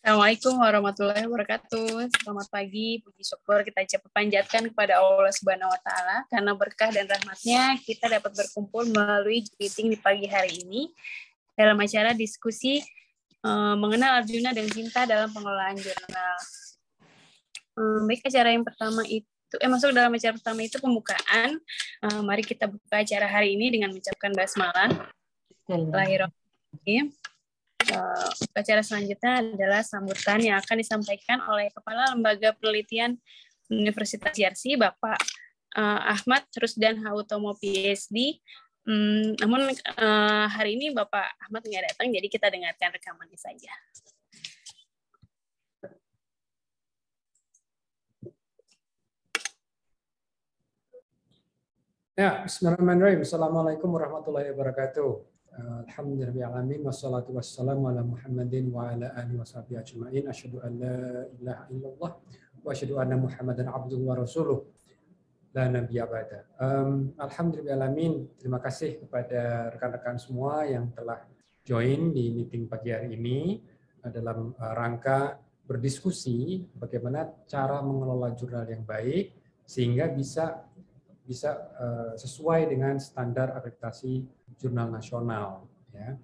Assalamualaikum warahmatullahi wabarakatuh. Selamat pagi, puji syukur kita cepat panjatkan kepada Allah Subhanahu wa taala karena berkah dan rahmatnya kita dapat berkumpul melalui meeting di pagi hari ini dalam acara diskusi eh, mengenal Arjuna dan cinta dalam pengelolaan jurnal. Eh, baik acara yang pertama itu itu eh masuk dalam acara pertama itu pembukaan. Uh, mari kita buka acara hari ini dengan mengucapkan basmalah. Bismillahirrahmanirrahim. Uh, eh, acara selanjutnya adalah sambutan yang akan disampaikan oleh Kepala Lembaga Penelitian Universitas Yarsi, Bapak uh, Ahmad Rusdan Hautomo PhD. Hmm, namun uh, hari ini Bapak Ahmad nggak datang, jadi kita dengarkan rekamannya saja. Ya, bismillahirrahmanirrahim. Assalamualaikum warahmatullahi wabarakatuh. Eh, Alhamdulillahirrahmanirrahim. Wassalatu wassalamu ala muhammadin wa ala alihi wa sahbihi ajma'in. Asyadu an la ilaha illallah wa asyadu anna muhammadan abduhu wa rasuluh. La nabi abada. Um, Alhamdulillahirrahmanirrahim. Terima kasih kepada rekan-rekan semua yang telah join di meeting pagi hari ini eh, dalam eh, rangka berdiskusi bagaimana cara mengelola jurnal yang baik sehingga bisa bisa eh, sesuai dengan standar akreditasi jurnal nasional ya.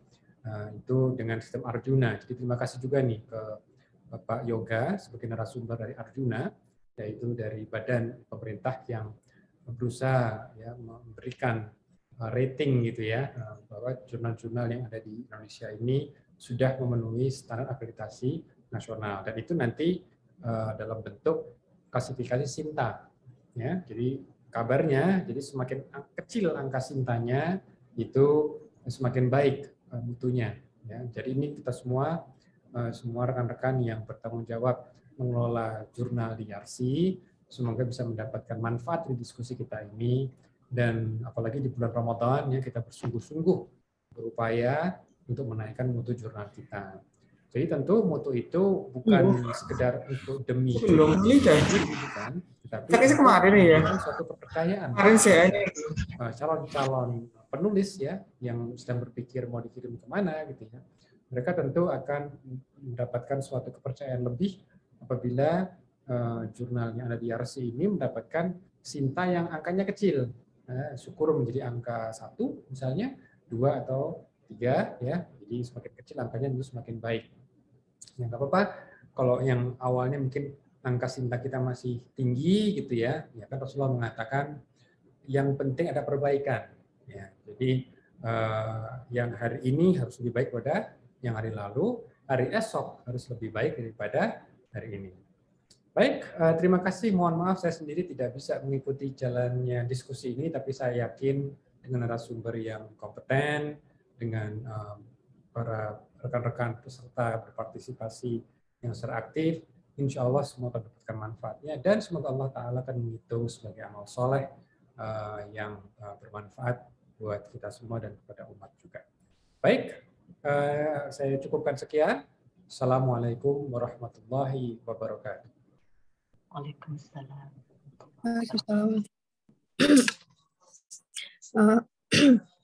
Nah, itu dengan sistem Arjuna. Jadi terima kasih juga nih ke Bapak Yoga sebagai narasumber dari Arjuna yaitu dari badan pemerintah yang berusaha ya memberikan eh, rating gitu ya eh, bahwa jurnal-jurnal yang ada di Indonesia ini sudah memenuhi standar akreditasi nasional dan itu nanti dalam bentuk klasifikasi SINTA ya jadi kabarnya jadi semakin kecil angka sintanya itu semakin baik e, mutunya ya jadi ini kita semua e, semua rekan-rekan yang bertanggung jawab mengelola jurnal di RC semoga bisa mendapatkan manfaat dari diskusi kita ini dan apalagi di bulan Ramadan ya kita bersungguh-sungguh berupaya untuk menaikkan mutu jurnal kita. Jadi tentu moto itu bukan uh. sekedar untuk demi. Belum kan ini janji. Bukan, Tapi Tapi kemarin ya. Suatu kepercayaan. Kemarin saya eh, calon-calon penulis ya yang sedang berpikir mau dikirim ke mana, gitu ya. Mereka tentu akan mendapatkan suatu kepercayaan lebih apabila uh, jurnalnya ada di RC ini mendapatkan Sinta yang angkanya kecil. Nah, syukur menjadi angka satu misalnya, dua atau tiga ya. Jadi semakin kecil angkanya itu semakin baik kasusnya nggak apa-apa kalau yang awalnya mungkin angka cinta kita masih tinggi gitu ya ya kan Rasulullah mengatakan yang penting ada perbaikan ya jadi eh, yang hari ini harus lebih baik pada yang hari lalu hari esok harus lebih baik daripada hari ini baik eh, terima kasih mohon maaf saya sendiri tidak bisa mengikuti jalannya diskusi ini tapi saya yakin dengan narasumber yang kompeten dengan eh, para rekan-rekan peserta berpartisipasi yang secara aktif, insya Allah semua akan mendapatkan manfaatnya dan semoga Allah Ta'ala akan menghitung sebagai amal soleh eh, yang eh, bermanfaat buat kita semua dan kepada umat juga. Baik, eh, saya cukupkan sekian. Assalamualaikum warahmatullahi wabarakatuh. Waalaikumsalam. Waalaikumsalam.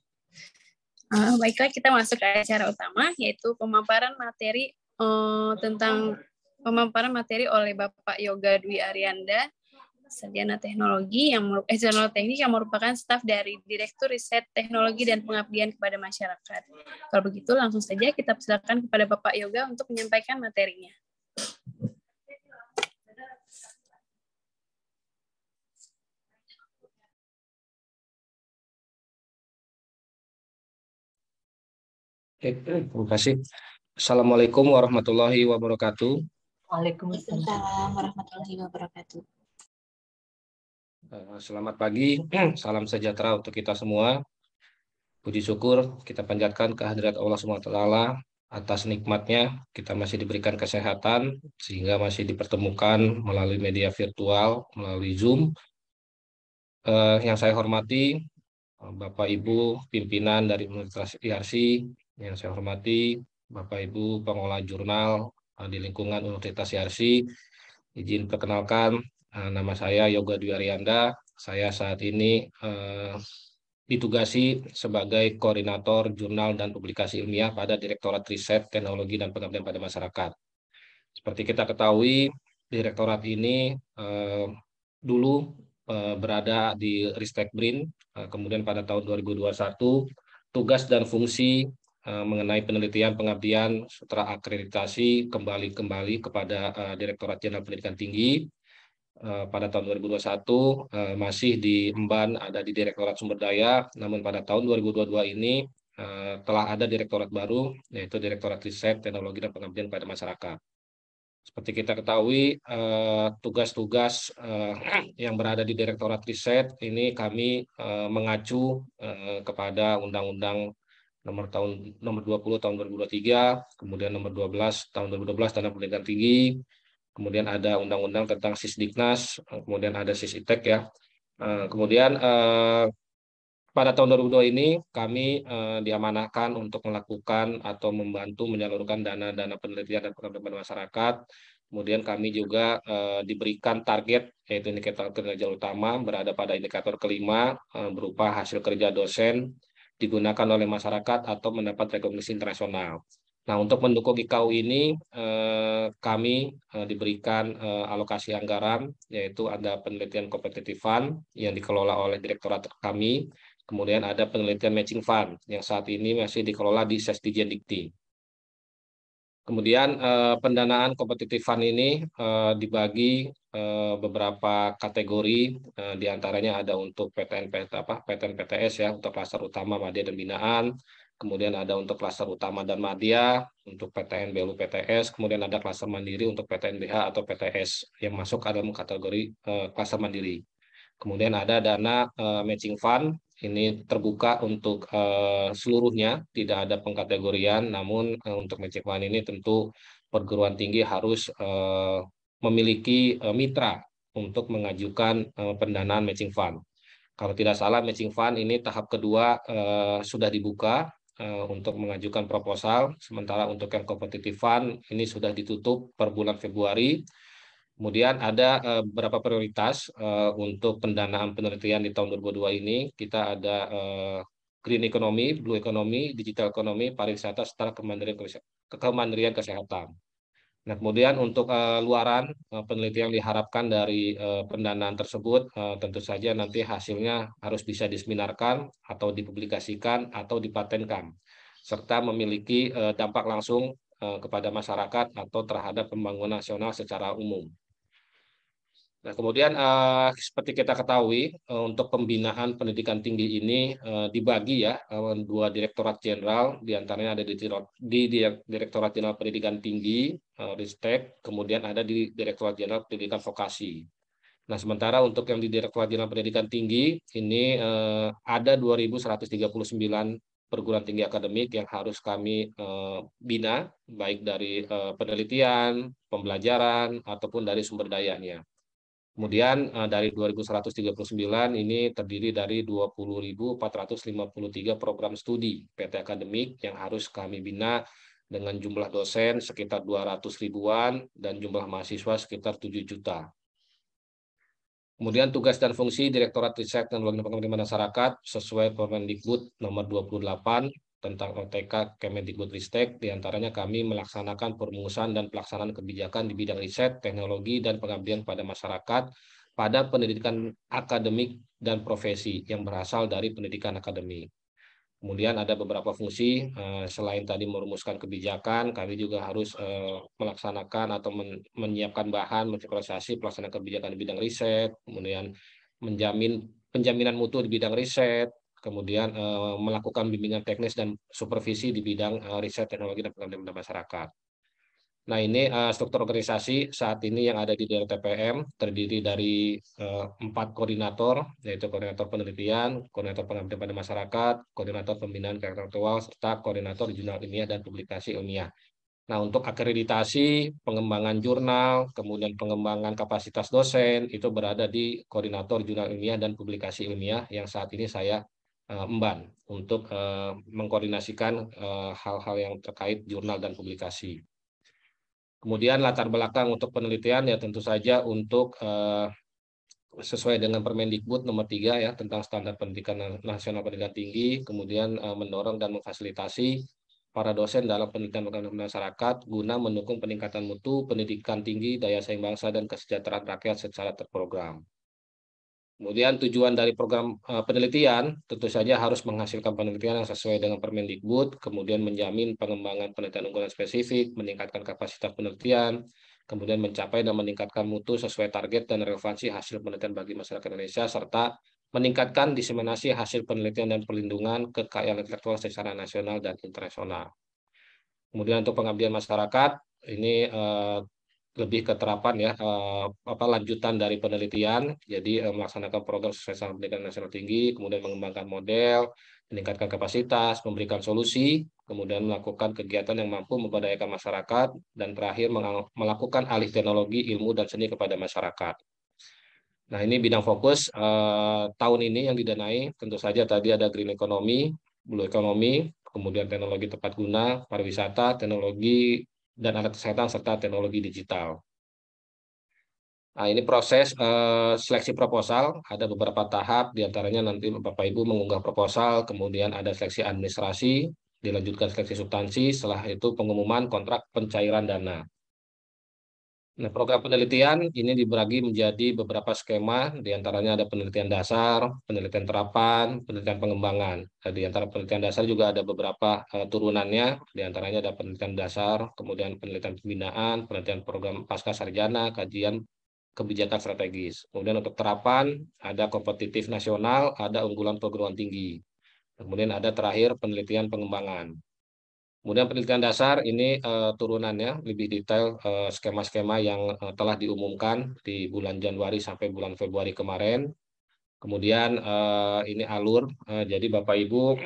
Uh, baiklah kita masuk ke acara utama yaitu pemaparan materi uh, tentang pemaparan materi oleh Bapak Yoga Dwi Arianda sarjana teknologi yang eh sarjana teknik yang merupakan staf dari Direktur Riset Teknologi dan Pengabdian kepada Masyarakat. Kalau begitu langsung saja kita persilakan kepada Bapak Yoga untuk menyampaikan materinya. terima kasih. Assalamualaikum warahmatullahi wabarakatuh. Waalaikumsalam warahmatullahi wabarakatuh. Eh, selamat pagi, salam sejahtera untuk kita semua. Puji syukur kita panjatkan kehadirat Allah SWT atas nikmatnya kita masih diberikan kesehatan sehingga masih dipertemukan melalui media virtual melalui Zoom. Eh, yang saya hormati Bapak Ibu pimpinan dari Universitas IRC, yang saya hormati Bapak Ibu pengolah jurnal di lingkungan Universitas Yarsi. Izin perkenalkan eh, nama saya Yoga Dwi Arianda. Saya saat ini eh, ditugasi sebagai koordinator jurnal dan publikasi ilmiah pada Direktorat Riset Teknologi dan Pengabdian pada Masyarakat. Seperti kita ketahui, direktorat ini eh, dulu eh, berada di Ristek BRIN, eh, kemudian pada tahun 2021 tugas dan fungsi Eh, mengenai penelitian pengabdian setelah akreditasi kembali kembali kepada eh, Direktorat Jenderal Pendidikan Tinggi eh, pada tahun 2021 masih diemban ada di Direktorat Sumber Daya namun pada tahun 2022 ini telah ada direktorat baru yaitu Direktorat Riset Teknologi dan Pengabdian pada Masyarakat. Seperti kita ketahui tugas-tugas yang berada di Direktorat Riset ini kami mengacu kepada Undang-Undang nomor tahun nomor 20 tahun 2023, kemudian nomor 12 tahun 2012 tentang pendidikan tinggi, kemudian ada undang-undang tentang Sisdiknas, eh, kemudian ada Sisitek ya. Eh, kemudian eh, pada tahun dua ini kami diamanahkan untuk melakukan atau membantu menyalurkan dana-dana penelitian dan pengembangan masyarakat. Kemudian kami juga diberikan target yaitu indikator kinerja utama berada pada indikator kelima berupa hasil kerja dosen, digunakan oleh masyarakat atau mendapat rekomendasi internasional. Nah, untuk mendukung IKAU ini, eh, kami eh, diberikan eh, alokasi anggaran, yaitu ada penelitian competitive fund yang dikelola oleh direktorat kami, kemudian ada penelitian matching fund yang saat ini masih dikelola di Sesdijen Dikti. Kemudian eh, pendanaan kompetitif fund ini eh, dibagi eh, beberapa kategori, eh, diantaranya ada untuk PTN, PT, apa, PTN PTS ya untuk klaster utama madya dan binaan, kemudian ada untuk klaster utama dan madya untuk PTN BLU PTS, kemudian ada klaster mandiri untuk PTN BH atau PTS yang masuk dalam kategori eh, mandiri. Kemudian ada dana eh, matching fund ini terbuka untuk uh, seluruhnya, tidak ada pengkategorian. Namun uh, untuk Magic One ini tentu perguruan tinggi harus uh, memiliki uh, mitra untuk mengajukan uh, pendanaan matching fund. Kalau tidak salah matching fund ini tahap kedua uh, sudah dibuka uh, untuk mengajukan proposal, sementara untuk yang competitive fund ini sudah ditutup per bulan Februari Kemudian ada eh, beberapa prioritas eh, untuk pendanaan penelitian di tahun 2022 ini. Kita ada eh, green economy, blue economy, digital economy, pariwisata, serta kemandirian, kemandirian kesehatan. Nah, kemudian untuk uh, luaran penelitian yang diharapkan dari pendanaan tersebut tentu saja nanti hasilnya harus bisa diseminarkan atau dipublikasikan atau dipatenkan serta memiliki dampak langsung kepada masyarakat atau terhadap pembangunan nasional secara umum. Nah, kemudian uh, seperti kita ketahui uh, untuk pembinaan pendidikan tinggi ini uh, dibagi ya uh, dua direktorat jenderal, diantaranya ada di, di direktorat jenderal pendidikan tinggi uh, (Ristek), kemudian ada di direktorat jenderal pendidikan vokasi. Nah, sementara untuk yang di direktorat jenderal pendidikan tinggi ini uh, ada 2.139 perguruan tinggi akademik yang harus kami uh, bina, baik dari uh, penelitian, pembelajaran, ataupun dari sumber dayanya. Kemudian eh, dari 2139 ini terdiri dari 20.453 program studi PT akademik yang harus kami bina dengan jumlah dosen sekitar 200 ribuan dan jumlah mahasiswa sekitar 7 juta. Kemudian tugas dan fungsi Direktorat Riset dan Lembaga Pengembangan Masyarakat sesuai Permendikbud nomor 28 tentang OTK Kemendikbudristek, diantaranya kami melaksanakan perumusan dan pelaksanaan kebijakan di bidang riset, teknologi, dan pengabdian pada masyarakat pada pendidikan akademik dan profesi yang berasal dari pendidikan akademik. Kemudian ada beberapa fungsi eh, selain tadi merumuskan kebijakan, kami juga harus eh, melaksanakan atau menyiapkan bahan, mensosialisasi pelaksanaan kebijakan di bidang riset, kemudian menjamin penjaminan mutu di bidang riset, kemudian eh, melakukan bimbingan teknis dan supervisi di bidang eh, riset teknologi dan pengabdian masyarakat. Nah ini eh, struktur organisasi saat ini yang ada di DLTPM terdiri dari empat koordinator, yaitu koordinator penelitian, koordinator pengabdian pada masyarakat, koordinator pembinaan aktual, serta koordinator jurnal ilmiah dan publikasi ilmiah. Nah, untuk akreditasi, pengembangan jurnal, kemudian pengembangan kapasitas dosen, itu berada di koordinator jurnal ilmiah dan publikasi ilmiah yang saat ini saya Eh, Emban untuk eh, mengkoordinasikan eh, hal-hal yang terkait jurnal dan publikasi. Kemudian latar belakang untuk penelitian ya tentu saja untuk sesuai dengan Permendikbud nomor 3 ya tentang standar pendidikan nasional pendidikan tinggi, kemudian mendorong dan memfasilitasi para dosen dalam penelitian mengenai masyarakat guna mendukung peningkatan mutu pendidikan tinggi, daya saing bangsa dan kesejahteraan rakyat secara terprogram. Kemudian tujuan dari program eh, penelitian tentu saja harus menghasilkan penelitian yang sesuai dengan Permendikbud, kemudian menjamin pengembangan penelitian unggulan spesifik, meningkatkan kapasitas penelitian, kemudian mencapai dan meningkatkan mutu sesuai target dan relevansi hasil penelitian bagi masyarakat Indonesia, serta meningkatkan diseminasi hasil penelitian dan perlindungan kekayaan intelektual secara nasional dan internasional. Kemudian untuk pengabdian masyarakat, ini eh, lebih keterapan ya eh, apa lanjutan dari penelitian jadi eh, melaksanakan program sesuai sama pendidikan nasional tinggi kemudian mengembangkan model meningkatkan kapasitas memberikan solusi kemudian melakukan kegiatan yang mampu memperdayakan masyarakat dan terakhir melakukan alih teknologi ilmu dan seni kepada masyarakat nah ini bidang fokus eh, tahun ini yang didanai tentu saja tadi ada green economy blue economy kemudian teknologi tepat guna pariwisata teknologi dan alat kesehatan serta teknologi digital. Nah, ini proses uh, seleksi proposal, ada beberapa tahap, diantaranya nanti Bapak Ibu mengunggah proposal, kemudian ada seleksi administrasi, dilanjutkan seleksi substansi, setelah itu pengumuman kontrak pencairan dana. Nah, program penelitian ini dibagi menjadi beberapa skema, diantaranya ada penelitian dasar, penelitian terapan, penelitian pengembangan. Nah, di antara penelitian dasar juga ada beberapa uh, turunannya, diantaranya ada penelitian dasar, kemudian penelitian pembinaan, penelitian program pasca sarjana, kajian kebijakan strategis. Kemudian untuk terapan ada kompetitif nasional, ada unggulan perguruan tinggi. Kemudian ada terakhir penelitian pengembangan. Kemudian penelitian dasar ini uh, turunannya lebih detail eh, skema-skema uh, yang uh, telah diumumkan di bulan Januari sampai bulan Februari kemarin. Kemudian uh, ini alur, uh, jadi Bapak Ibu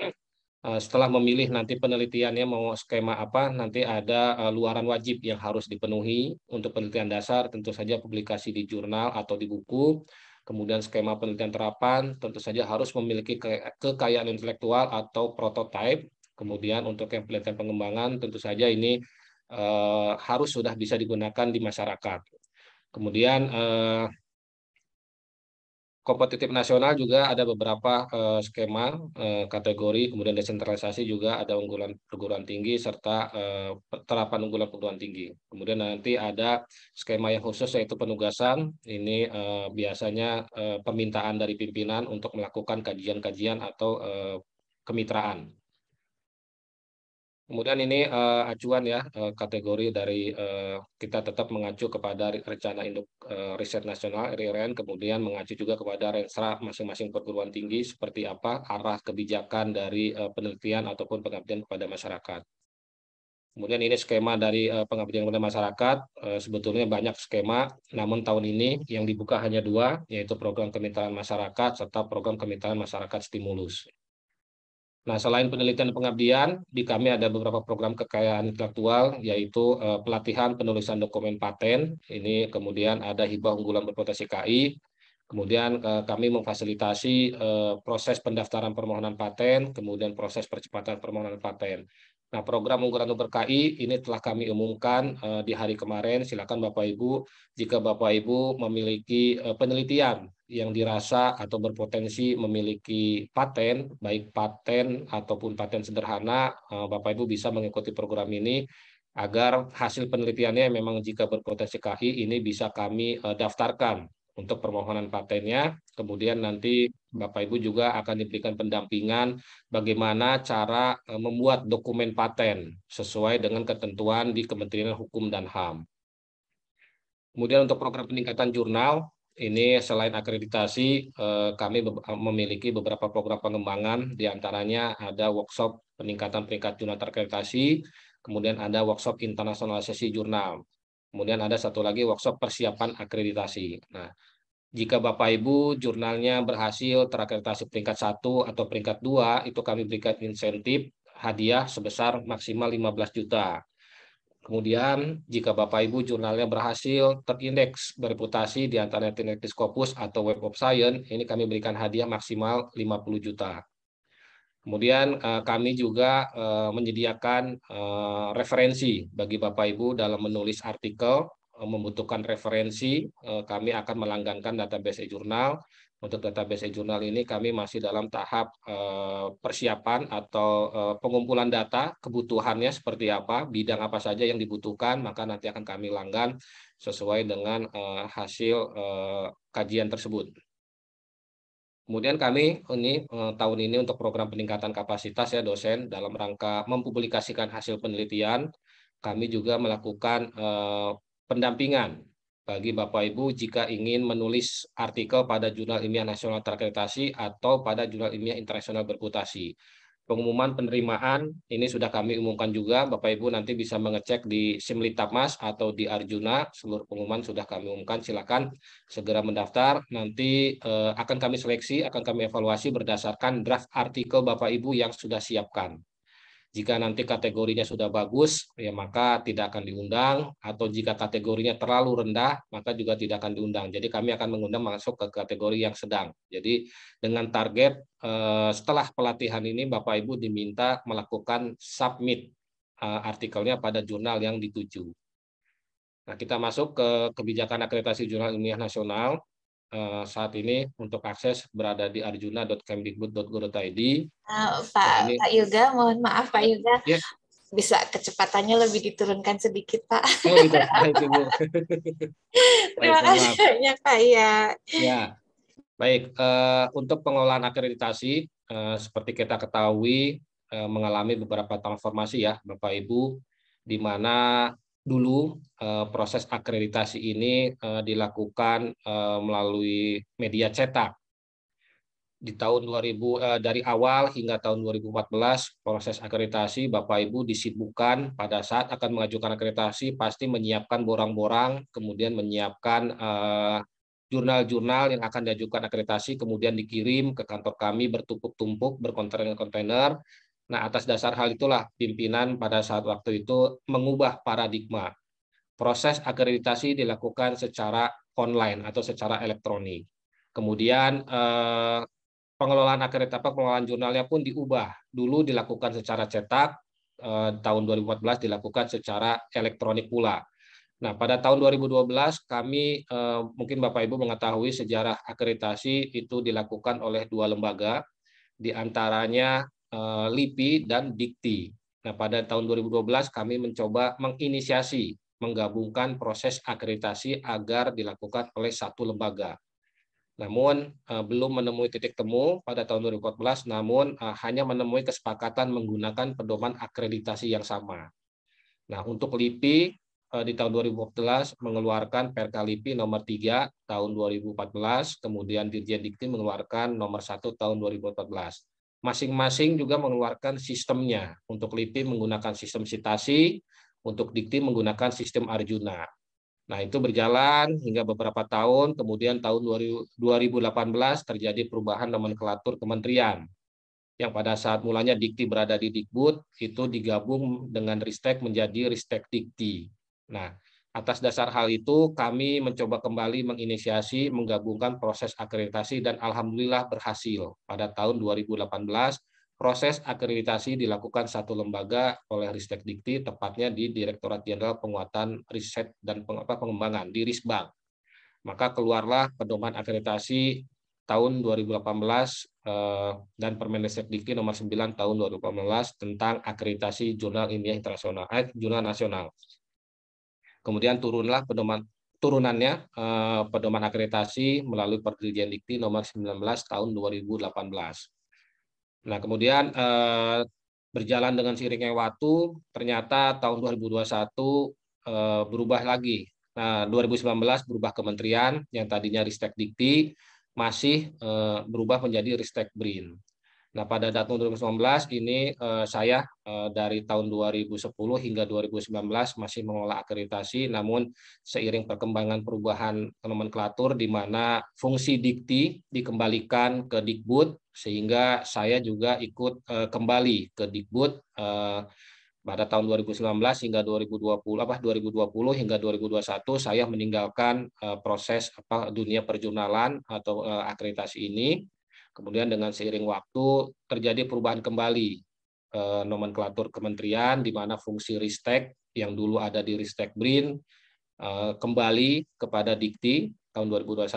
uh, setelah memilih nanti penelitiannya mau skema apa, nanti ada uh, luaran wajib yang harus dipenuhi untuk penelitian dasar, tentu saja publikasi di jurnal atau di buku. Kemudian skema penelitian terapan tentu saja harus memiliki kekayaan intelektual atau prototipe Kemudian untuk yang penelitian pengembangan tentu saja ini eh, harus sudah bisa digunakan di masyarakat. Kemudian eh, kompetitif nasional juga ada beberapa eh, skema eh, kategori, kemudian desentralisasi juga ada unggulan perguruan tinggi serta eh, terapan unggulan perguruan tinggi. Kemudian nanti ada skema yang khusus yaitu penugasan. Ini eh, biasanya eh, permintaan dari pimpinan untuk melakukan kajian-kajian atau eh, kemitraan. Kemudian ini uh, acuan ya uh, kategori dari uh, kita tetap mengacu kepada rencana induk uh, riset nasional RIRN kemudian mengacu juga kepada rencana masing-masing perguruan tinggi seperti apa arah kebijakan dari uh, penelitian ataupun pengabdian kepada masyarakat. Kemudian ini skema dari uh, pengabdian kepada masyarakat uh, sebetulnya banyak skema namun tahun ini yang dibuka hanya dua yaitu program kemitraan masyarakat serta program kemitraan masyarakat stimulus. Nah, selain penelitian dan pengabdian, di kami ada beberapa program kekayaan intelektual, yaitu eh, pelatihan penulisan dokumen paten. Ini kemudian ada hibah unggulan berpotensi KI. Kemudian eh, kami memfasilitasi eh, proses pendaftaran permohonan paten, kemudian proses percepatan permohonan paten. Nah, program unggulan untuk KI ini telah kami umumkan eh, di hari kemarin. Silakan Bapak Ibu, jika Bapak Ibu memiliki eh, penelitian yang dirasa atau berpotensi memiliki paten, baik paten ataupun paten sederhana, eh, Bapak Ibu bisa mengikuti program ini agar hasil penelitiannya memang jika berpotensi KI ini bisa kami eh, daftarkan untuk permohonan patennya. Kemudian nanti Bapak Ibu juga akan diberikan pendampingan bagaimana cara eh, membuat dokumen paten sesuai dengan ketentuan di Kementerian Hukum dan HAM. Kemudian untuk program peningkatan jurnal, ini selain akreditasi, eh, kami eh, memiliki beberapa program pengembangan, diantaranya ada workshop peningkatan peringkat jurnal terakreditasi, kemudian ada workshop internasionalisasi jurnal, kemudian ada satu lagi workshop persiapan akreditasi. Nah, jika Bapak Ibu jurnalnya berhasil terakreditasi peringkat satu atau peringkat dua, itu kami berikan insentif hadiah sebesar maksimal 15 juta. Kemudian, jika Bapak Ibu jurnalnya berhasil terindeks bereputasi di antara indeks Scopus atau Web of Science, ini kami berikan hadiah maksimal 50 juta. Kemudian eh, kami juga eh, menyediakan eh, referensi bagi Bapak Ibu dalam menulis artikel Eh, membutuhkan referensi, eh, kami akan melanggangkan database e-jurnal. Untuk database e-jurnal ini kami masih dalam tahap eh, persiapan atau pengumpulan data, kebutuhannya seperti apa, bidang apa saja yang dibutuhkan, maka nanti akan kami langgan sesuai dengan hasil kajian tersebut. Kemudian kami ini tahun ini untuk program peningkatan kapasitas ya dosen dalam rangka mempublikasikan hasil penelitian, kami juga melakukan pendampingan bagi Bapak Ibu jika ingin menulis artikel pada jurnal ilmiah nasional terakreditasi atau pada jurnal ilmiah internasional berputasi. Pengumuman penerimaan ini sudah kami umumkan juga, Bapak Ibu nanti bisa mengecek di simlitapmas atau di Arjuna, seluruh pengumuman sudah kami umumkan, silakan segera mendaftar. Nanti eh, akan kami seleksi, akan kami evaluasi berdasarkan draft artikel Bapak Ibu yang sudah siapkan. Jika nanti kategorinya sudah bagus, ya maka tidak akan diundang, atau jika kategorinya terlalu rendah, maka juga tidak akan diundang. Jadi kami akan mengundang masuk ke kategori yang sedang. Jadi dengan target eh, setelah pelatihan ini Bapak Ibu diminta melakukan submit eh, artikelnya pada jurnal yang dituju. Nah, kita masuk ke kebijakan akreditasi jurnal ilmiah nasional. Eh, saat ini untuk akses berada di arjuna.kemdikbud.go.id. Uh, ah, nah, Pak ini, Pak Yoga, mohon maaf Pak iya, Yoga. Yeah. Bisa kecepatannya lebih diturunkan sedikit, Pak. Oh, iya, iya, Terima kasih banyak, Pak. Ya. ya. Baik, uh, untuk pengelolaan akreditasi uh, seperti kita ketahui uh, mengalami beberapa transformasi ya, Bapak Ibu, di mana dulu eh, proses akreditasi ini eh, dilakukan eh, melalui media cetak. Di tahun 2000 dari awal hingga tahun 2014 proses akreditasi Bapak Ibu disibukkan pada saat akan mengajukan akreditasi pasti menyiapkan borang-borang, kemudian menyiapkan jurnal-jurnal yang akan diajukan akreditasi kemudian dikirim ke kantor kami bertumpuk-tumpuk berkontainer-kontainer Nah, atas dasar hal itulah pimpinan pada saat waktu itu mengubah paradigma. Proses akreditasi dilakukan secara online atau secara elektronik. Kemudian eh, pengelolaan akreditasi pengelolaan jurnalnya pun diubah. Dulu dilakukan secara cetak, eh, tahun 2014 dilakukan secara elektronik pula. Nah, pada tahun 2012 kami eh, mungkin Bapak Ibu mengetahui sejarah akreditasi itu dilakukan oleh dua lembaga di antaranya Eh, LIPI dan Dikti. Nah, pada tahun 2012 kami mencoba menginisiasi, menggabungkan proses akreditasi agar dilakukan oleh satu lembaga. Namun eh, belum menemui titik temu pada tahun 2014, namun eh, hanya menemui kesepakatan menggunakan pedoman akreditasi yang sama. Nah, untuk LIPI di tahun 2014 mengeluarkan Perka LIPI nomor 3 tahun 2014, kemudian Dirjen Dikti mengeluarkan nomor 1 tahun 2014. Masing-masing juga mengeluarkan sistemnya. Untuk LIPI menggunakan sistem sitasi, untuk dikti menggunakan sistem Arjuna. Nah, itu berjalan hingga beberapa tahun, kemudian tahun 2018 terjadi perubahan nomenklatur kementerian. Yang pada saat mulanya Dikti berada di Dikbud, itu digabung dengan Ristek menjadi Ristek Dikti. Nah, Atas dasar hal itu, kami mencoba kembali menginisiasi, menggabungkan proses akreditasi dan alhamdulillah berhasil. Pada tahun 2018, proses akreditasi dilakukan satu lembaga oleh Ristek Dikti, tepatnya di Direktorat Jenderal Penguatan Riset dan Pengembangan, di Risbang. Maka keluarlah pedoman akreditasi tahun 2018 eh, dan Ristek Dikti nomor 9 tahun 2018 tentang akreditasi jurnal ilmiah internasional, eh, jurnal nasional. Kemudian turunlah pedoman turunannya eh, pedoman akreditasi melalui Perjanjian Dikti nomor 19 tahun 2018. Nah, kemudian eh, berjalan dengan siringnya waktu, ternyata tahun 2021 eh, berubah lagi. Nah, 2019 berubah kementerian yang tadinya Ristek Dikti masih eh, berubah menjadi Ristek BRIN. Nah, pada tahun 2019 ini eh, saya eh, dari tahun 2010 hingga 2019 masih mengelola akreditasi, namun seiring perkembangan perubahan nomenklatur di mana fungsi dikti dikembalikan ke Dikbud, sehingga saya juga ikut eh, kembali ke Dikbud pada tahun 2019 hingga 2020 apa 2020 hingga 2021 saya meninggalkan proses apa dunia perjurnalan atau akreditasi ini Kemudian dengan seiring waktu terjadi perubahan kembali eh, nomenklatur kementerian di mana fungsi Ristek yang dulu ada di Ristek Brin eh, kembali kepada Dikti tahun 2021. Eh,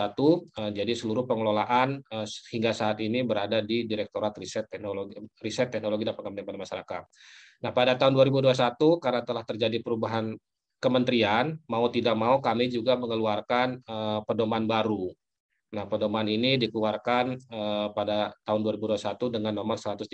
jadi seluruh pengelolaan eh, hingga saat ini berada di Direktorat Riset Teknologi Riset Teknologi dan Pengembangan Masyarakat. Nah, pada tahun 2021 karena telah terjadi perubahan kementerian, mau tidak mau kami juga mengeluarkan eh, pedoman baru Nah, pedoman ini dikeluarkan eh, pada tahun 2021 dengan nomor 134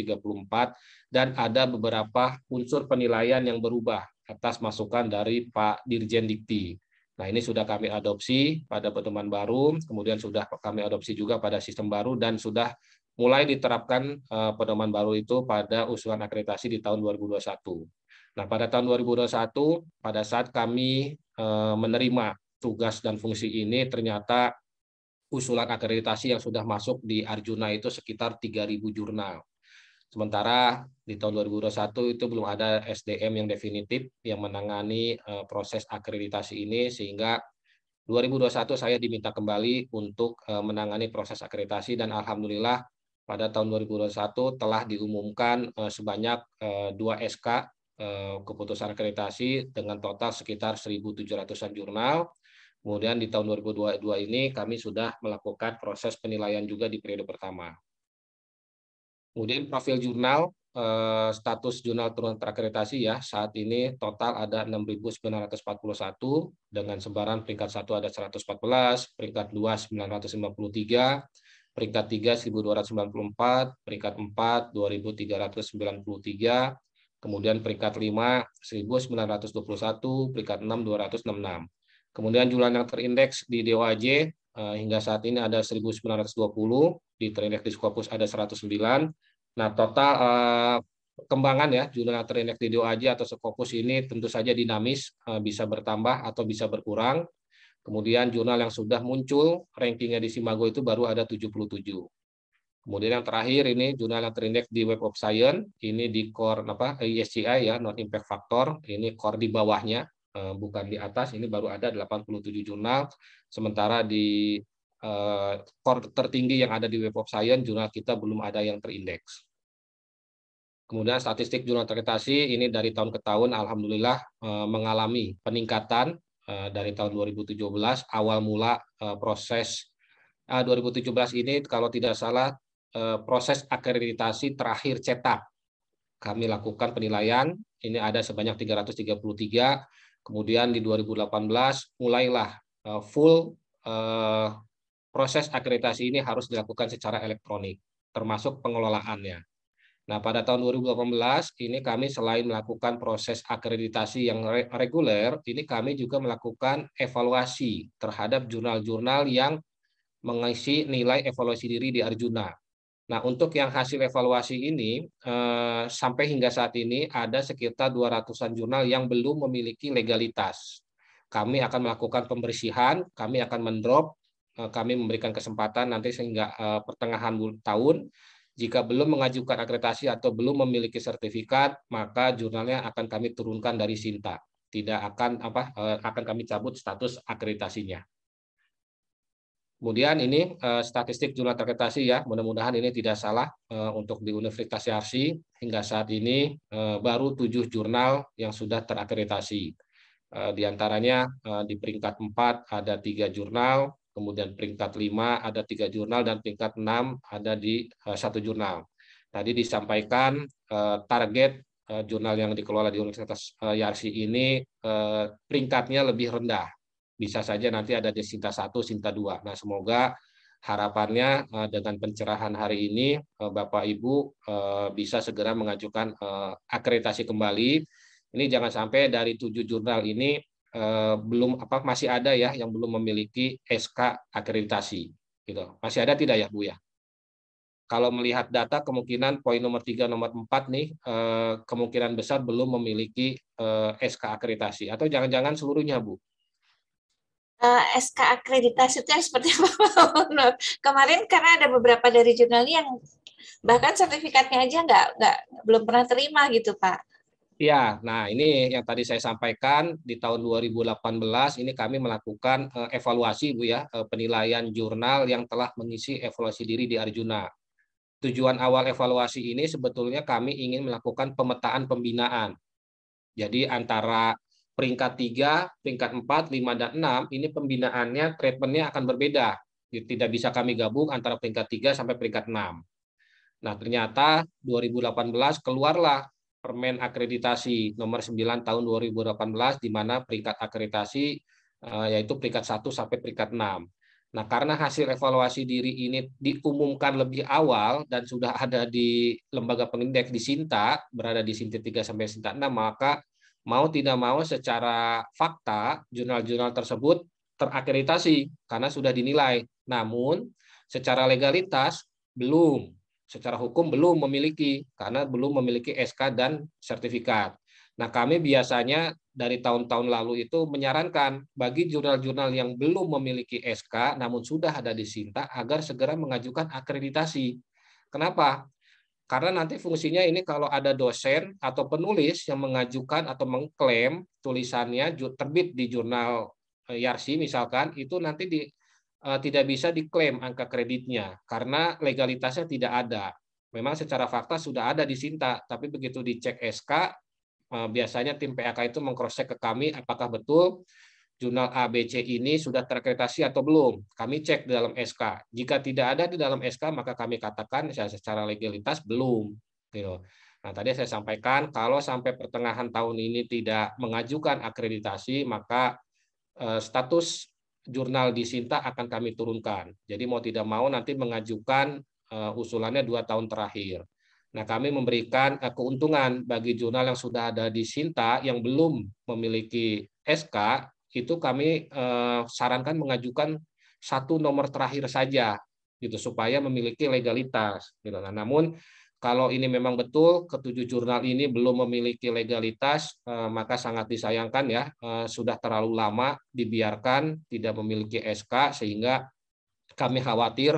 dan ada beberapa unsur penilaian yang berubah atas masukan dari Pak Dirjen Dikti. Nah, ini sudah kami adopsi pada pedoman baru, kemudian sudah kami adopsi juga pada sistem baru dan sudah mulai diterapkan eh, pedoman baru itu pada usulan akreditasi di tahun 2021. Nah, pada tahun 2021 pada saat kami eh, menerima tugas dan fungsi ini ternyata usulan akreditasi yang sudah masuk di Arjuna itu sekitar 3.000 jurnal. Sementara di tahun 2021 itu belum ada SDM yang definitif yang menangani eh, proses akreditasi ini sehingga 2021 saya diminta kembali untuk eh, menangani proses akreditasi dan alhamdulillah pada tahun 2021 telah diumumkan eh, sebanyak 2 SK keputusan akreditasi dengan total sekitar 1.700-an jurnal Kemudian di tahun 2022 ini kami sudah melakukan proses penilaian juga di periode pertama. Kemudian profil jurnal, eh, status jurnal turun terakreditasi ya, saat ini total ada 6.941, dengan sebaran peringkat 1 ada 114, peringkat 2 953, peringkat 3 1294, peringkat 4 2393, kemudian peringkat 5 1921, peringkat 6 266. Kemudian jumlah yang terindeks di DOAJ eh, hingga saat ini ada 1920, di terindeks di Skopus ada 109. Nah, total eh, kembangan ya jumlah yang terindeks di DOAJ atau Skopus ini tentu saja dinamis, eh, bisa bertambah atau bisa berkurang. Kemudian jurnal yang sudah muncul rankingnya di Simago itu baru ada 77. Kemudian yang terakhir ini jurnal yang terindeks di Web of Science, ini di core apa ISCI ya non impact factor, ini core di bawahnya Eh, bukan di atas ini baru ada 87 jurnal sementara di eh, core tertinggi yang ada di Web of Science jurnal kita belum ada yang terindeks. Kemudian statistik jurnal terkritasi ini dari tahun ke tahun alhamdulillah eh, mengalami peningkatan dari tahun 2017 awal mula proses 2017 ini kalau tidak salah proses akreditasi terakhir cetak kami lakukan penilaian ini ada sebanyak 333 Kemudian di 2018 mulailah eh, full eh, proses akreditasi ini harus dilakukan secara elektronik, termasuk pengelolaannya. Nah, pada tahun 2018 ini kami selain melakukan proses akreditasi yang reguler, ini kami juga melakukan evaluasi terhadap jurnal-jurnal yang mengisi nilai evaluasi diri di Arjuna. Nah, untuk yang hasil evaluasi ini, eh, sampai hingga saat ini ada sekitar 200-an jurnal yang belum memiliki legalitas. Kami akan melakukan pembersihan, kami akan mendrop, eh, kami memberikan kesempatan nanti sehingga eh, pertengahan tahun, jika belum mengajukan akreditasi atau belum memiliki sertifikat, maka jurnalnya akan kami turunkan dari Sinta. Tidak akan apa akan kami cabut status akreditasinya. Kemudian ini uh, statistik jumlah terkretasi ya, mudah-mudahan ini tidak salah uh, untuk di Universitas Yarsi hingga saat ini uh, baru tujuh jurnal yang sudah terakreditasi. Uh, di antaranya uh, di peringkat 4 ada tiga jurnal, kemudian peringkat 5 ada tiga jurnal dan peringkat 6 ada di satu uh, jurnal. Tadi disampaikan uh, target uh, jurnal yang dikelola di Universitas uh, Yarsi ini uh, peringkatnya lebih rendah bisa saja nanti ada di Sinta 1, Sinta 2. Nah, semoga harapannya eh, dengan pencerahan hari ini eh, Bapak Ibu eh, bisa segera mengajukan akreditasi kembali. Ini jangan sampai dari tujuh jurnal ini belum apa masih ada ya yang belum memiliki SK akreditasi gitu. Masih ada tidak ya Bu ya? Kalau melihat data kemungkinan poin nomor tiga, nomor empat nih kemungkinan besar belum memiliki SK akreditasi atau jangan-jangan seluruhnya Bu uh, eh, SK akreditasi itu yang seperti apa? Pak Kemarin karena ada beberapa dari jurnal yang bahkan sertifikatnya aja nggak nggak belum pernah terima gitu Pak. Ya, nah ini yang tadi saya sampaikan di tahun 2018 ini kami melakukan eh, evaluasi Bu ya, eh, penilaian jurnal yang telah mengisi evaluasi diri di Arjuna. Tujuan awal evaluasi ini sebetulnya kami ingin melakukan pemetaan pembinaan. Jadi antara peringkat 3, peringkat 4, 5, dan 6, ini pembinaannya, treatmentnya akan berbeda. Tidak bisa kami gabung antara peringkat 3 sampai peringkat 6. Nah, ternyata 2018 keluarlah Permen Akreditasi nomor 9 tahun 2018 di mana peringkat akreditasi eh, yaitu peringkat 1 sampai peringkat 6. Nah, karena hasil evaluasi diri ini diumumkan lebih awal dan sudah ada di lembaga pengindeks di Sinta, berada di Sinta 3 sampai Sinta 6, maka mau tidak mau secara fakta jurnal-jurnal tersebut terakreditasi karena sudah dinilai. Namun secara legalitas belum, secara hukum belum memiliki karena belum memiliki SK dan sertifikat. Nah, kami biasanya dari tahun-tahun lalu itu menyarankan bagi jurnal-jurnal yang belum memiliki SK namun sudah ada di Sinta agar segera mengajukan akreditasi. Kenapa? Karena nanti fungsinya ini kalau ada dosen atau penulis yang mengajukan atau mengklaim tulisannya terbit di jurnal eh, Yarsi misalkan, itu nanti di, eh, tidak bisa diklaim angka kreditnya karena legalitasnya tidak ada. Memang secara fakta sudah ada di Sinta, tapi begitu dicek SK, eh, biasanya tim PAK itu mengcrosscheck ke kami apakah betul jurnal ABC ini sudah terakreditasi atau belum. Kami cek di dalam SK. Jika tidak ada di dalam SK, maka kami katakan secara legalitas belum. Gitu. Nah, tadi saya sampaikan kalau sampai pertengahan tahun ini tidak mengajukan akreditasi, maka eh, status jurnal di Sinta akan kami turunkan. Jadi mau tidak mau nanti mengajukan eh, usulannya dua tahun terakhir. Nah, kami memberikan eh, keuntungan bagi jurnal yang sudah ada di Sinta yang belum memiliki SK itu kami eh, sarankan mengajukan satu nomor terakhir saja gitu supaya memiliki legalitas gitu. Nah, namun kalau ini memang betul ketujuh jurnal ini belum memiliki legalitas eh, maka sangat disayangkan ya eh, sudah terlalu lama dibiarkan tidak memiliki SK sehingga kami khawatir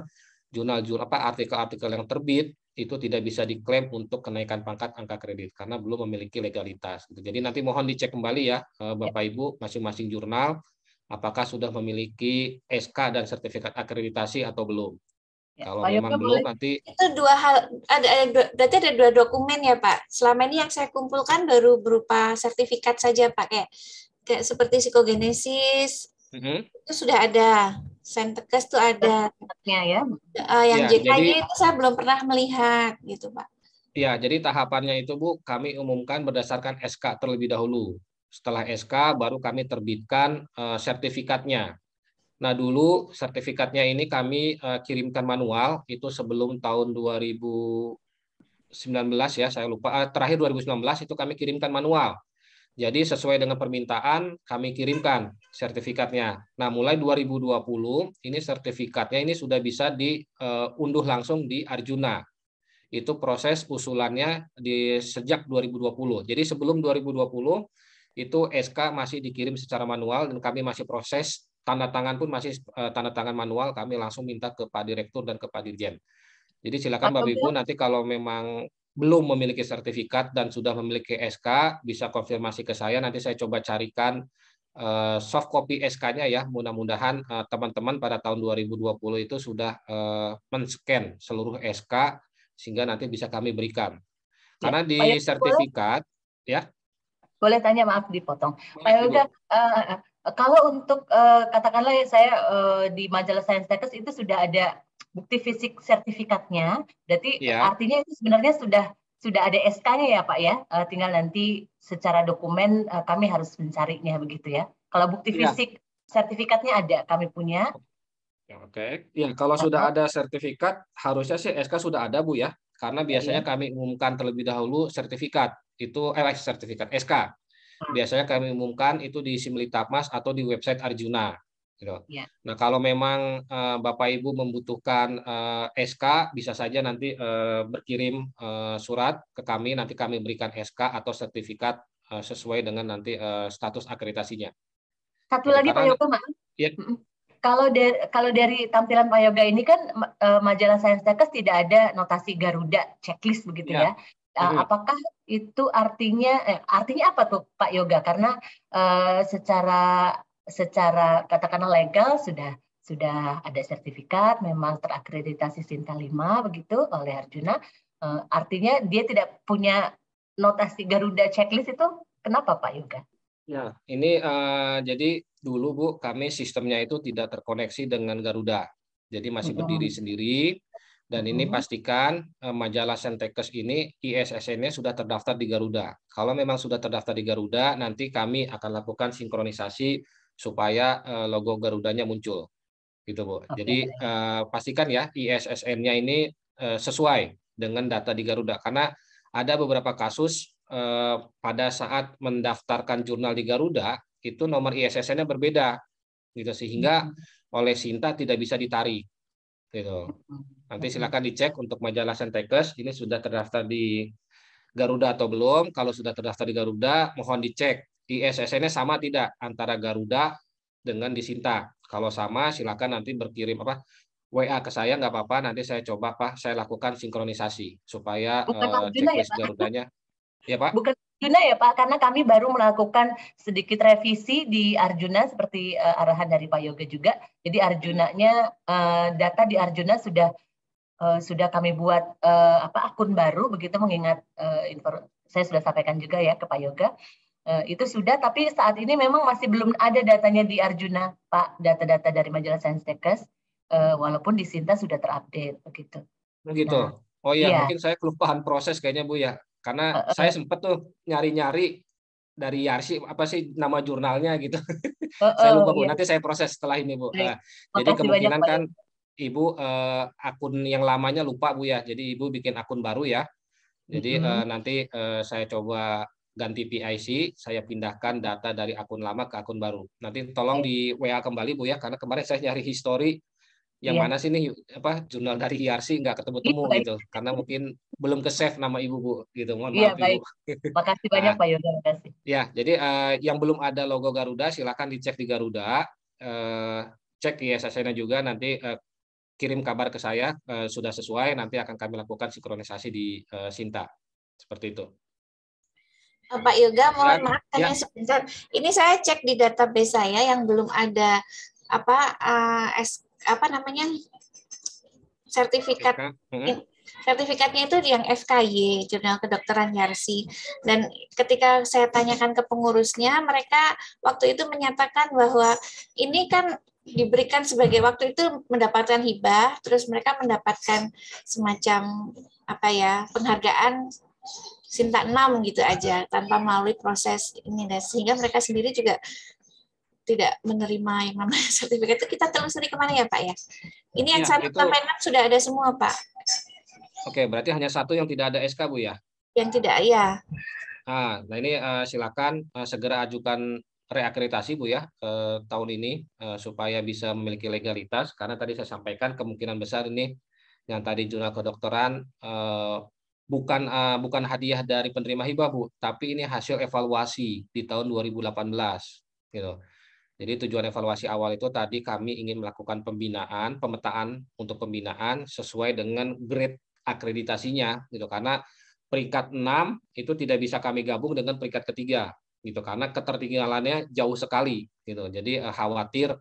jurnal-jurnal apa artikel-artikel yang terbit itu tidak bisa diklaim untuk kenaikan pangkat angka kredit karena belum memiliki legalitas. Gitu. Jadi nanti mohon dicek kembali ya, eh, ya Bapak Ibu masing-masing jurnal apakah sudah memiliki SK dan sertifikat akreditasi atau belum. Ya, Kalau Pak memang Yoko belum boleh. nanti itu dua hal ada, ada berarti ada dua dokumen ya Pak. Selama ini yang saya kumpulkan baru berupa sertifikat saja Pak kayak, kayak seperti psikogenesis mm -hmm. itu sudah ada tegas tuh ada ya. Uh, yang ya, JKG jadi, itu saya belum pernah melihat gitu, Pak. Ya, jadi tahapannya itu Bu kami umumkan berdasarkan SK terlebih dahulu. Setelah SK baru kami terbitkan uh, sertifikatnya. Nah, dulu sertifikatnya ini kami uh, kirimkan manual itu sebelum tahun 2019 ya, saya lupa uh, terakhir 2019 itu kami kirimkan manual. Jadi sesuai dengan permintaan kami kirimkan sertifikatnya. Nah, mulai 2020 ini sertifikatnya ini sudah bisa diunduh eh, langsung di Arjuna. Itu proses usulannya di sejak 2020. Jadi sebelum 2020 itu SK masih dikirim secara manual dan kami masih proses tanda tangan pun masih eh, tanda tangan manual kami langsung minta ke Pak Direktur dan ke Pak Dirjen. Jadi silakan Bapak Ibu nanti kalau memang belum memiliki sertifikat dan sudah memiliki SK, bisa konfirmasi ke saya. Nanti saya coba carikan eh, soft copy SK-nya ya. Mudah-mudahan eh, teman-teman pada tahun 2020 itu sudah uh, men-scan seluruh SK sehingga nanti bisa kami berikan. Ya, Karena di sertifikat ya. Boleh tanya maaf dipotong. Pak Yuda, kalau untuk katakanlah saya di majalah Science Status itu sudah ada bukti fisik sertifikatnya, berarti ya. artinya itu sebenarnya sudah sudah ada SK-nya ya Pak ya, uh, tinggal nanti secara dokumen uh, kami harus mencarinya begitu ya. Kalau bukti ya. fisik sertifikatnya ada, kami punya. Ya, oke, okay. ya kalau sudah ada sertifikat harusnya sih SK sudah ada Bu ya, karena iya. biasanya kami umumkan terlebih dahulu sertifikat itu eh sertifikat SK. Ah. Biasanya kami umumkan itu di Simlitapmas atau di website Arjuna. Gitu. Ya. Nah, kalau memang uh, Bapak Ibu membutuhkan uh, eh, SK, bisa saja nanti uh, berkirim uh, surat ke kami, nanti kami berikan SK atau sertifikat uh, sesuai dengan nanti uh, status akreditasinya. Satu gitu, lagi Pak Yoga, Ya. Kalau dari kalau dari tampilan Pak Yoga ini kan majalah Science Tekes tidak ada notasi Garuda checklist begitu iya. ya. ya. apakah itu artinya artinya apa tuh Pak Yoga? Karena uh, secara secara katakanlah legal sudah sudah ada sertifikat memang terakreditasi Sinta Lima begitu oleh Arjuna. Uh, artinya dia tidak punya notasi Garuda checklist itu kenapa Pak Yoga? Ya, ini uh, jadi dulu Bu kami sistemnya itu tidak terkoneksi dengan Garuda. Jadi masih hmm. berdiri sendiri dan ini pastikan uh, majalah Sentekes ini ISSN-nya sudah terdaftar di Garuda. Kalau memang sudah terdaftar di Garuda, nanti kami akan lakukan sinkronisasi supaya eh, logo Garudanya muncul gitu Bu. Okay. Jadi eh, pastikan ya ISSN-nya ini eh, sesuai dengan data di Garuda karena ada beberapa kasus pada saat mendaftarkan jurnal di Garuda itu nomor ISSN-nya berbeda gitu sehingga hmm. oleh Sinta tidak bisa ditarik gitu. Hmm. Nanti silakan dicek untuk majalah Sentekes ini sudah terdaftar di Garuda atau belum. Kalau sudah terdaftar di Garuda, mohon dicek ISSN-nya sama tidak antara Garuda dengan di Sinta Kalau sama, silakan nanti berkirim apa WA ke saya nggak apa-apa. Nanti saya coba Pak, saya lakukan sinkronisasi supaya Bukan uh, checklist ya, Garudanya. Ya Pak. Bukan Arjuna ya Pak, karena kami baru melakukan sedikit revisi di Arjuna seperti uh, arahan dari Pak Yoga juga. Jadi Arjunanya uh, data di Arjuna sudah uh, sudah kami buat uh, apa akun baru begitu mengingat uh, info, saya sudah sampaikan juga ya ke Pak Yoga. Eh, itu sudah, tapi saat ini memang masih belum ada datanya di Arjuna, Pak, data-data dari majalah Science Tekes, eh, walaupun di Sinta sudah terupdate begitu. Begitu. Oh, nah, oh iya, iya, mungkin saya kelupaan proses kayaknya Bu ya, karena uh, uh, saya sempat tuh nyari-nyari dari Yarsi apa sih nama jurnalnya gitu. Uh, uh, saya lupa Bu, iya. nanti saya proses setelah ini Bu. Uh, jadi kemungkinan banyak, ya. kan Pak. Ibu uh, akun yang lamanya lupa Bu ya, jadi Ibu bikin akun baru ya. Jadi mm -hmm. uh, nanti uh, saya coba ganti PIC, saya pindahkan data dari akun lama ke akun baru. Nanti tolong di WA kembali Bu ya, karena kemarin saya nyari histori yang ya. mana sih nih apa jurnal dari IRC nggak ketemu-temu ya, gitu, karena mungkin belum ke save nama ibu bu gitu. Mohon ya, maaf baik. ibu. Makasih banyak nah, Pak Yoga. Makasih. Ya, jadi uh, yang belum ada logo Garuda silahkan dicek di Garuda, uh, cek ya SSN juga nanti uh, kirim kabar ke saya sudah sesuai nanti akan kami lakukan sinkronisasi di Sinta seperti itu. Eh, Pak Yoga, mohon kan? maaf hanya sebentar. Ini saya cek di database saya yang belum ada apa uh, eh, S, apa namanya sertifikat iya. sertifikatnya itu yang FKY Jurnal Kedokteran Yarsi dan ketika saya tanyakan ke pengurusnya mereka waktu itu menyatakan bahwa ini kan diberikan sebagai waktu itu mendapatkan hibah terus mereka mendapatkan semacam apa ya penghargaan Sinta 6 gitu aja tanpa melalui proses ini dan sehingga mereka sendiri juga tidak menerima yang namanya sertifikat itu kita telusuri kemana ya Pak ya? Ini yang ya, satu itu... sampai enam sudah ada semua Pak. Oke, berarti hanya satu yang tidak ada SK Bu ya? Yang tidak ya. Nah, nah ini uh, silakan uh, segera ajukan reakreditasi Bu ya uh, tahun ini uh, supaya bisa memiliki legalitas karena tadi saya sampaikan kemungkinan besar ini yang tadi jurnal kedokteran uh, bukan uh, bukan hadiah dari penerima hibah Bu, tapi ini hasil evaluasi di tahun 2018 gitu. Jadi tujuan evaluasi awal itu tadi kami ingin melakukan pembinaan, pemetaan untuk pembinaan sesuai dengan grade akreditasinya gitu karena peringkat 6 itu tidak bisa kami gabung dengan peringkat ketiga gitu karena ketertinggalannya jauh sekali gitu. Jadi eh, khawatir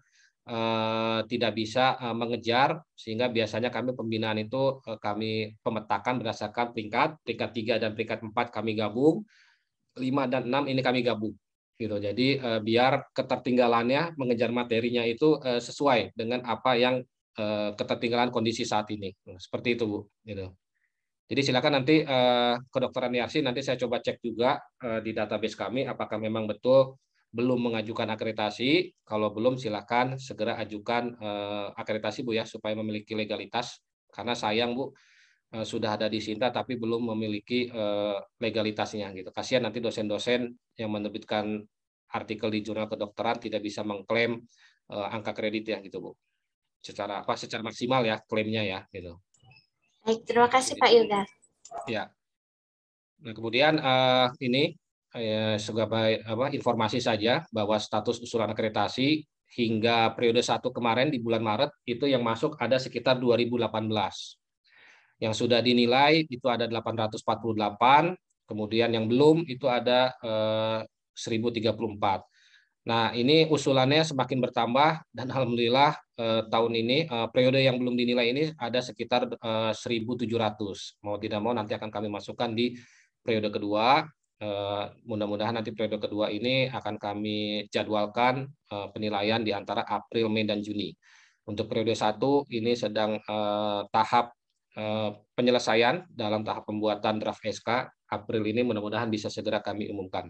Eh, tidak bisa eh, mengejar sehingga biasanya kami pembinaan itu eh, kami pemetakan berdasarkan peringkat peringkat 3 dan peringkat empat kami gabung 5 dan 6 ini kami gabung gitu jadi biar ketertinggalannya mengejar materinya itu sesuai dengan apa yang ketertinggalan kondisi saat ini nah, seperti itu Bu gitu jadi silakan nanti ke dokter Aniarsi nanti saya coba cek juga di database kami apakah memang betul belum mengajukan akreditasi, kalau belum silakan segera ajukan uh, akreditasi Bu ya supaya memiliki legalitas. Karena sayang Bu uh, sudah ada di Sinta tapi belum memiliki uh, legalitasnya gitu. Kasihan nanti dosen-dosen yang menerbitkan artikel di jurnal kedokteran tidak bisa mengklaim uh, angka kredit ya gitu Bu. Secara apa? Secara maksimal ya klaimnya ya gitu. Baik, terima kasih Pak Yuda. Ya. Nah, kemudian uh, ini sebagai apa, informasi saja bahwa status usulan akreditasi hingga periode satu kemarin di bulan Maret itu yang masuk ada sekitar 2018. Yang sudah dinilai itu ada 848, kemudian yang belum itu ada eh, 1034. Nah, ini usulannya semakin bertambah dan alhamdulillah eh, tahun ini eh, periode yang belum dinilai ini ada sekitar eh, 1700. Mau tidak mau nanti akan kami masukkan di periode kedua Eh, mudah-mudahan nanti periode kedua ini akan kami jadwalkan eh, penilaian di antara April, Mei, dan Juni. Untuk periode satu ini sedang eh, tahap penyelesaian dalam tahap pembuatan draft SK. April ini mudah-mudahan bisa segera kami umumkan.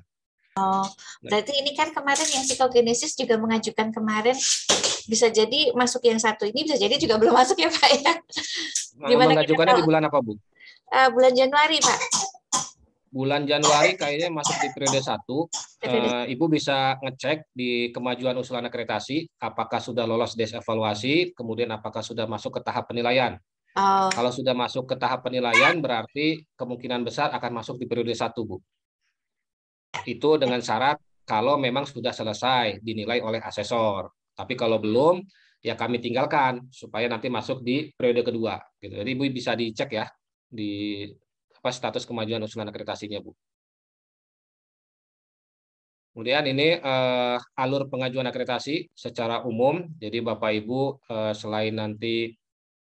Oh, berarti ini kan kemarin yang psikogenesis juga mengajukan kemarin bisa jadi masuk yang satu ini bisa jadi juga belum masuk ya Pak ya. mengajukannya di bulan apa Bu? Uh, bulan Januari Pak bulan Januari kayaknya masuk di periode 1. Uh, eh, Ibu bisa ngecek di kemajuan usulan akreditasi apakah sudah lolos evaluasi, kemudian apakah sudah masuk ke tahap penilaian. Oh. Kalau sudah masuk ke tahap penilaian berarti kemungkinan besar akan masuk di periode 1, Bu. Itu dengan syarat kalau memang sudah selesai dinilai oleh asesor. Tapi kalau belum ya kami tinggalkan supaya nanti masuk di periode kedua gitu. Jadi Ibu bisa dicek ya di apa status kemajuan usulan akreditasinya, Bu. Kemudian ini uh, alur pengajuan akreditasi secara umum. Jadi Bapak Ibu uh, selain nanti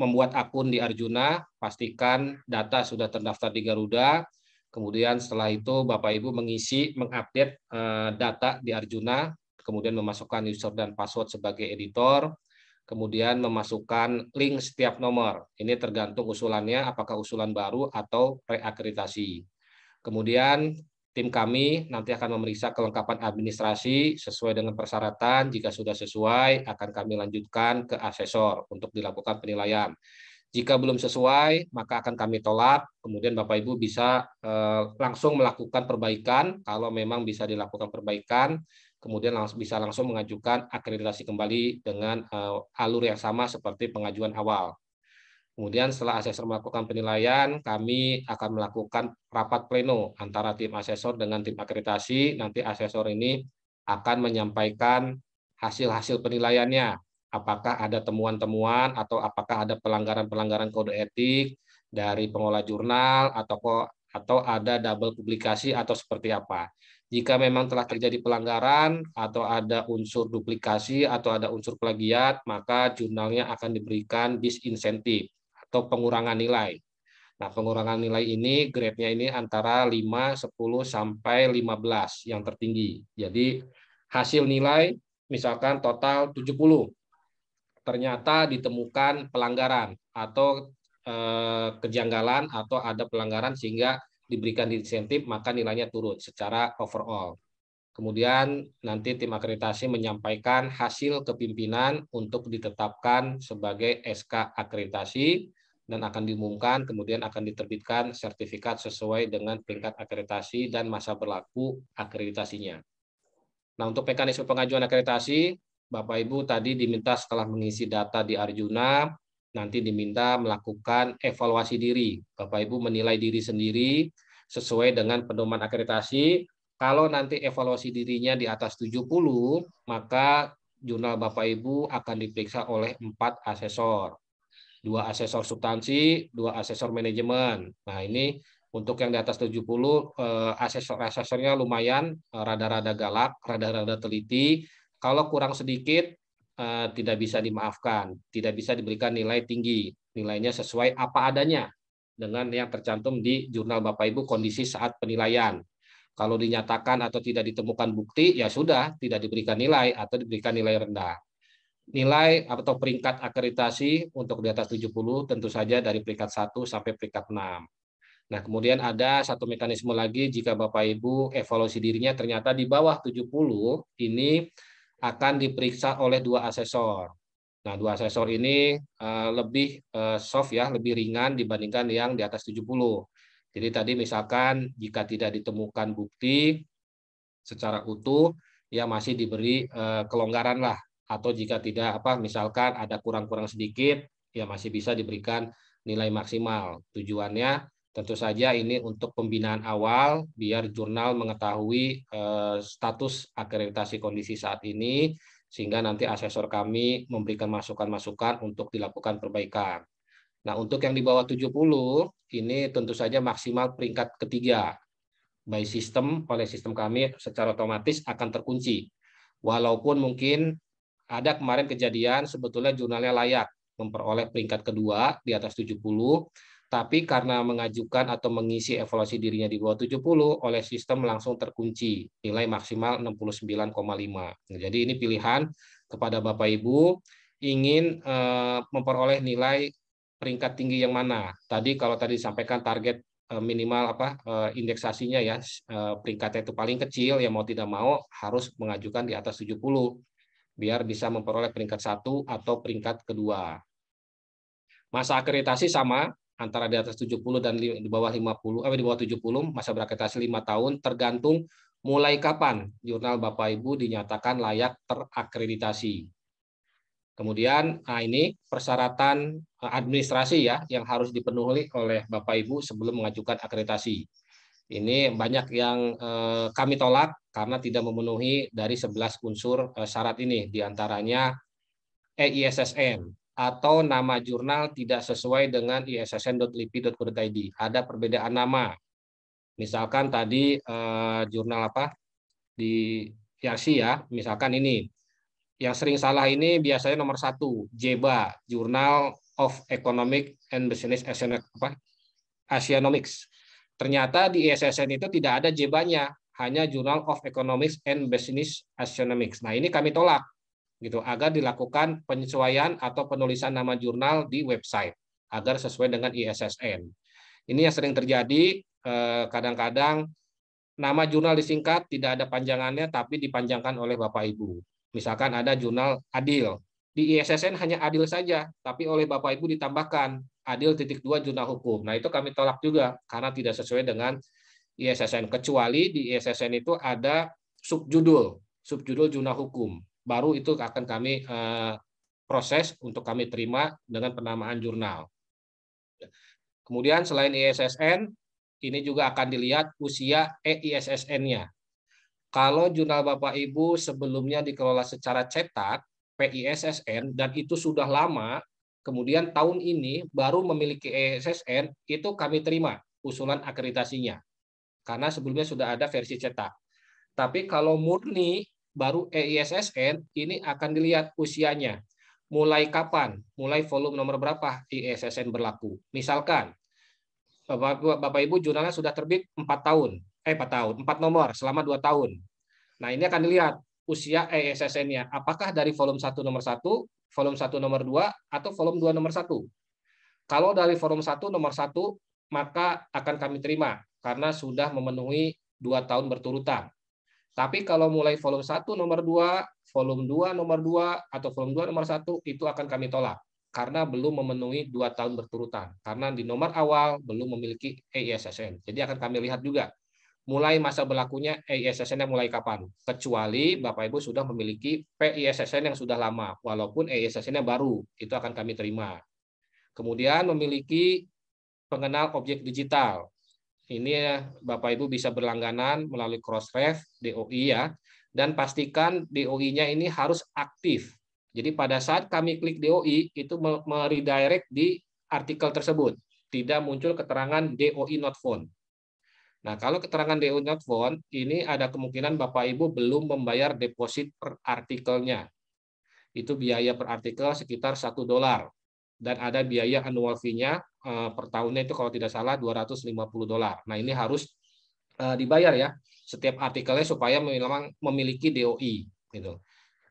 membuat akun di Arjuna, pastikan data sudah terdaftar di Garuda. Kemudian setelah itu Bapak Ibu mengisi, mengupdate uh, data di Arjuna, kemudian memasukkan user dan password sebagai editor kemudian memasukkan link setiap nomor. Ini tergantung usulannya, apakah usulan baru atau reakreditasi. Kemudian tim kami nanti akan memeriksa kelengkapan administrasi sesuai dengan persyaratan. Jika sudah sesuai, akan kami lanjutkan ke asesor untuk dilakukan penilaian. Jika belum sesuai, maka akan kami tolak. Kemudian Bapak Ibu bisa eh, langsung melakukan perbaikan kalau memang bisa dilakukan perbaikan kemudian langsung, bisa langsung mengajukan akreditasi kembali dengan uh, alur yang sama seperti pengajuan awal. Kemudian setelah asesor melakukan penilaian, kami akan melakukan rapat pleno antara tim asesor dengan tim akreditasi. Nanti asesor ini akan menyampaikan hasil-hasil penilaiannya. Apakah ada temuan-temuan atau apakah ada pelanggaran-pelanggaran kode etik dari pengolah jurnal atau atau ada double publikasi atau seperti apa jika memang telah terjadi pelanggaran atau ada unsur duplikasi atau ada unsur plagiat, maka jurnalnya akan diberikan disinsentif atau pengurangan nilai. Nah, pengurangan nilai ini grade-nya ini antara 5, 10 sampai 15 yang tertinggi. Jadi hasil nilai misalkan total 70. Ternyata ditemukan pelanggaran atau eh, kejanggalan atau ada pelanggaran sehingga diberikan insentif maka nilainya turun secara overall. Kemudian nanti tim akreditasi menyampaikan hasil kepimpinan untuk ditetapkan sebagai SK akreditasi dan akan diumumkan kemudian akan diterbitkan sertifikat sesuai dengan peringkat akreditasi dan masa berlaku akreditasinya. Nah, untuk mekanisme pengajuan akreditasi, Bapak Ibu tadi diminta setelah mengisi data di Arjuna, nanti diminta melakukan evaluasi diri. Bapak Ibu menilai diri sendiri sesuai dengan pedoman akreditasi. Kalau nanti evaluasi dirinya di atas 70, maka jurnal Bapak Ibu akan diperiksa oleh empat asesor. Dua asesor substansi, dua asesor manajemen. Nah, ini untuk yang di atas 70 eh, asesor-asesornya lumayan eh, rada-rada galak, rada-rada teliti. Kalau kurang sedikit eh, tidak bisa dimaafkan, tidak bisa diberikan nilai tinggi. Nilainya sesuai apa adanya dengan yang tercantum di jurnal Bapak Ibu kondisi saat penilaian. Kalau dinyatakan atau tidak ditemukan bukti, ya sudah, tidak diberikan nilai atau diberikan nilai rendah. Nilai atau peringkat akreditasi untuk di atas 70 tentu saja dari peringkat 1 sampai peringkat 6. Nah, kemudian ada satu mekanisme lagi jika Bapak Ibu evaluasi dirinya ternyata di bawah 70 ini akan diperiksa oleh dua asesor. Nah, dua sensor ini eh, lebih eh, soft ya, lebih ringan dibandingkan yang di atas 70. Jadi tadi misalkan jika tidak ditemukan bukti secara utuh, ya masih diberi eh, kelonggaran lah. Atau jika tidak apa, misalkan ada kurang-kurang sedikit, ya masih bisa diberikan nilai maksimal. Tujuannya tentu saja ini untuk pembinaan awal, biar jurnal mengetahui status akreditasi kondisi saat ini, sehingga nanti asesor kami memberikan masukan-masukan untuk dilakukan perbaikan. Nah, untuk yang di bawah 70 ini tentu saja maksimal peringkat ketiga. By sistem oleh sistem kami secara otomatis akan terkunci. Walaupun mungkin ada kemarin kejadian sebetulnya jurnalnya layak, memperoleh peringkat kedua di atas 70, tapi karena mengajukan atau mengisi evaluasi dirinya di bawah 70 oleh sistem langsung terkunci nilai maksimal 69,5. Nah, jadi ini pilihan kepada Bapak Ibu ingin eh, memperoleh nilai peringkat tinggi yang mana. Tadi kalau tadi disampaikan target eh, minimal apa eh, indeksasinya ya peringkatnya itu paling kecil yang mau tidak mau harus mengajukan di atas 70 biar bisa memperoleh peringkat satu atau peringkat kedua. Masa akreditasi sama antara di atas 70 dan di bawah 50 eh di bawah 70 masa berakreditasi 5 tahun tergantung mulai kapan jurnal Bapak Ibu dinyatakan layak terakreditasi. Kemudian nah ini persyaratan eh, administrasi ya yang harus dipenuhi oleh Bapak Ibu sebelum mengajukan akreditasi. Ini banyak yang eh, kami tolak karena tidak memenuhi dari 11 unsur eh, syarat ini, diantaranya EISSN atau nama jurnal tidak sesuai dengan issn.lipi.co.id. Ada perbedaan nama. Misalkan tadi eh, jurnal apa di Yarsi ya, misalkan ini. Yang sering salah ini biasanya nomor satu, JEBA, Journal of Economic and Business Asianomics. Ternyata di e ISSN itu tidak ada JEBA-nya, hanya Journal of Economics and Business Astronomics. Nah, ini kami tolak gitu agar dilakukan penyesuaian atau penulisan nama jurnal di website agar sesuai dengan ISSN. Ini yang sering terjadi eh, kadang-kadang nama jurnal disingkat tidak ada panjangannya tapi dipanjangkan oleh Bapak Ibu. Misalkan ada jurnal Adil. Di ISSN hanya Adil saja, tapi oleh Bapak Ibu ditambahkan Adil titik dua jurnal hukum. Nah, itu kami tolak juga karena tidak sesuai dengan ISSN kecuali di ISSN itu ada subjudul subjudul jurnal hukum baru itu akan kami eh, proses untuk kami terima dengan penamaan jurnal. Kemudian selain ISSN ini juga akan dilihat usia EISSN-nya. Kalau jurnal Bapak Ibu sebelumnya dikelola secara cetak PISSN dan itu sudah lama, kemudian tahun ini baru memiliki e ISSN, itu kami terima usulan akreditasinya karena sebelumnya sudah ada versi cetak. Tapi kalau murni baru EISSN ini akan dilihat usianya. Mulai kapan? Mulai volume nomor berapa EISSN berlaku? Misalkan Bapak, Bapak Ibu jurnalnya sudah terbit 4 tahun, eh 4 tahun, 4 nomor selama 2 tahun. Nah, ini akan dilihat usia eissn nya Apakah dari volume 1 nomor 1, volume 1 nomor 2, atau volume 2 nomor 1? Kalau dari volume 1 nomor 1, maka akan kami terima karena sudah memenuhi dua tahun berturutan. Tapi kalau mulai volume 1 nomor 2, volume 2 nomor 2, atau volume 2 nomor 1, itu akan kami tolak. Karena belum memenuhi dua tahun berturutan. Karena di nomor awal belum memiliki EISSN. Jadi akan kami lihat juga mulai masa berlakunya EISSN yang mulai kapan. Kecuali Bapak Ibu sudah memiliki PISSN yang sudah lama, walaupun EISSN yang baru, itu akan kami terima. Kemudian memiliki pengenal objek digital. Ini ya Bapak Ibu bisa berlangganan melalui Crossref DOI ya dan pastikan DOI-nya ini harus aktif. Jadi pada saat kami klik DOI itu meredirect di artikel tersebut, tidak muncul keterangan DOI not found. Nah, kalau keterangan DOI not found, ini ada kemungkinan Bapak Ibu belum membayar deposit per artikelnya. Itu biaya per artikel sekitar 1 dolar dan ada biaya annual fee-nya eh, per tahunnya itu kalau tidak salah 250 dolar. Nah, ini harus eh, dibayar ya setiap artikelnya supaya memang memiliki DOI gitu.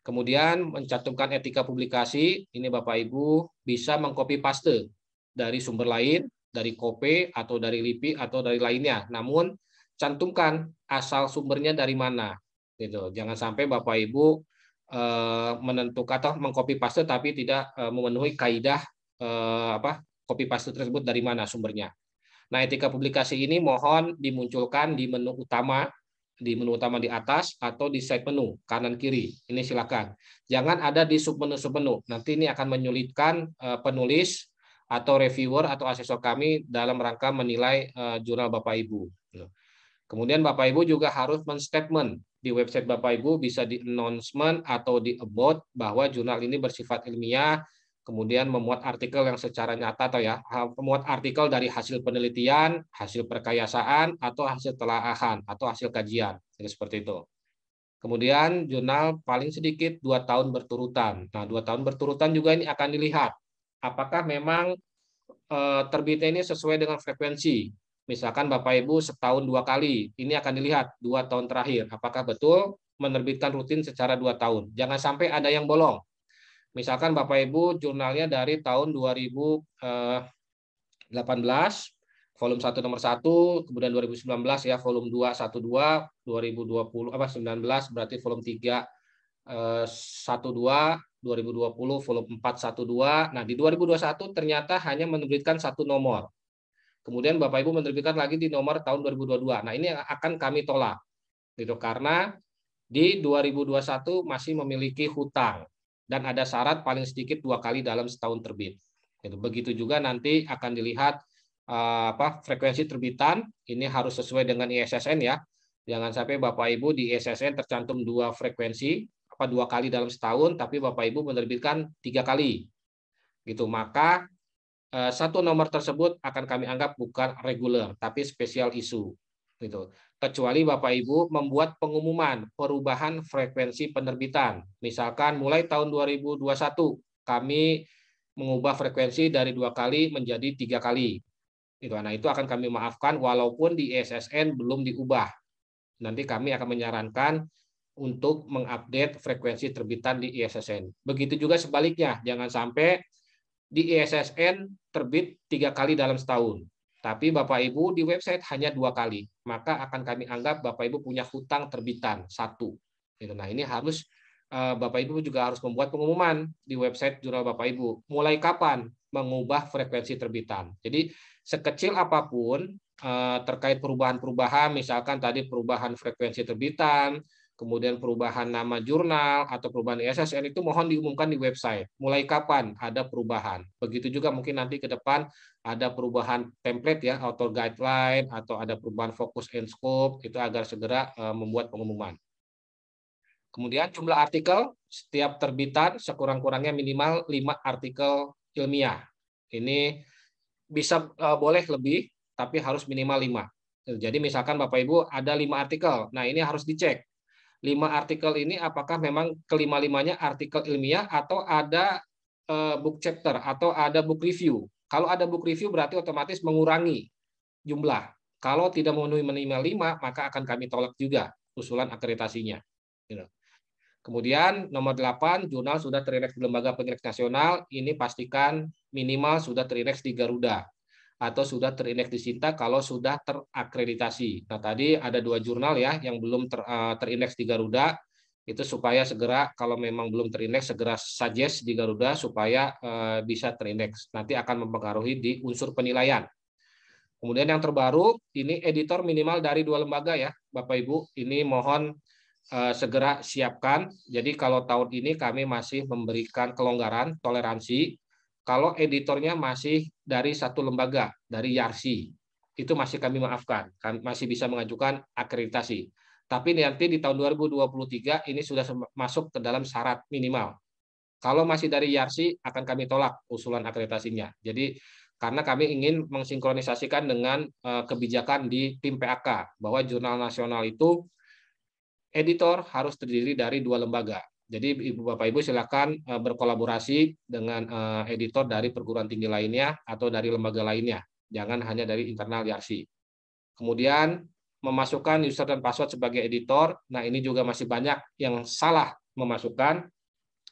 Kemudian mencantumkan etika publikasi, ini Bapak Ibu bisa mengcopy paste dari sumber lain, dari Kope atau dari LIPI atau dari lainnya. Namun cantumkan asal sumbernya dari mana gitu. Jangan sampai Bapak Ibu Eh, menentukan atau mengcopy paste tapi tidak eh, memenuhi kaidah eh, apa copy paste tersebut dari mana sumbernya. Nah, etika publikasi ini mohon dimunculkan di menu utama di menu utama di atas atau di side menu kanan kiri. Ini silakan. Jangan ada di sub menu sub menu. Nanti ini akan menyulitkan penulis atau reviewer atau asesor kami dalam rangka menilai jurnal Bapak Ibu. Gitu. Kemudian Bapak Ibu juga harus menstatement di website Bapak Ibu bisa di announcement atau di about bahwa jurnal ini bersifat ilmiah, kemudian memuat artikel yang secara nyata atau ya memuat artikel dari hasil penelitian, hasil perkayasaan atau hasil telaahan atau hasil kajian. Jadi seperti itu. Kemudian jurnal paling sedikit dua tahun berturutan. Nah, dua tahun berturutan juga ini akan dilihat apakah memang eh, terbitnya ini sesuai dengan frekuensi. Misalkan Bapak Ibu setahun dua kali, ini akan dilihat dua tahun terakhir. Apakah betul menerbitkan rutin secara dua tahun? Jangan sampai ada yang bolong. Misalkan Bapak Ibu jurnalnya dari tahun 2018 eh, volume 1 nomor 1, kemudian 2019 ya volume 2 12, 2020 apa 19 berarti volume 3 12, 2020 volume 4 12. Nah, di 2021 ternyata hanya menerbitkan satu nomor. Kemudian Bapak Ibu menerbitkan lagi di nomor tahun 2022. Nah, ini yang akan kami tolak. Gitu karena di 2021 masih memiliki hutang dan ada syarat paling sedikit dua kali dalam setahun terbit. Gitu. Begitu juga nanti akan dilihat eh, apa frekuensi terbitan ini harus sesuai dengan ISSN ya. Jangan sampai Bapak Ibu di ISSN tercantum dua frekuensi apa dua kali dalam setahun tapi Bapak Ibu menerbitkan tiga kali. Gitu. Maka Eh, satu nomor tersebut akan kami anggap bukan reguler tapi spesial isu gitu. Kecuali Bapak Ibu membuat pengumuman perubahan frekuensi penerbitan. Misalkan mulai tahun 2021 kami mengubah frekuensi dari dua kali menjadi tiga kali. Itu, nah itu akan kami maafkan walaupun di e SSN belum diubah. Nanti kami akan menyarankan untuk mengupdate frekuensi terbitan di ISSN. E Begitu juga sebaliknya, jangan sampai di ISSN e terbit tiga kali dalam setahun. Tapi Bapak Ibu di website hanya dua kali. Maka akan kami anggap Bapak Ibu punya hutang terbitan satu. Gitu. Nah ini harus eh, Bapak Ibu juga harus membuat pengumuman di website jurnal Bapak Ibu. Mulai kapan mengubah frekuensi terbitan. Jadi sekecil apapun eh, terkait perubahan-perubahan, misalkan tadi perubahan frekuensi terbitan, kemudian perubahan nama jurnal atau perubahan ISSN itu mohon diumumkan di website. Mulai kapan ada perubahan? Begitu juga mungkin nanti ke depan ada perubahan template ya, author guideline atau ada perubahan fokus and scope itu agar segera eh, membuat pengumuman. Kemudian jumlah artikel setiap terbitan sekurang-kurangnya minimal 5 artikel ilmiah. Ini bisa eh, boleh lebih tapi harus minimal 5. Jadi misalkan Bapak Ibu ada 5 artikel. Nah, ini harus dicek lima artikel ini apakah memang kelima-limanya artikel ilmiah atau ada eh, book chapter atau ada book review. Kalau ada book review berarti otomatis mengurangi jumlah. Kalau tidak memenuhi minimal lima maka akan kami tolak juga usulan akreditasinya. Gitu. Kemudian nomor delapan jurnal sudah terindeks di Lembaga Pengindeks Nasional, ini pastikan minimal sudah terindeks di Garuda atau sudah terindeks di Sinta kalau sudah terakreditasi. Nah, tadi ada dua jurnal ya yang belum ter, uh, eh, terindeks di Garuda itu supaya segera kalau memang belum terindeks segera suggest di Garuda supaya uh, bisa terindeks. Nanti akan mempengaruhi di unsur penilaian. Kemudian yang terbaru ini editor minimal dari dua lembaga ya, Bapak Ibu. Ini mohon uh, segera siapkan. Jadi kalau tahun ini kami masih memberikan kelonggaran toleransi kalau editornya masih dari satu lembaga, dari Yarsi, itu masih kami maafkan, kami masih bisa mengajukan akreditasi. Tapi nanti di tahun 2023 ini sudah masuk ke dalam syarat minimal. Kalau masih dari Yarsi akan kami tolak usulan akreditasinya. Jadi karena kami ingin mensinkronisasikan dengan eh, kebijakan di tim PAK bahwa jurnal nasional itu editor harus terdiri dari dua lembaga. Jadi ibu bapak ibu silakan eh, berkolaborasi dengan eh, editor dari perguruan tinggi lainnya atau dari lembaga lainnya. Jangan hanya dari internal Yarsi. Kemudian memasukkan user dan password sebagai editor. Nah ini juga masih banyak yang salah memasukkan.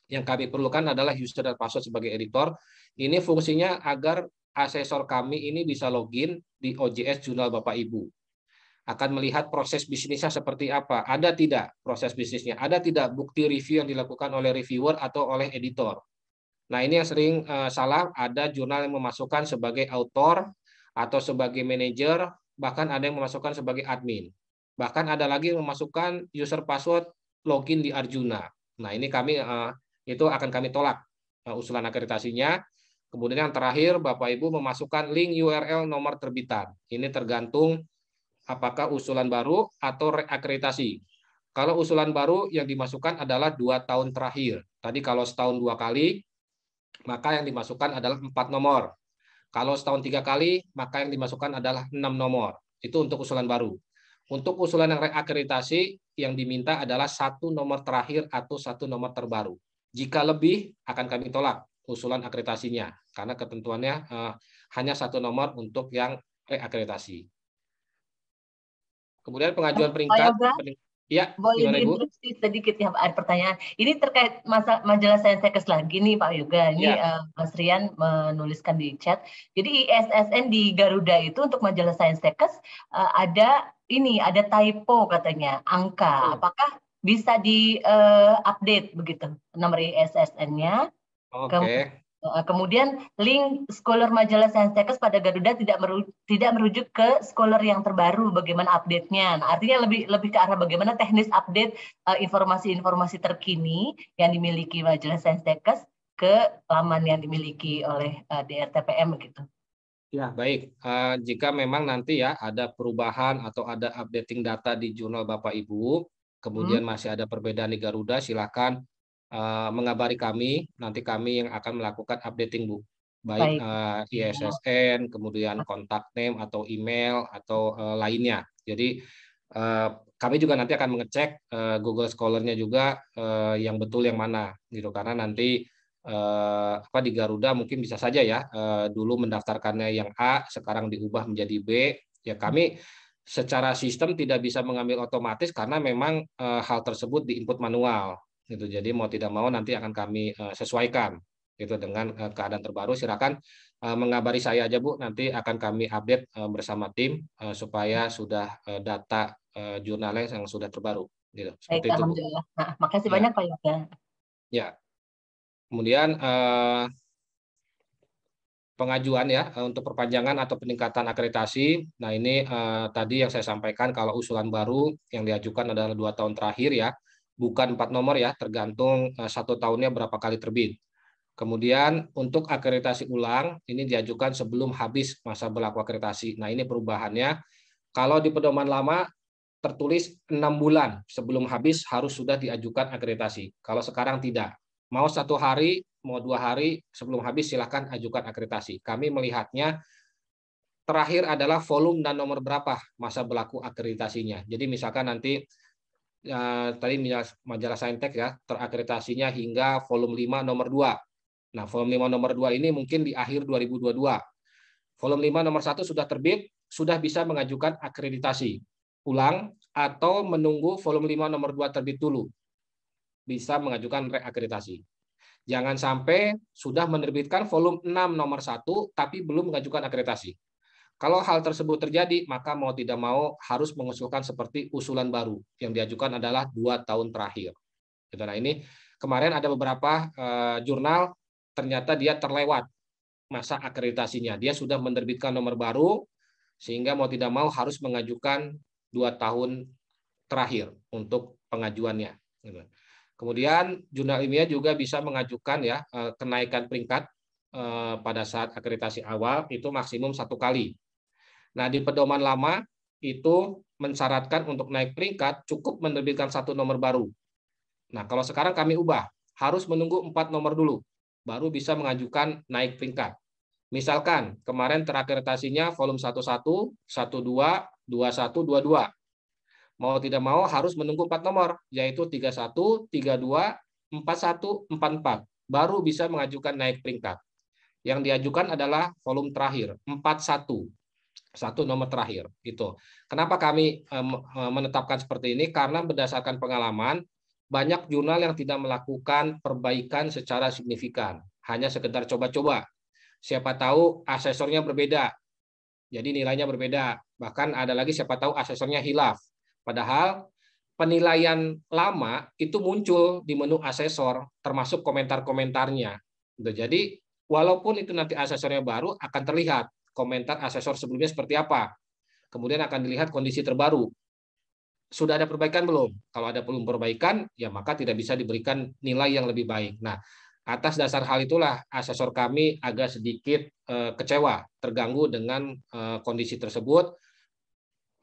Yang kami perlukan adalah user dan password sebagai editor. Ini fungsinya agar asesor kami ini bisa login di OJS jurnal Bapak Ibu akan melihat proses bisnisnya seperti apa. Ada tidak proses bisnisnya? Ada tidak bukti review yang dilakukan oleh reviewer atau oleh editor? Nah, ini yang sering uh, salah. Ada jurnal yang memasukkan sebagai autor atau sebagai manajer, bahkan ada yang memasukkan sebagai admin. Bahkan ada lagi yang memasukkan user password login di Arjuna. Nah, ini kami uh, itu akan kami tolak uh, usulan akreditasinya. Kemudian yang terakhir, Bapak Ibu memasukkan link URL nomor terbitan. Ini tergantung apakah usulan baru atau reakreditasi. Kalau usulan baru yang dimasukkan adalah dua tahun terakhir. Tadi kalau setahun dua kali, maka yang dimasukkan adalah empat nomor. Kalau setahun tiga kali, maka yang dimasukkan adalah enam nomor. Itu untuk usulan baru. Untuk usulan yang reakreditasi, yang diminta adalah satu nomor terakhir atau satu nomor terbaru. Jika lebih, akan kami tolak usulan akreditasinya, karena ketentuannya eh, hanya satu nomor untuk yang reakreditasi. Kemudian pengajuan peringkat. Oh, ya, boleh diinterupsi sedikit ya pertanyaan. Ini terkait masa, majalah Science lagi nih Pak Yoga. Ini ya. uh, Mas Rian menuliskan di chat. Jadi ISSN di Garuda itu untuk majalah Science uh, ada ini ada typo katanya angka. Oh. Apakah bisa di uh, update begitu nomor ISSN-nya? Oke. Okay. Kemudian link scholar majalah Science Checkers pada Garuda tidak merujuk, tidak merujuk ke scholar yang terbaru bagaimana update-nya. Nah, artinya lebih lebih ke arah bagaimana teknis update eh, informasi-informasi uh, terkini yang dimiliki majalah Science Checkers ke laman yang dimiliki oleh uh, eh, DRTPM begitu. Ya, baik. Uh, jika memang nanti ya ada perubahan atau ada updating data di jurnal Bapak Ibu, kemudian hmm. masih ada perbedaan di Garuda, silakan Eh, mengabari kami, nanti kami yang akan melakukan updating Bu. Baik, baik. Uh, eh, ISSN, kemudian kontak name atau email atau uh, lainnya. Jadi uh, kami juga nanti akan mengecek uh, Google Scholar-nya juga uh, yang betul yang mana gitu karena nanti uh, apa di Garuda mungkin bisa saja ya uh, dulu mendaftarkannya yang A sekarang diubah menjadi B ya kami secara sistem tidak bisa mengambil otomatis karena memang uh, hal tersebut diinput manual itu jadi mau tidak mau nanti akan kami eh, sesuaikan itu dengan eh, keadaan terbaru. Silakan eh, mengabari saya aja Bu, nanti akan kami update bersama tim supaya sudah data jurnalnya yang sudah terbaru. Gitu. Baik, itu, Bu. Nah, makasih ya. banyak Pak Yoga. Ya. Kemudian eh, pengajuan ya untuk perpanjangan atau peningkatan akreditasi. Nah ini eh, tadi yang saya sampaikan kalau usulan baru yang diajukan adalah dua tahun terakhir ya bukan empat nomor ya, tergantung eh, satu tahunnya berapa kali terbit. Kemudian untuk akreditasi ulang ini diajukan sebelum habis masa berlaku akreditasi. Nah ini perubahannya. Kalau di pedoman lama tertulis enam bulan sebelum habis harus sudah diajukan akreditasi. Kalau sekarang tidak. Mau satu hari, mau dua hari sebelum habis silahkan ajukan akreditasi. Kami melihatnya terakhir adalah volume dan nomor berapa masa berlaku akreditasinya. Jadi misalkan nanti eh, tadi majalah Saintek ya, terakreditasinya hingga volume 5 nomor 2. Nah, volume 5 nomor 2 ini mungkin di akhir 2022. Volume 5 nomor 1 sudah terbit, sudah bisa mengajukan akreditasi ulang atau menunggu volume 5 nomor 2 terbit dulu. Bisa mengajukan reakreditasi. Jangan sampai sudah menerbitkan volume 6 nomor 1 tapi belum mengajukan akreditasi. Kalau hal tersebut terjadi, maka mau tidak mau harus mengusulkan seperti usulan baru yang diajukan adalah dua tahun terakhir. Gitu. Nah ini kemarin ada beberapa eh, jurnal ternyata dia terlewat masa akreditasinya. Dia sudah menerbitkan nomor baru sehingga mau tidak mau harus mengajukan dua tahun terakhir untuk pengajuannya. Gitu. Kemudian jurnal ilmiah juga bisa mengajukan ya eh, kenaikan peringkat eh, pada saat akreditasi awal itu maksimum satu kali Nah, di pedoman lama itu mensyaratkan untuk naik peringkat cukup menerbitkan satu nomor baru. Nah, kalau sekarang kami ubah, harus menunggu empat nomor dulu, baru bisa mengajukan naik peringkat. Misalkan kemarin terakreditasinya volume 11, 12, 21, 22. Mau tidak mau harus menunggu empat nomor, yaitu 31, 32, 41, 44. Baru bisa mengajukan naik peringkat. Yang diajukan adalah volume terakhir, 41 satu nomor terakhir itu. Kenapa kami menetapkan seperti ini? Karena berdasarkan pengalaman banyak jurnal yang tidak melakukan perbaikan secara signifikan, hanya sekedar coba-coba. Siapa tahu asesornya berbeda. Jadi nilainya berbeda. Bahkan ada lagi siapa tahu asesornya hilaf. Padahal penilaian lama itu muncul di menu asesor termasuk komentar-komentarnya. Gitu. Jadi walaupun itu nanti asesornya baru akan terlihat komentar asesor sebelumnya seperti apa. Kemudian akan dilihat kondisi terbaru. Sudah ada perbaikan belum? Kalau ada belum perbaikan, ya maka tidak bisa diberikan nilai yang lebih baik. Nah, atas dasar hal itulah asesor kami agak sedikit eh, kecewa, terganggu dengan eh, kondisi tersebut.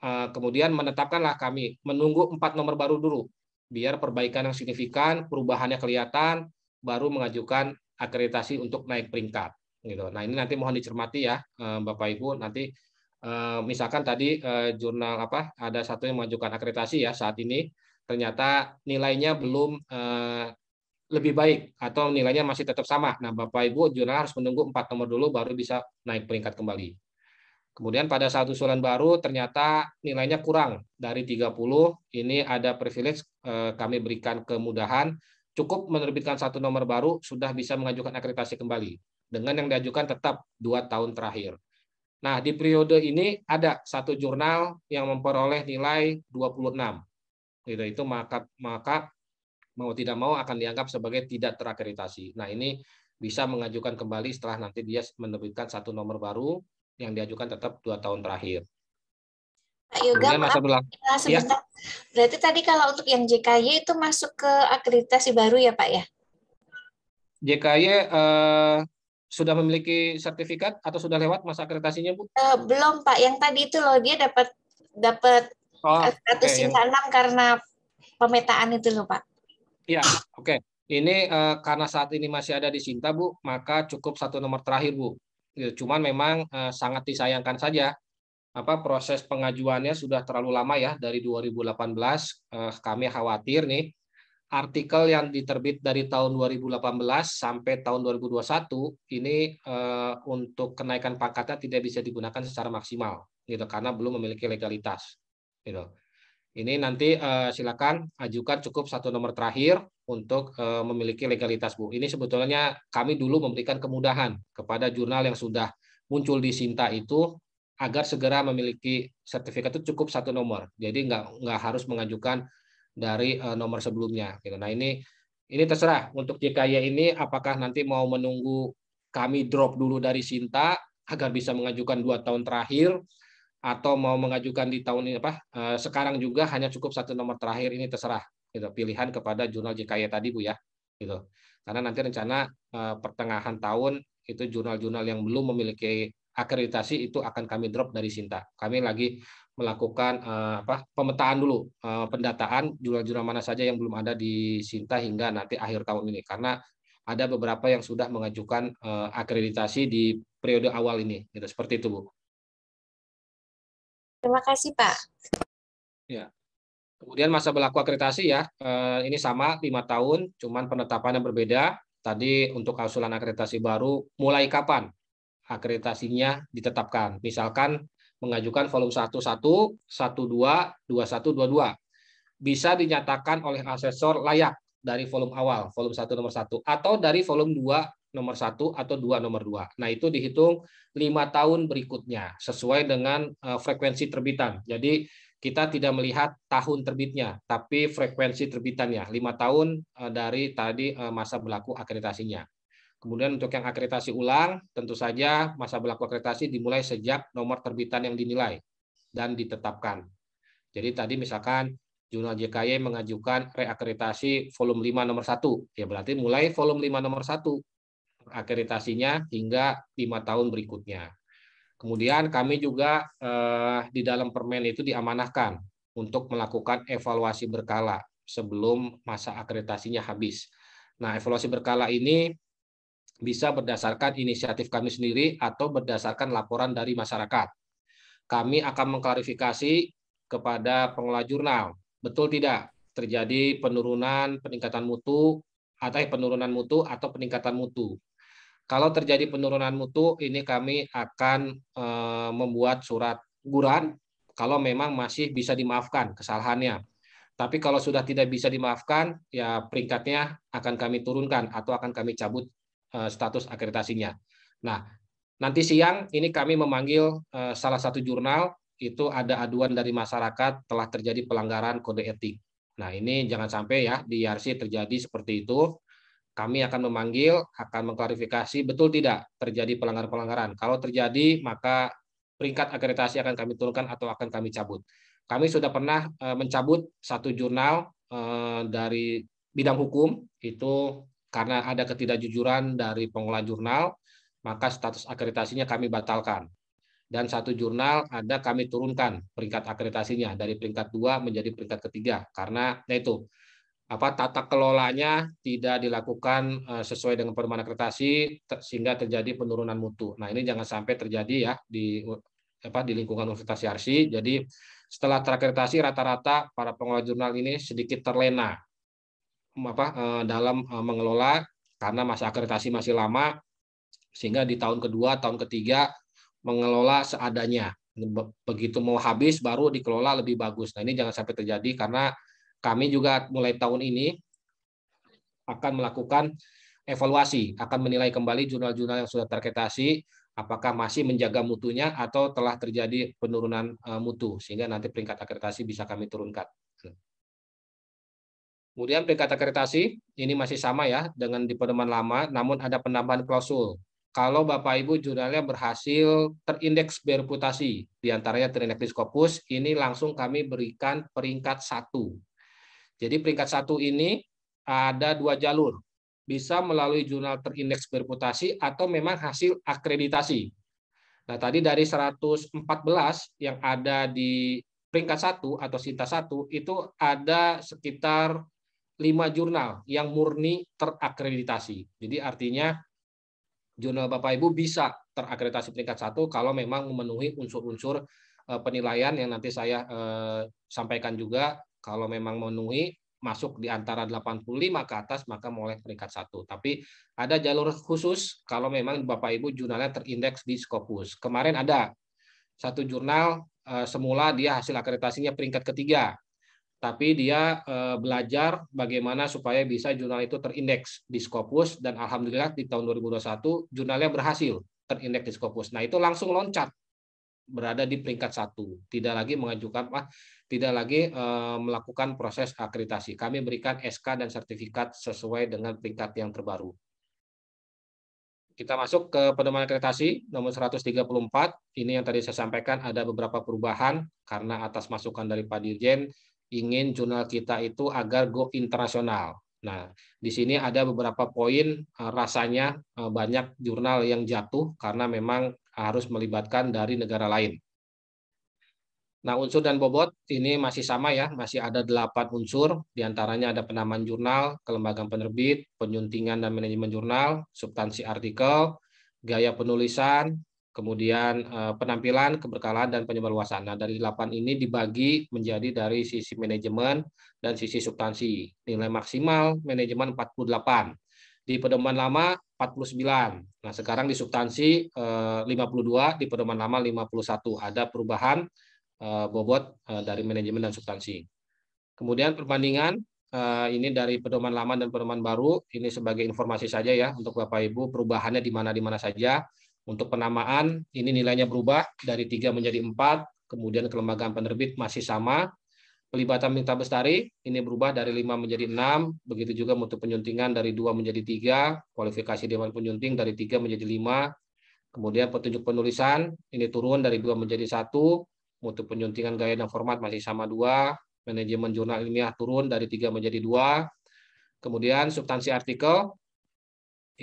Eh, kemudian menetapkanlah kami menunggu empat nomor baru dulu, biar perbaikan yang signifikan, perubahannya kelihatan, baru mengajukan akreditasi untuk naik peringkat gitu. Nah, ini nanti mohon dicermati ya eh, Bapak Ibu nanti eh, misalkan tadi eh, jurnal apa ada satu yang mengajukan akreditasi ya saat ini ternyata nilainya belum lebih baik atau nilainya masih tetap sama. Nah, Bapak Ibu jurnal harus menunggu empat nomor dulu baru bisa naik peringkat kembali. Kemudian pada satu usulan baru ternyata nilainya kurang dari 30, ini ada privilege kami berikan kemudahan cukup menerbitkan satu nomor baru sudah bisa mengajukan akreditasi kembali dengan yang diajukan tetap dua tahun terakhir. Nah, di periode ini ada satu jurnal yang memperoleh nilai 26. Itu, itu maka, maka mau tidak mau akan dianggap sebagai tidak terakreditasi. Nah, ini bisa mengajukan kembali setelah nanti dia menerbitkan satu nomor baru yang diajukan tetap dua tahun terakhir. Pak Yoga, maaf, bilang, ya. Berarti tadi kalau untuk yang JKY itu masuk ke akreditasi baru ya Pak ya? JKY eh, sudah memiliki sertifikat atau sudah lewat masa akreditasinya bu? Eh, belum pak, yang tadi itu loh dia dapat dapat oh, eh, okay, yang... karena pemetaan itu loh pak. Iya, oke. Okay. Ini uh, karena saat ini masih ada di Sinta bu, maka cukup satu nomor terakhir bu. Ya, cuman memang uh, sangat disayangkan saja apa proses pengajuannya sudah terlalu lama ya dari 2018 uh, kami khawatir nih artikel yang diterbit dari tahun 2018 sampai tahun 2021 ini uh, untuk kenaikan pangkatnya tidak bisa digunakan secara maksimal gitu karena belum memiliki legalitas gitu. Ini nanti uh, silakan ajukan cukup satu nomor terakhir untuk uh, memiliki legalitas Bu. Ini sebetulnya kami dulu memberikan kemudahan kepada jurnal yang sudah muncul di Sinta itu agar segera memiliki sertifikat itu cukup satu nomor. Jadi nggak nggak harus mengajukan dari uh, nomor sebelumnya gitu. Nah, ini ini terserah untuk JKY ini apakah nanti mau menunggu kami drop dulu dari Sinta agar bisa mengajukan dua tahun terakhir atau mau mengajukan di tahun ini apa eh, sekarang juga hanya cukup satu nomor terakhir ini terserah gitu pilihan kepada jurnal JKY tadi Bu ya gitu karena nanti rencana eh, pertengahan tahun itu jurnal-jurnal yang belum memiliki akreditasi itu akan kami drop dari Sinta kami lagi melakukan uh, apa pemetaan dulu uh, pendataan jurnal-jurnal mana saja yang belum ada di Sinta hingga nanti akhir tahun ini karena ada beberapa yang sudah mengajukan uh, akreditasi di periode awal ini gitu seperti itu Bu. Terima kasih Pak. Ya. Kemudian masa berlaku akreditasi ya uh, ini sama lima tahun cuman penetapannya berbeda. Tadi untuk usulan akreditasi baru mulai kapan akreditasinya ditetapkan. Misalkan mengajukan volume 11, 12, 21, 22. Bisa dinyatakan oleh asesor layak dari volume awal, volume 1 nomor 1 atau dari volume 2 nomor 1 atau 2 nomor 2. Nah, itu dihitung 5 tahun berikutnya sesuai dengan eh, frekuensi terbitan. Jadi kita tidak melihat tahun terbitnya, tapi frekuensi terbitannya, lima tahun eh, dari tadi eh, masa berlaku akreditasinya. Kemudian untuk yang akreditasi ulang, tentu saja masa berlaku akreditasi dimulai sejak nomor terbitan yang dinilai dan ditetapkan. Jadi tadi misalkan jurnal JKY mengajukan reakreditasi volume 5 nomor 1. Ya berarti mulai volume 5 nomor 1 akreditasinya hingga lima tahun berikutnya. Kemudian kami juga eh, di dalam permen itu diamanahkan untuk melakukan evaluasi berkala sebelum masa akreditasinya habis. Nah, evaluasi berkala ini bisa berdasarkan inisiatif kami sendiri atau berdasarkan laporan dari masyarakat. Kami akan mengklarifikasi kepada pengelola jurnal, betul tidak terjadi penurunan peningkatan mutu atau eh, penurunan mutu atau peningkatan mutu. Kalau terjadi penurunan mutu, ini kami akan e, membuat surat guran kalau memang masih bisa dimaafkan kesalahannya. Tapi kalau sudah tidak bisa dimaafkan, ya peringkatnya akan kami turunkan atau akan kami cabut Eh, status akreditasinya. Nah, nanti siang ini kami memanggil eh, salah satu jurnal itu ada aduan dari masyarakat telah terjadi pelanggaran kode etik. Nah, ini jangan sampai ya di IRC e terjadi seperti itu. Kami akan memanggil, akan mengklarifikasi betul tidak terjadi pelanggaran-pelanggaran. Kalau terjadi, maka peringkat akreditasi akan kami turunkan atau akan kami cabut. Kami sudah pernah eh, mencabut satu jurnal dari bidang hukum itu karena ada ketidakjujuran dari pengelola jurnal, maka status akreditasinya kami batalkan. Dan satu jurnal ada kami turunkan peringkat akreditasinya dari peringkat dua menjadi peringkat ketiga karena nah itu apa tata kelolanya tidak dilakukan eh, sesuai dengan permohonan akreditasi sehingga terjadi penurunan mutu. Nah, ini jangan sampai terjadi ya di apa di lingkungan Universitas Yarsi. Jadi setelah terakreditasi rata-rata para pengelola jurnal ini sedikit terlena apa eh, dalam eh, mengelola karena masa akreditasi masih lama sehingga di tahun kedua tahun ketiga mengelola seadanya begitu mau habis baru dikelola lebih bagus nah ini jangan sampai terjadi karena kami juga mulai tahun ini akan melakukan evaluasi akan menilai kembali jurnal-jurnal yang sudah terakreditasi apakah masih menjaga mutunya atau telah terjadi penurunan eh, mutu sehingga nanti peringkat akreditasi bisa kami turunkan Kemudian peringkat akreditasi, ini masih sama ya dengan di pedoman lama, namun ada penambahan klausul. Kalau Bapak Ibu jurnalnya berhasil terindeks bereputasi, diantaranya terindeks di Scopus, ini langsung kami berikan peringkat satu. Jadi peringkat satu ini ada dua jalur, bisa melalui jurnal terindeks bereputasi atau memang hasil akreditasi. Nah, tadi dari 114 yang ada di peringkat satu atau sita satu itu ada sekitar lima jurnal yang murni terakreditasi. Jadi artinya jurnal Bapak Ibu bisa terakreditasi peringkat satu kalau memang memenuhi unsur-unsur eh, penilaian yang nanti saya eh, sampaikan juga kalau memang memenuhi masuk di antara 85 ke atas maka mulai peringkat satu. Tapi ada jalur khusus kalau memang Bapak Ibu jurnalnya terindeks di Scopus. Kemarin ada satu jurnal eh, semula dia hasil akreditasinya peringkat ketiga tapi dia eh, belajar bagaimana supaya bisa jurnal itu terindeks di Scopus dan alhamdulillah di tahun 2021 jurnalnya berhasil terindeks di Scopus. Nah, itu langsung loncat berada di peringkat satu, tidak lagi mengajukan ah, tidak lagi eh, melakukan proses akreditasi. Kami berikan SK dan sertifikat sesuai dengan peringkat yang terbaru. Kita masuk ke pedoman akreditasi nomor 134. Ini yang tadi saya sampaikan ada beberapa perubahan karena atas masukan dari Pak Dirjen ingin jurnal kita itu agar go internasional. Nah, di sini ada beberapa poin eh, rasanya eh, banyak jurnal yang jatuh karena memang harus melibatkan dari negara lain. Nah, unsur dan bobot ini masih sama ya, masih ada delapan unsur, diantaranya ada penamaan jurnal, kelembagaan penerbit, penyuntingan dan manajemen jurnal, substansi artikel, gaya penulisan, kemudian uh, penampilan, keberkalan, dan luasan. Nah, dari delapan ini dibagi menjadi dari sisi manajemen dan sisi substansi. Nilai maksimal manajemen 48. Di pedoman lama 49. Nah, sekarang di substansi eh, uh, 52, di pedoman lama 51. Ada perubahan uh, bobot uh, dari manajemen dan substansi. Kemudian perbandingan ini dari pedoman lama dan pedoman baru. Ini sebagai informasi saja ya untuk Bapak Ibu perubahannya di mana di mana saja. Untuk penamaan, ini nilainya berubah dari tiga menjadi empat, kemudian kelembagaan penerbit masih sama. Pelibatan Minta Bestari ini berubah dari lima menjadi enam, begitu juga mutu penyuntingan dari dua menjadi tiga, kualifikasi Dewan Penyunting dari tiga menjadi lima, kemudian petunjuk penulisan ini turun dari dua menjadi satu, mutu penyuntingan gaya dan format masih sama dua, manajemen jurnal ilmiah turun dari tiga menjadi dua, kemudian substansi artikel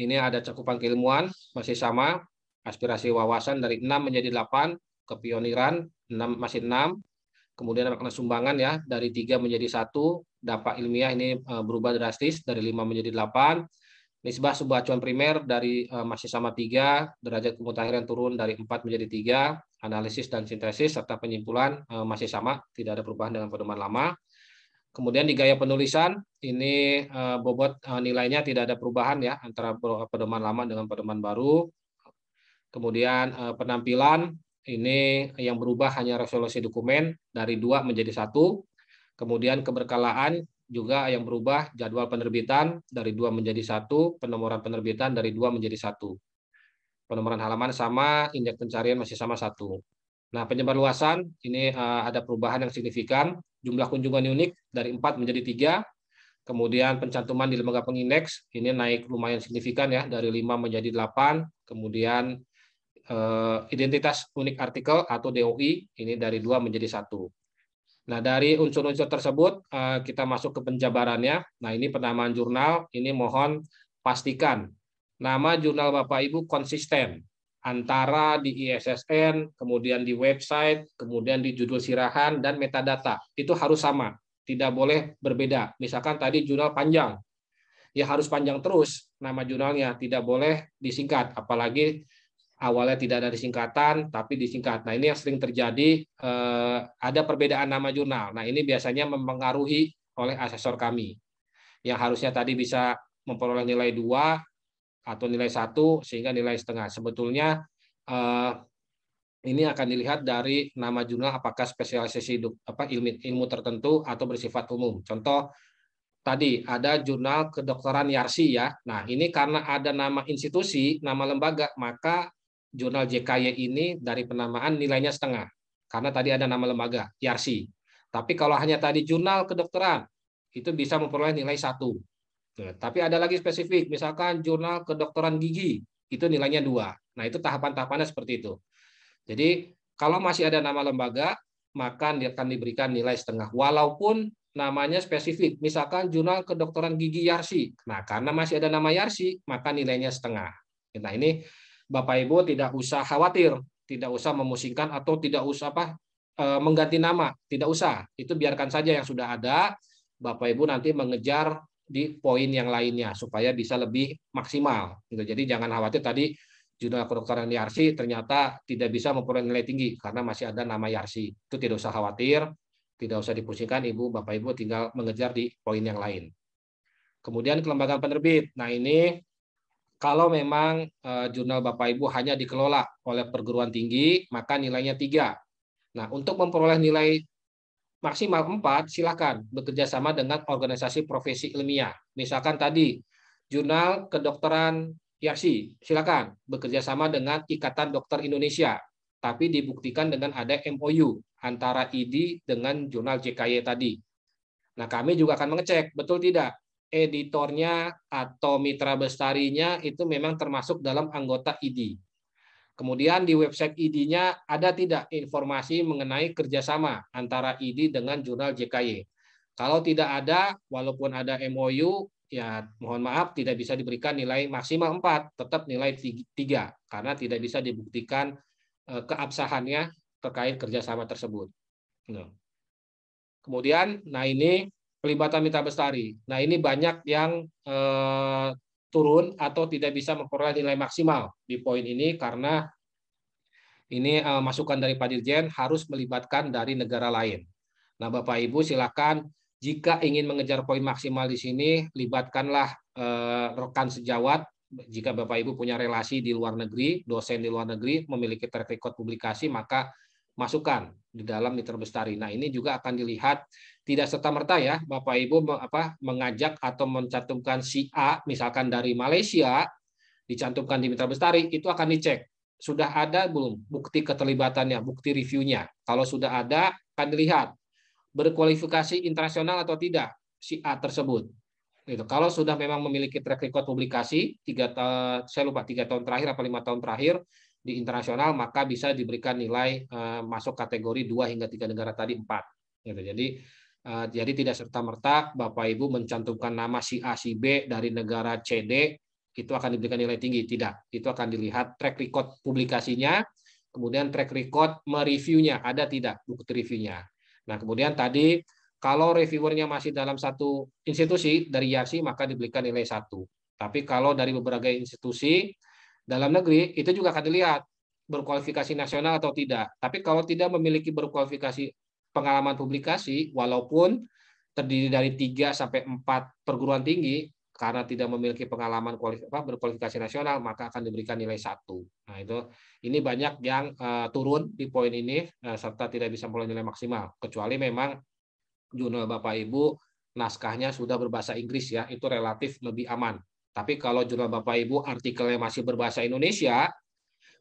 ini ada cakupan keilmuan masih sama aspirasi wawasan dari 6 menjadi 8, kepioniran 6 masih 6, kemudian makna sumbangan ya dari 3 menjadi 1, dampak ilmiah ini eh, berubah drastis dari 5 menjadi 8, nisbah sebuah acuan primer dari eh, masih sama tiga derajat kemutakhiran turun dari 4 menjadi tiga analisis dan sintesis serta penyimpulan eh, masih sama, tidak ada perubahan dengan pedoman lama. Kemudian di gaya penulisan ini bobot nilainya tidak ada perubahan ya antara pedoman lama dengan pedoman baru. Kemudian eh, penampilan ini yang berubah hanya resolusi dokumen dari dua menjadi satu. Kemudian keberkalaan juga yang berubah jadwal penerbitan dari dua menjadi satu, penomoran penerbitan dari dua menjadi satu. Penomoran halaman sama, indeks pencarian masih sama satu. Nah, penyebar luasan ini uh, ada perubahan yang signifikan. Jumlah kunjungan unik dari empat menjadi tiga. Kemudian pencantuman di lembaga pengindeks ini naik lumayan signifikan ya dari lima menjadi delapan. Kemudian Eh, identitas unik artikel atau DOI ini dari dua menjadi satu. Nah dari unsur-unsur tersebut eh, kita masuk ke penjabarannya. Nah ini penamaan jurnal ini mohon pastikan nama jurnal Bapak Ibu konsisten antara di ISSN, kemudian di website, kemudian di judul sirahan dan metadata itu harus sama, tidak boleh berbeda. Misalkan tadi jurnal panjang, ya harus panjang terus nama jurnalnya, tidak boleh disingkat, apalagi awalnya tidak ada singkatan tapi disingkat. Nah, ini yang sering terjadi eh, ada perbedaan nama jurnal. Nah, ini biasanya mempengaruhi oleh asesor kami. Yang harusnya tadi bisa memperoleh nilai dua atau nilai satu sehingga nilai setengah. Sebetulnya eh, ini akan dilihat dari nama jurnal apakah spesialisasi apa ilmu, ilmu tertentu atau bersifat umum. Contoh tadi ada jurnal kedokteran Yarsi ya. Nah, ini karena ada nama institusi, nama lembaga, maka jurnal JKY ini dari penamaan nilainya setengah. Karena tadi ada nama lembaga, Yarsi. Tapi kalau hanya tadi jurnal kedokteran, itu bisa memperoleh nilai satu. tapi ada lagi spesifik, misalkan jurnal kedokteran gigi, itu nilainya dua. Nah, itu tahapan-tahapannya seperti itu. Jadi, kalau masih ada nama lembaga, maka dia akan diberikan nilai setengah. Walaupun namanya spesifik, misalkan jurnal kedokteran gigi Yarsi. Nah, karena masih ada nama Yarsi, maka nilainya setengah. Nah, ini Bapak Ibu tidak usah khawatir, tidak usah memusingkan atau tidak usah apa eh, mengganti nama, tidak usah. Itu biarkan saja yang sudah ada. Bapak Ibu nanti mengejar di poin yang lainnya supaya bisa lebih maksimal. Gitu. Jadi jangan khawatir tadi judul kedokteran Yarsi ternyata tidak bisa memperoleh nilai tinggi karena masih ada nama Yarsi. Itu tidak usah khawatir, tidak usah dipusingkan Ibu, Bapak Ibu tinggal mengejar di poin yang lain. Kemudian kelembagaan penerbit. Nah, ini kalau memang uh, jurnal Bapak Ibu hanya dikelola oleh perguruan tinggi, maka nilainya tiga. Nah, untuk memperoleh nilai maksimal 4, silakan bekerja sama dengan organisasi profesi ilmiah. Misalkan tadi jurnal kedokteran Yarsi, silakan bekerja sama dengan Ikatan Dokter Indonesia, tapi dibuktikan dengan ada MOU antara ID dengan jurnal JKY tadi. Nah, kami juga akan mengecek betul tidak editornya atau mitra bestarinya itu memang termasuk dalam anggota ID. Kemudian di website ID-nya ada tidak informasi mengenai kerjasama antara ID dengan jurnal JKY. Kalau tidak ada, walaupun ada MOU, ya mohon maaf tidak bisa diberikan nilai maksimal 4, tetap nilai 3, karena tidak bisa dibuktikan eh, keabsahannya terkait kerjasama tersebut. Nah, kemudian, nah ini pelibatan Mita Bestari. Nah ini banyak yang eh, turun atau tidak bisa memperoleh nilai maksimal di poin ini karena ini eh, masukan dari Pak Dirjen harus melibatkan dari negara lain. Nah Bapak Ibu silakan jika ingin mengejar poin maksimal di sini libatkanlah eh, rekan sejawat jika Bapak Ibu punya relasi di luar negeri, dosen di luar negeri memiliki track record publikasi maka masukkan di dalam Mitra Bestari. Nah, ini juga akan dilihat tidak serta-merta ya Bapak Ibu apa mengajak atau mencantumkan si A misalkan dari Malaysia dicantumkan di Mitra Bestari itu akan dicek sudah ada belum bukti keterlibatannya, bukti reviewnya. Kalau sudah ada akan dilihat berkualifikasi internasional atau tidak si A tersebut. itu Kalau sudah memang memiliki track record publikasi tiga saya lupa tiga tahun terakhir apa lima tahun terakhir di internasional maka bisa diberikan nilai eh, masuk kategori dua hingga tiga negara tadi empat. Gitu. Jadi Eh, jadi tidak serta-merta Bapak Ibu mencantumkan nama si A, si B dari negara CD, itu akan diberikan nilai tinggi. Tidak. Itu akan dilihat track record publikasinya, kemudian track record mereviewnya. Ada tidak bukti reviewnya. Nah, kemudian tadi kalau reviewernya masih dalam satu institusi dari YARSI, maka diberikan nilai satu. Tapi kalau dari beberapa institusi dalam negeri, itu juga akan dilihat berkualifikasi nasional atau tidak. Tapi kalau tidak memiliki berkualifikasi pengalaman publikasi walaupun terdiri dari 3 sampai 4 perguruan tinggi karena tidak memiliki pengalaman berkualifikasi nasional maka akan diberikan nilai satu. Nah itu ini banyak yang uh, turun di poin ini uh, serta tidak bisa mulai nilai maksimal kecuali memang jurnal bapak ibu naskahnya sudah berbahasa Inggris ya itu relatif lebih aman. Tapi kalau jurnal bapak ibu artikelnya masih berbahasa Indonesia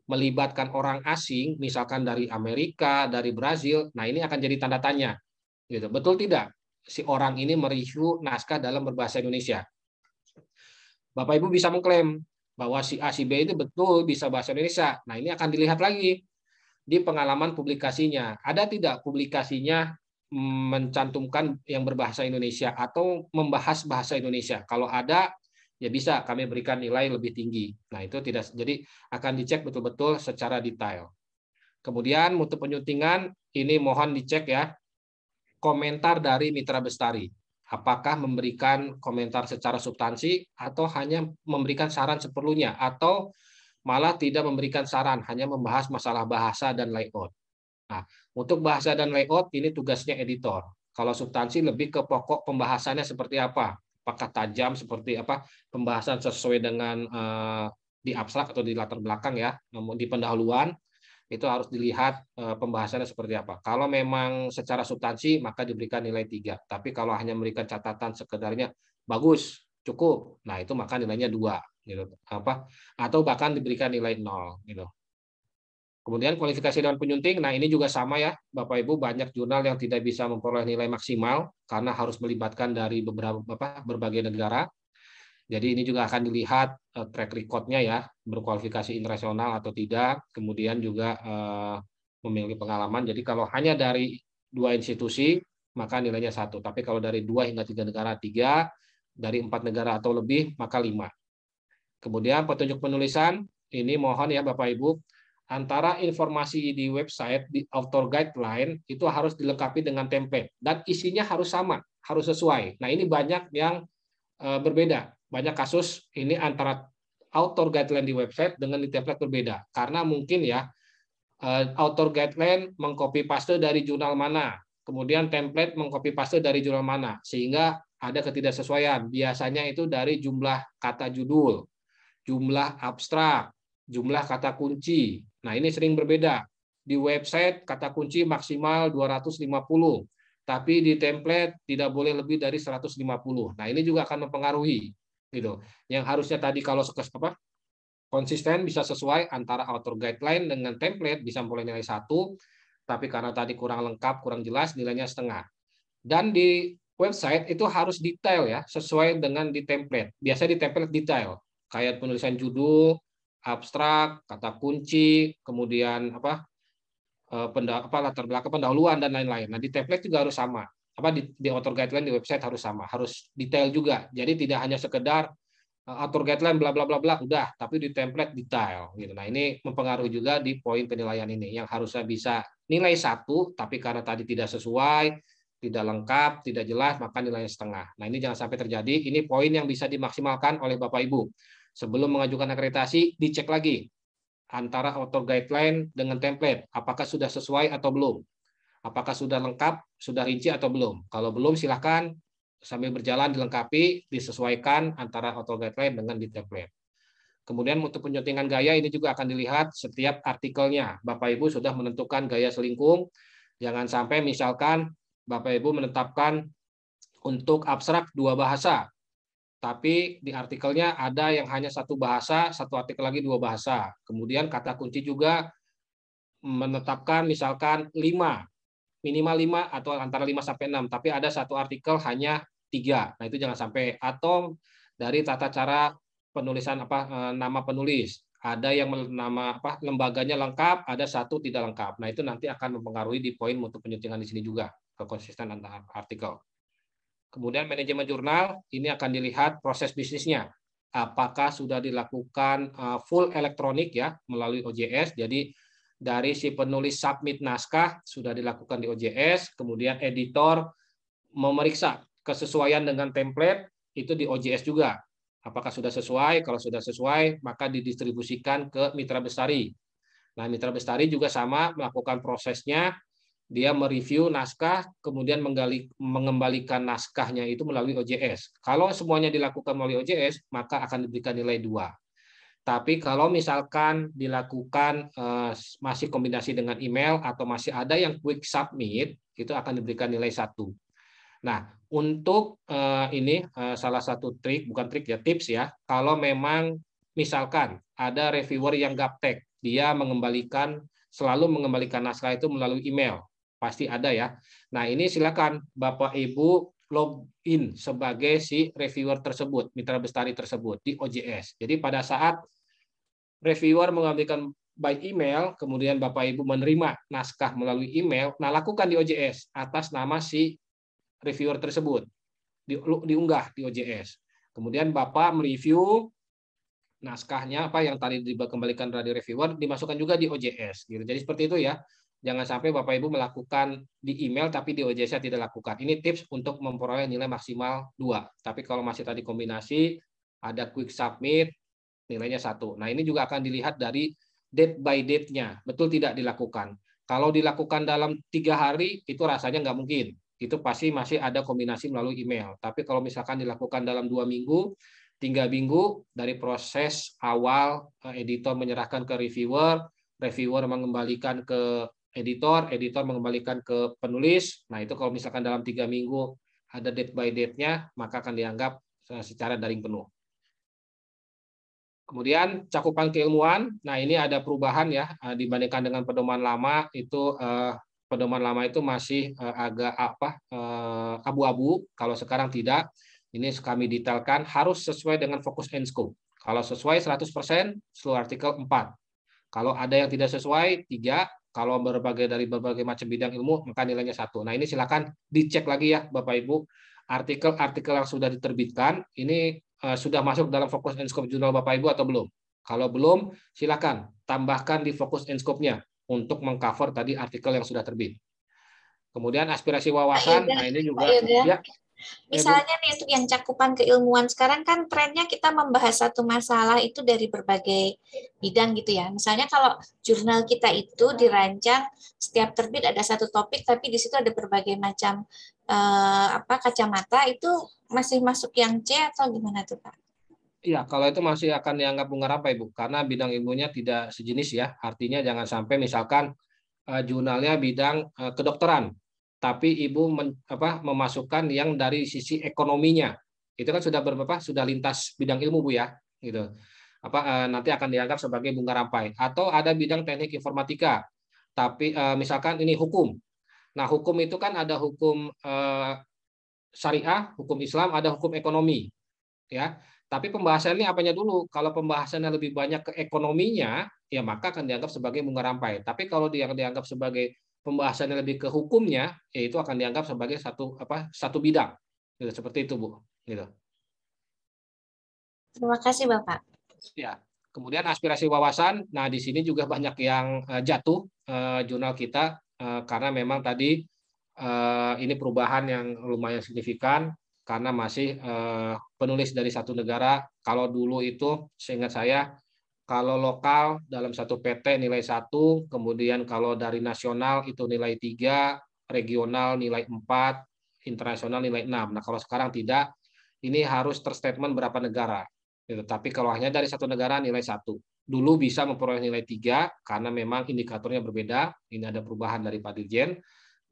melibatkan orang asing, misalkan dari Amerika, dari Brazil, nah ini akan jadi tanda tanya. Gitu. Betul tidak? Si orang ini mereview naskah dalam berbahasa Indonesia. Bapak Ibu bisa mengklaim bahwa si A, si B itu betul bisa bahasa Indonesia. Nah ini akan dilihat lagi di pengalaman publikasinya. Ada tidak publikasinya mencantumkan yang berbahasa Indonesia atau membahas bahasa Indonesia? Kalau ada, ya bisa kami berikan nilai lebih tinggi. Nah, itu tidak jadi akan dicek betul-betul secara detail. Kemudian mutu penyuntingan ini mohon dicek ya komentar dari mitra bestari. Apakah memberikan komentar secara substansi atau hanya memberikan saran seperlunya atau malah tidak memberikan saran, hanya membahas masalah bahasa dan layout. Nah, untuk bahasa dan layout ini tugasnya editor. Kalau substansi lebih ke pokok pembahasannya seperti apa apakah tajam seperti apa pembahasan sesuai dengan uh, di abstrak atau di latar belakang ya di pendahuluan itu harus dilihat uh, pembahasannya seperti apa. Kalau memang secara substansi maka diberikan nilai tiga. Tapi kalau hanya memberikan catatan sekedarnya bagus, cukup. Nah, itu maka nilainya dua gitu. Apa? Atau bahkan diberikan nilai nol gitu. Kemudian kualifikasi dengan penyunting, nah ini juga sama ya, Bapak Ibu banyak jurnal yang tidak bisa memperoleh nilai maksimal karena harus melibatkan dari beberapa apa, berbagai negara. Jadi ini juga akan dilihat uh, track recordnya ya, berkualifikasi internasional atau tidak, kemudian juga uh, memiliki pengalaman. Jadi kalau hanya dari dua institusi, maka nilainya satu. Tapi kalau dari dua hingga tiga negara, tiga, dari empat negara atau lebih, maka lima. Kemudian petunjuk penulisan, ini mohon ya Bapak Ibu antara informasi di website di author guideline itu harus dilengkapi dengan template dan isinya harus sama, harus sesuai. Nah, ini banyak yang eh, berbeda. Banyak kasus ini antara author guideline di website dengan di template berbeda karena mungkin ya eh, author guideline mengcopy paste dari jurnal mana, kemudian template mengcopy paste dari jurnal mana sehingga ada ketidaksesuaian. Biasanya itu dari jumlah kata judul, jumlah abstrak, jumlah kata kunci, Nah, ini sering berbeda. Di website kata kunci maksimal 250, tapi di template tidak boleh lebih dari 150. Nah, ini juga akan mempengaruhi gitu. Yang harusnya tadi kalau apa? konsisten bisa sesuai antara author guideline dengan template bisa mulai nilai satu, tapi karena tadi kurang lengkap, kurang jelas nilainya setengah. Dan di website itu harus detail ya, sesuai dengan di template. biasa di template detail, kayak penulisan judul, abstrak, kata kunci, kemudian apa, eh, penda, apa latar belakang pendahuluan dan lain-lain. Nah di template juga harus sama. Apa di, di author guideline di website harus sama, harus detail juga. Jadi tidak hanya sekedar eh, Author guideline bla bla bla bla udah, tapi di template detail gitu. Nah ini mempengaruhi juga di poin penilaian ini yang harusnya bisa nilai satu, tapi karena tadi tidak sesuai, tidak lengkap, tidak jelas, maka nilainya setengah. Nah ini jangan sampai terjadi. Ini poin yang bisa dimaksimalkan oleh Bapak Ibu. Sebelum mengajukan akreditasi, dicek lagi antara author guideline dengan template, apakah sudah sesuai atau belum. Apakah sudah lengkap, sudah rinci atau belum. Kalau belum, silahkan sambil berjalan dilengkapi, disesuaikan antara author guideline dengan di template. Kemudian untuk penyuntingan gaya ini juga akan dilihat setiap artikelnya. Bapak Ibu sudah menentukan gaya selingkung. Jangan sampai misalkan Bapak Ibu menetapkan untuk abstrak dua bahasa, tapi di artikelnya ada yang hanya satu bahasa, satu artikel lagi dua bahasa. Kemudian kata kunci juga menetapkan misalkan 5, minimal lima atau antara lima sampai enam. tapi ada satu artikel hanya tiga. Nah, itu jangan sampai atau dari tata cara penulisan apa e, nama penulis. Ada yang nama apa lembaganya lengkap, ada satu tidak lengkap. Nah, itu nanti akan mempengaruhi di poin mutu penyuntingan di sini juga kekonsisten antara artikel. Kemudian manajemen jurnal ini akan dilihat proses bisnisnya. Apakah sudah dilakukan eh, full elektronik ya melalui OJS. Jadi dari si penulis submit naskah sudah dilakukan di OJS, kemudian editor memeriksa kesesuaian dengan template itu di OJS juga. Apakah sudah sesuai? Kalau sudah sesuai, maka didistribusikan ke mitra bestari. Nah, mitra bestari juga sama melakukan prosesnya dia mereview naskah, kemudian menggali, mengembalikan naskahnya itu melalui OJS. Kalau semuanya dilakukan melalui OJS, maka akan diberikan nilai dua. Tapi kalau misalkan dilakukan eh, masih kombinasi dengan email atau masih ada yang quick submit, itu akan diberikan nilai satu. Nah, untuk eh, ini eh, salah satu trik, bukan trik ya, tips ya. Kalau memang misalkan ada reviewer yang gaptek, dia mengembalikan selalu mengembalikan naskah itu melalui email pasti ada ya. Nah, ini silakan Bapak Ibu login sebagai si reviewer tersebut, mitra bestari tersebut di OJS. Jadi pada saat reviewer mengambilkan by email, kemudian Bapak Ibu menerima naskah melalui email, nah lakukan di OJS atas nama si reviewer tersebut. Di, diunggah di OJS. Kemudian Bapak mereview naskahnya apa yang tadi dikembalikan dari reviewer dimasukkan juga di OJS gitu. Jadi seperti itu ya. Jangan sampai Bapak Ibu melakukan di email tapi di OJS tidak lakukan. Ini tips untuk memperoleh nilai maksimal dua Tapi kalau masih tadi kombinasi, ada quick submit, nilainya satu. Nah ini juga akan dilihat dari date by date-nya. Betul tidak dilakukan. Kalau dilakukan dalam tiga hari, itu rasanya nggak mungkin. Itu pasti masih ada kombinasi melalui email. Tapi kalau misalkan dilakukan dalam dua minggu, tiga minggu dari proses awal eh, editor menyerahkan ke reviewer, reviewer mengembalikan ke editor, editor mengembalikan ke penulis. Nah, itu kalau misalkan dalam tiga minggu ada date by date-nya, maka akan dianggap eh, secara daring penuh. Kemudian cakupan keilmuan, nah ini ada perubahan ya eh, dibandingkan dengan pedoman lama itu eh, pedoman lama itu masih eh, agak apa eh, abu-abu. Kalau sekarang tidak, ini kami detailkan harus sesuai dengan fokus and scope. Kalau sesuai 100%, seluruh artikel 4. Kalau ada yang tidak sesuai, 3 kalau berbagai dari berbagai macam bidang ilmu maka nilainya satu. Nah ini silakan dicek lagi ya Bapak Ibu artikel-artikel yang sudah diterbitkan ini uh, sudah masuk dalam fokus and scope jurnal Bapak Ibu atau belum? Kalau belum silakan tambahkan di fokus and scope-nya untuk mengcover tadi artikel yang sudah terbit. Kemudian aspirasi wawasan, nah ini juga ya Misalnya nih untuk yang cakupan keilmuan sekarang kan trennya kita membahas satu masalah itu dari berbagai bidang gitu ya. Misalnya kalau jurnal kita itu dirancang setiap terbit ada satu topik tapi di situ ada berbagai macam eh, apa kacamata itu masih masuk yang C atau gimana tuh Pak? Iya, kalau itu masih akan dianggap bunga rampai, Bu. Karena bidang ilmunya tidak sejenis ya. Artinya jangan sampai misalkan eh, jurnalnya bidang eh, kedokteran tapi ibu men, apa, memasukkan yang dari sisi ekonominya. Itu kan sudah berapa sudah lintas bidang ilmu Bu ya, gitu. Apa eh, nanti akan dianggap sebagai bunga rampai atau ada bidang teknik informatika. Tapi eh, misalkan ini hukum. Nah, hukum itu kan ada hukum eh, syariah, hukum Islam, ada hukum ekonomi. Ya. Tapi pembahasannya apanya dulu? Kalau pembahasannya lebih banyak ke ekonominya, ya maka akan dianggap sebagai bunga rampai. Tapi kalau dia dianggap sebagai pembahasan yang lebih ke hukumnya, ya itu akan dianggap sebagai satu apa satu bidang. Gitu, seperti itu, Bu. Gitu. Terima kasih, Bapak. Ya. Kemudian aspirasi wawasan, nah di sini juga banyak yang eh, jatuh eh, jurnal kita eh, karena memang tadi eh, ini perubahan yang lumayan signifikan karena masih eh, penulis dari satu negara. Kalau dulu itu seingat saya kalau lokal dalam satu PT nilai satu, kemudian kalau dari nasional itu nilai tiga, regional nilai empat, internasional nilai enam. Nah kalau sekarang tidak, ini harus terstatement berapa negara. Gitu. Tapi kalau hanya dari satu negara nilai satu. Dulu bisa memperoleh nilai tiga karena memang indikatornya berbeda. Ini ada perubahan dari Pak Dirjen.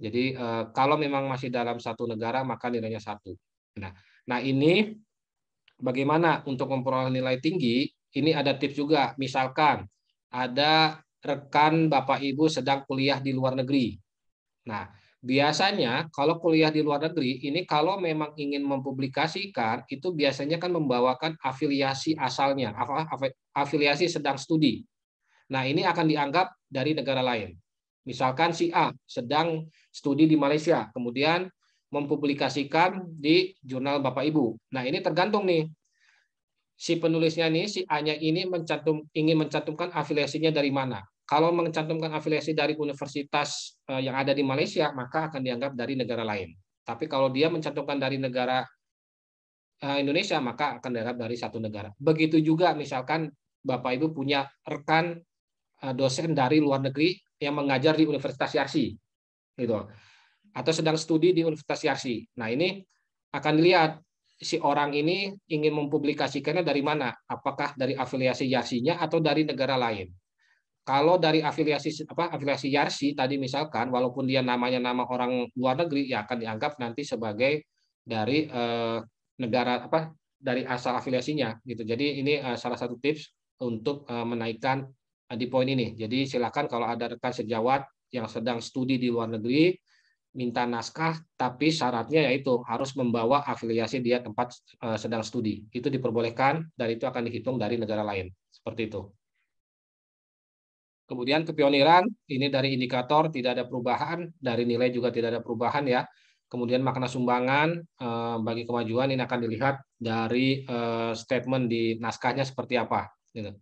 Jadi eh, kalau memang masih dalam satu negara maka nilainya satu. Nah, nah ini bagaimana untuk memperoleh nilai tinggi ini ada tips juga. Misalkan ada rekan Bapak Ibu sedang kuliah di luar negeri. Nah, biasanya kalau kuliah di luar negeri ini kalau memang ingin mempublikasikan itu biasanya kan membawakan afiliasi asalnya, afiliasi sedang studi. Nah, ini akan dianggap dari negara lain. Misalkan si A sedang studi di Malaysia, kemudian mempublikasikan di jurnal Bapak Ibu. Nah, ini tergantung nih si penulisnya ini, si A-nya ini mencantum, ingin mencantumkan afiliasinya dari mana. Kalau mencantumkan afiliasi dari universitas eh, yang ada di Malaysia, maka akan dianggap dari negara lain. Tapi kalau dia mencantumkan dari negara eh, Indonesia, maka akan dianggap dari satu negara. Begitu juga misalkan Bapak Ibu punya rekan eh, dosen dari luar negeri yang mengajar di Universitas Yarsi. Gitu. Atau sedang studi di Universitas Yarsi. Nah, ini akan dilihat si orang ini ingin mempublikasikannya dari mana? Apakah dari afiliasi Yarsinya atau dari negara lain? Kalau dari afiliasi apa afiliasi Yarsi tadi misalkan walaupun dia namanya nama orang luar negeri ya akan dianggap nanti sebagai dari eh, negara apa dari asal afiliasinya gitu. Jadi ini eh, salah satu tips untuk eh, menaikkan eh, di poin ini. Jadi silakan kalau ada rekan sejawat yang sedang studi di luar negeri minta naskah, tapi syaratnya yaitu harus membawa afiliasi dia tempat eh, sedang studi. Itu diperbolehkan dan itu akan dihitung dari negara lain. Seperti itu. Kemudian kepioniran, ini dari indikator tidak ada perubahan, dari nilai juga tidak ada perubahan ya. Kemudian makna sumbangan eh, bagi kemajuan ini akan dilihat dari eh, statement di naskahnya seperti apa. Gitu.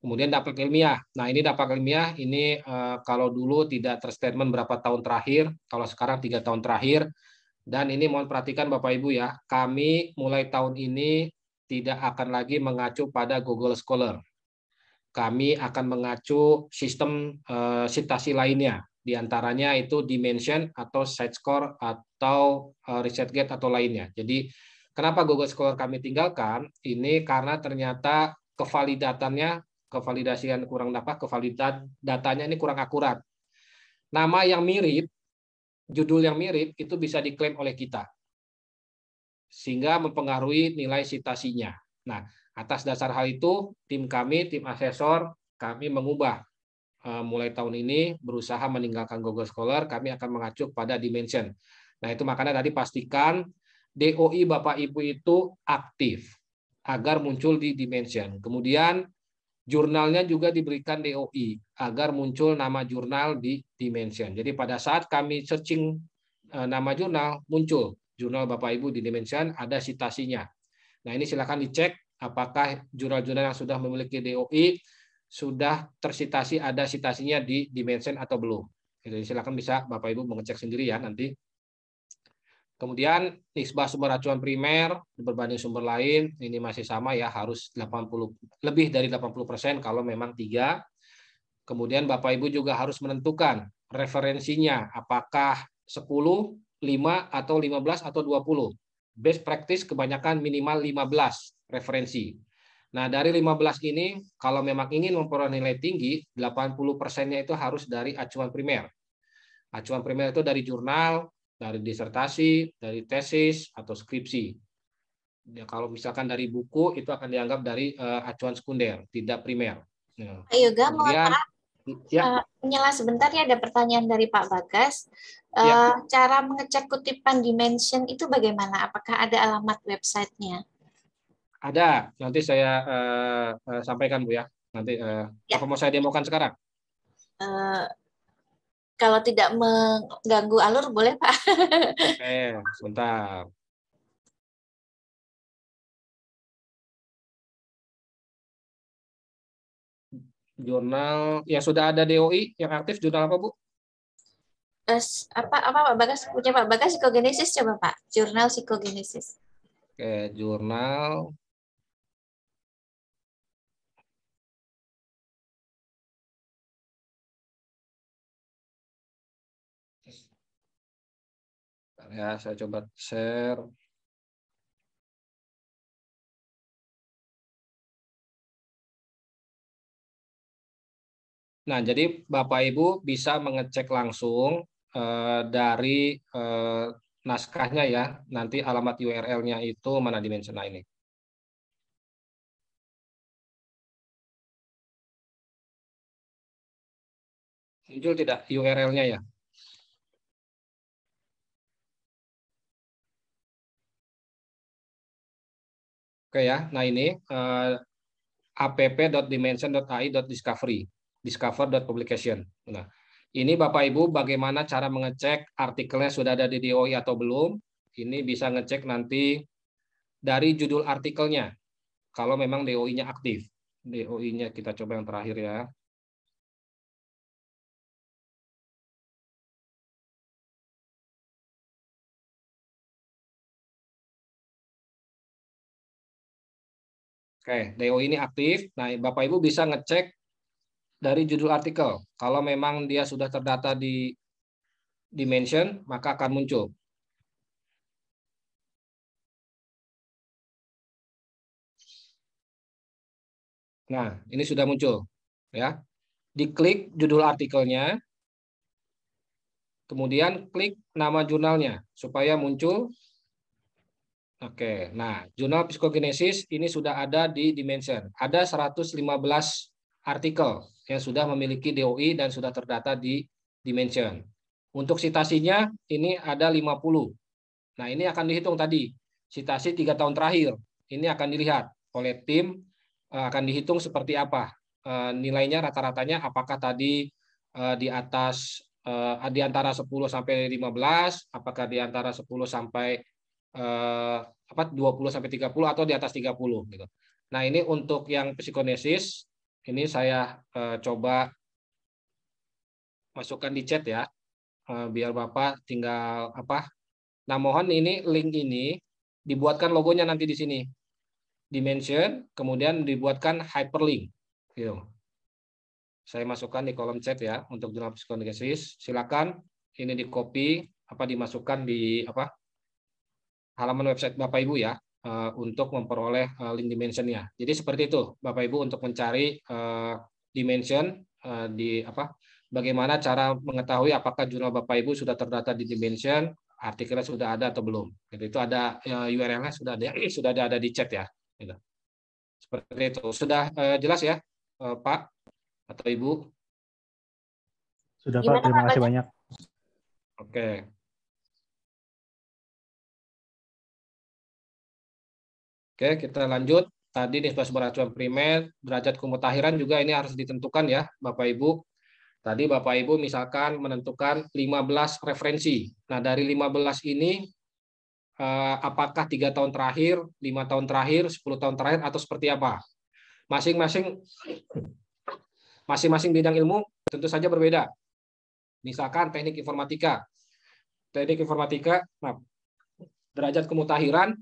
Kemudian dapat ilmiah. Nah, ini dapat ilmiah ini uh, kalau dulu tidak terstatement berapa tahun terakhir, kalau sekarang tiga tahun terakhir. Dan ini mohon perhatikan Bapak Ibu ya, kami mulai tahun ini tidak akan lagi mengacu pada Google Scholar. Kami akan mengacu sistem uh, citasi lainnya, di antaranya itu Dimension atau SiteScore atau eh, ResearchGate atau lainnya. Jadi kenapa Google Scholar kami tinggalkan? Ini karena ternyata kevalidatannya kevalidasian kurang apa kevalidan datanya ini kurang akurat. Nama yang mirip, judul yang mirip itu bisa diklaim oleh kita. Sehingga mempengaruhi nilai citasinya. Nah, atas dasar hal itu tim kami, tim asesor, kami mengubah eh, mulai tahun ini berusaha meninggalkan Google Scholar, kami akan mengacu pada dimension. Nah, itu makanya tadi pastikan DOI Bapak Ibu itu aktif agar muncul di dimension. Kemudian Jurnalnya juga diberikan DOI agar muncul nama jurnal di Dimension. Jadi pada saat kami searching eh, nama jurnal, muncul jurnal Bapak Ibu di Dimension, ada citasinya. Nah ini silakan dicek apakah jurnal-jurnal yang sudah memiliki DOI sudah tersitasi ada citasinya di Dimension atau belum. Jadi silakan bisa Bapak Ibu mengecek sendiri ya nanti Kemudian nisbah sumber acuan primer berbanding sumber lain ini masih sama ya harus 80 lebih dari 80% kalau memang tiga. Kemudian Bapak Ibu juga harus menentukan referensinya apakah 10, 5 atau 15 atau 20. Best practice kebanyakan minimal 15 referensi. Nah, dari 15 ini kalau memang ingin memperoleh nilai tinggi, 80%-nya itu harus dari acuan primer. Acuan primer itu dari jurnal, dari disertasi, dari tesis atau skripsi. Ya, kalau misalkan dari buku itu akan dianggap dari uh, acuan sekunder, tidak primer. Nah, Ayo ga, mohon maaf. Ya. Uh, eh, menyela sebentar ya ada pertanyaan dari Pak Bagas. Uh, ya. Eh, cara mengecek kutipan dimension itu bagaimana? Apakah ada alamat websitenya? Ada, nanti saya uh, uh, sampaikan Bu ya. Nanti uh, ya. apa mau saya demokan sekarang? Kalau tidak mengganggu alur, boleh Pak? Oke, sebentar. Jurnal ya sudah ada DOI yang aktif jurnal apa Bu? Eh, apa apa Pak Bagas punya Pak Bagas psikogenesis coba Pak jurnal psikogenesis. Oke jurnal ya saya coba share Nah, jadi Bapak Ibu bisa mengecek langsung eh, dari eh, naskahnya ya. Nanti alamat URL-nya itu mana nah ini. Muncul tidak URL-nya ya? Oke ya. Nah ini uh, app.dimension.ai.discovery, discover.publication. Nah, ini Bapak Ibu bagaimana cara mengecek artikelnya sudah ada di DOI atau belum? Ini bisa ngecek nanti dari judul artikelnya. Kalau memang DOI-nya aktif. DOI-nya kita coba yang terakhir ya. Oke, DO ini aktif. Nah, Bapak Ibu bisa ngecek dari judul artikel. Kalau memang dia sudah terdata di dimension, maka akan muncul. Nah, ini sudah muncul, ya. Diklik judul artikelnya, kemudian klik nama jurnalnya supaya muncul Oke, nah jurnal psikogenesis ini sudah ada di Dimension. Ada 115 artikel yang sudah memiliki DOI dan sudah terdata di Dimension. Untuk sitasinya ini ada 50. Nah ini akan dihitung tadi. sitasi tiga tahun terakhir. Ini akan dilihat oleh tim e, akan dihitung seperti apa. E, nilainya rata-ratanya apakah tadi e, di atas di antara 10 sampai 15, apakah di antara 10 sampai Eh, apa 20 sampai 30 atau di atas 30 gitu. Nah, ini untuk yang psikonesis ini saya eh, coba masukkan di chat ya. Eh, biar Bapak tinggal apa? Nah, mohon ini link ini dibuatkan logonya nanti di sini. Dimension, kemudian dibuatkan hyperlink gitu. Saya masukkan di kolom chat ya untuk jurnal psikonesis. Silakan ini di copy apa dimasukkan di apa halaman website Bapak Ibu ya eh, untuk memperoleh eh, link dimensionnya. Jadi seperti itu Bapak Ibu untuk mencari eh, dimension di apa bagaimana cara mengetahui apakah jurnal Bapak Ibu sudah terdata di dimension artikelnya sudah ada atau belum. Jadi gitu, itu ada URL-nya sudah ada sudah ada, ada di chat ya. Gitu. Seperti itu. Sudah jelas ya Pak atau Ibu? Sudah Pak, terima kasih banyak. Oke. Oke, kita lanjut. Tadi nisbah sumber acuan primer, derajat kemutahiran juga ini harus ditentukan ya, Bapak Ibu. Tadi Bapak Ibu misalkan menentukan 15 referensi. Nah, dari 15 ini eh, apakah tiga tahun terakhir, lima tahun terakhir, 10 tahun terakhir atau seperti apa? Masing-masing masing-masing bidang ilmu tentu saja berbeda. Misalkan teknik informatika. Teknik informatika, maaf, derajat kemutahiran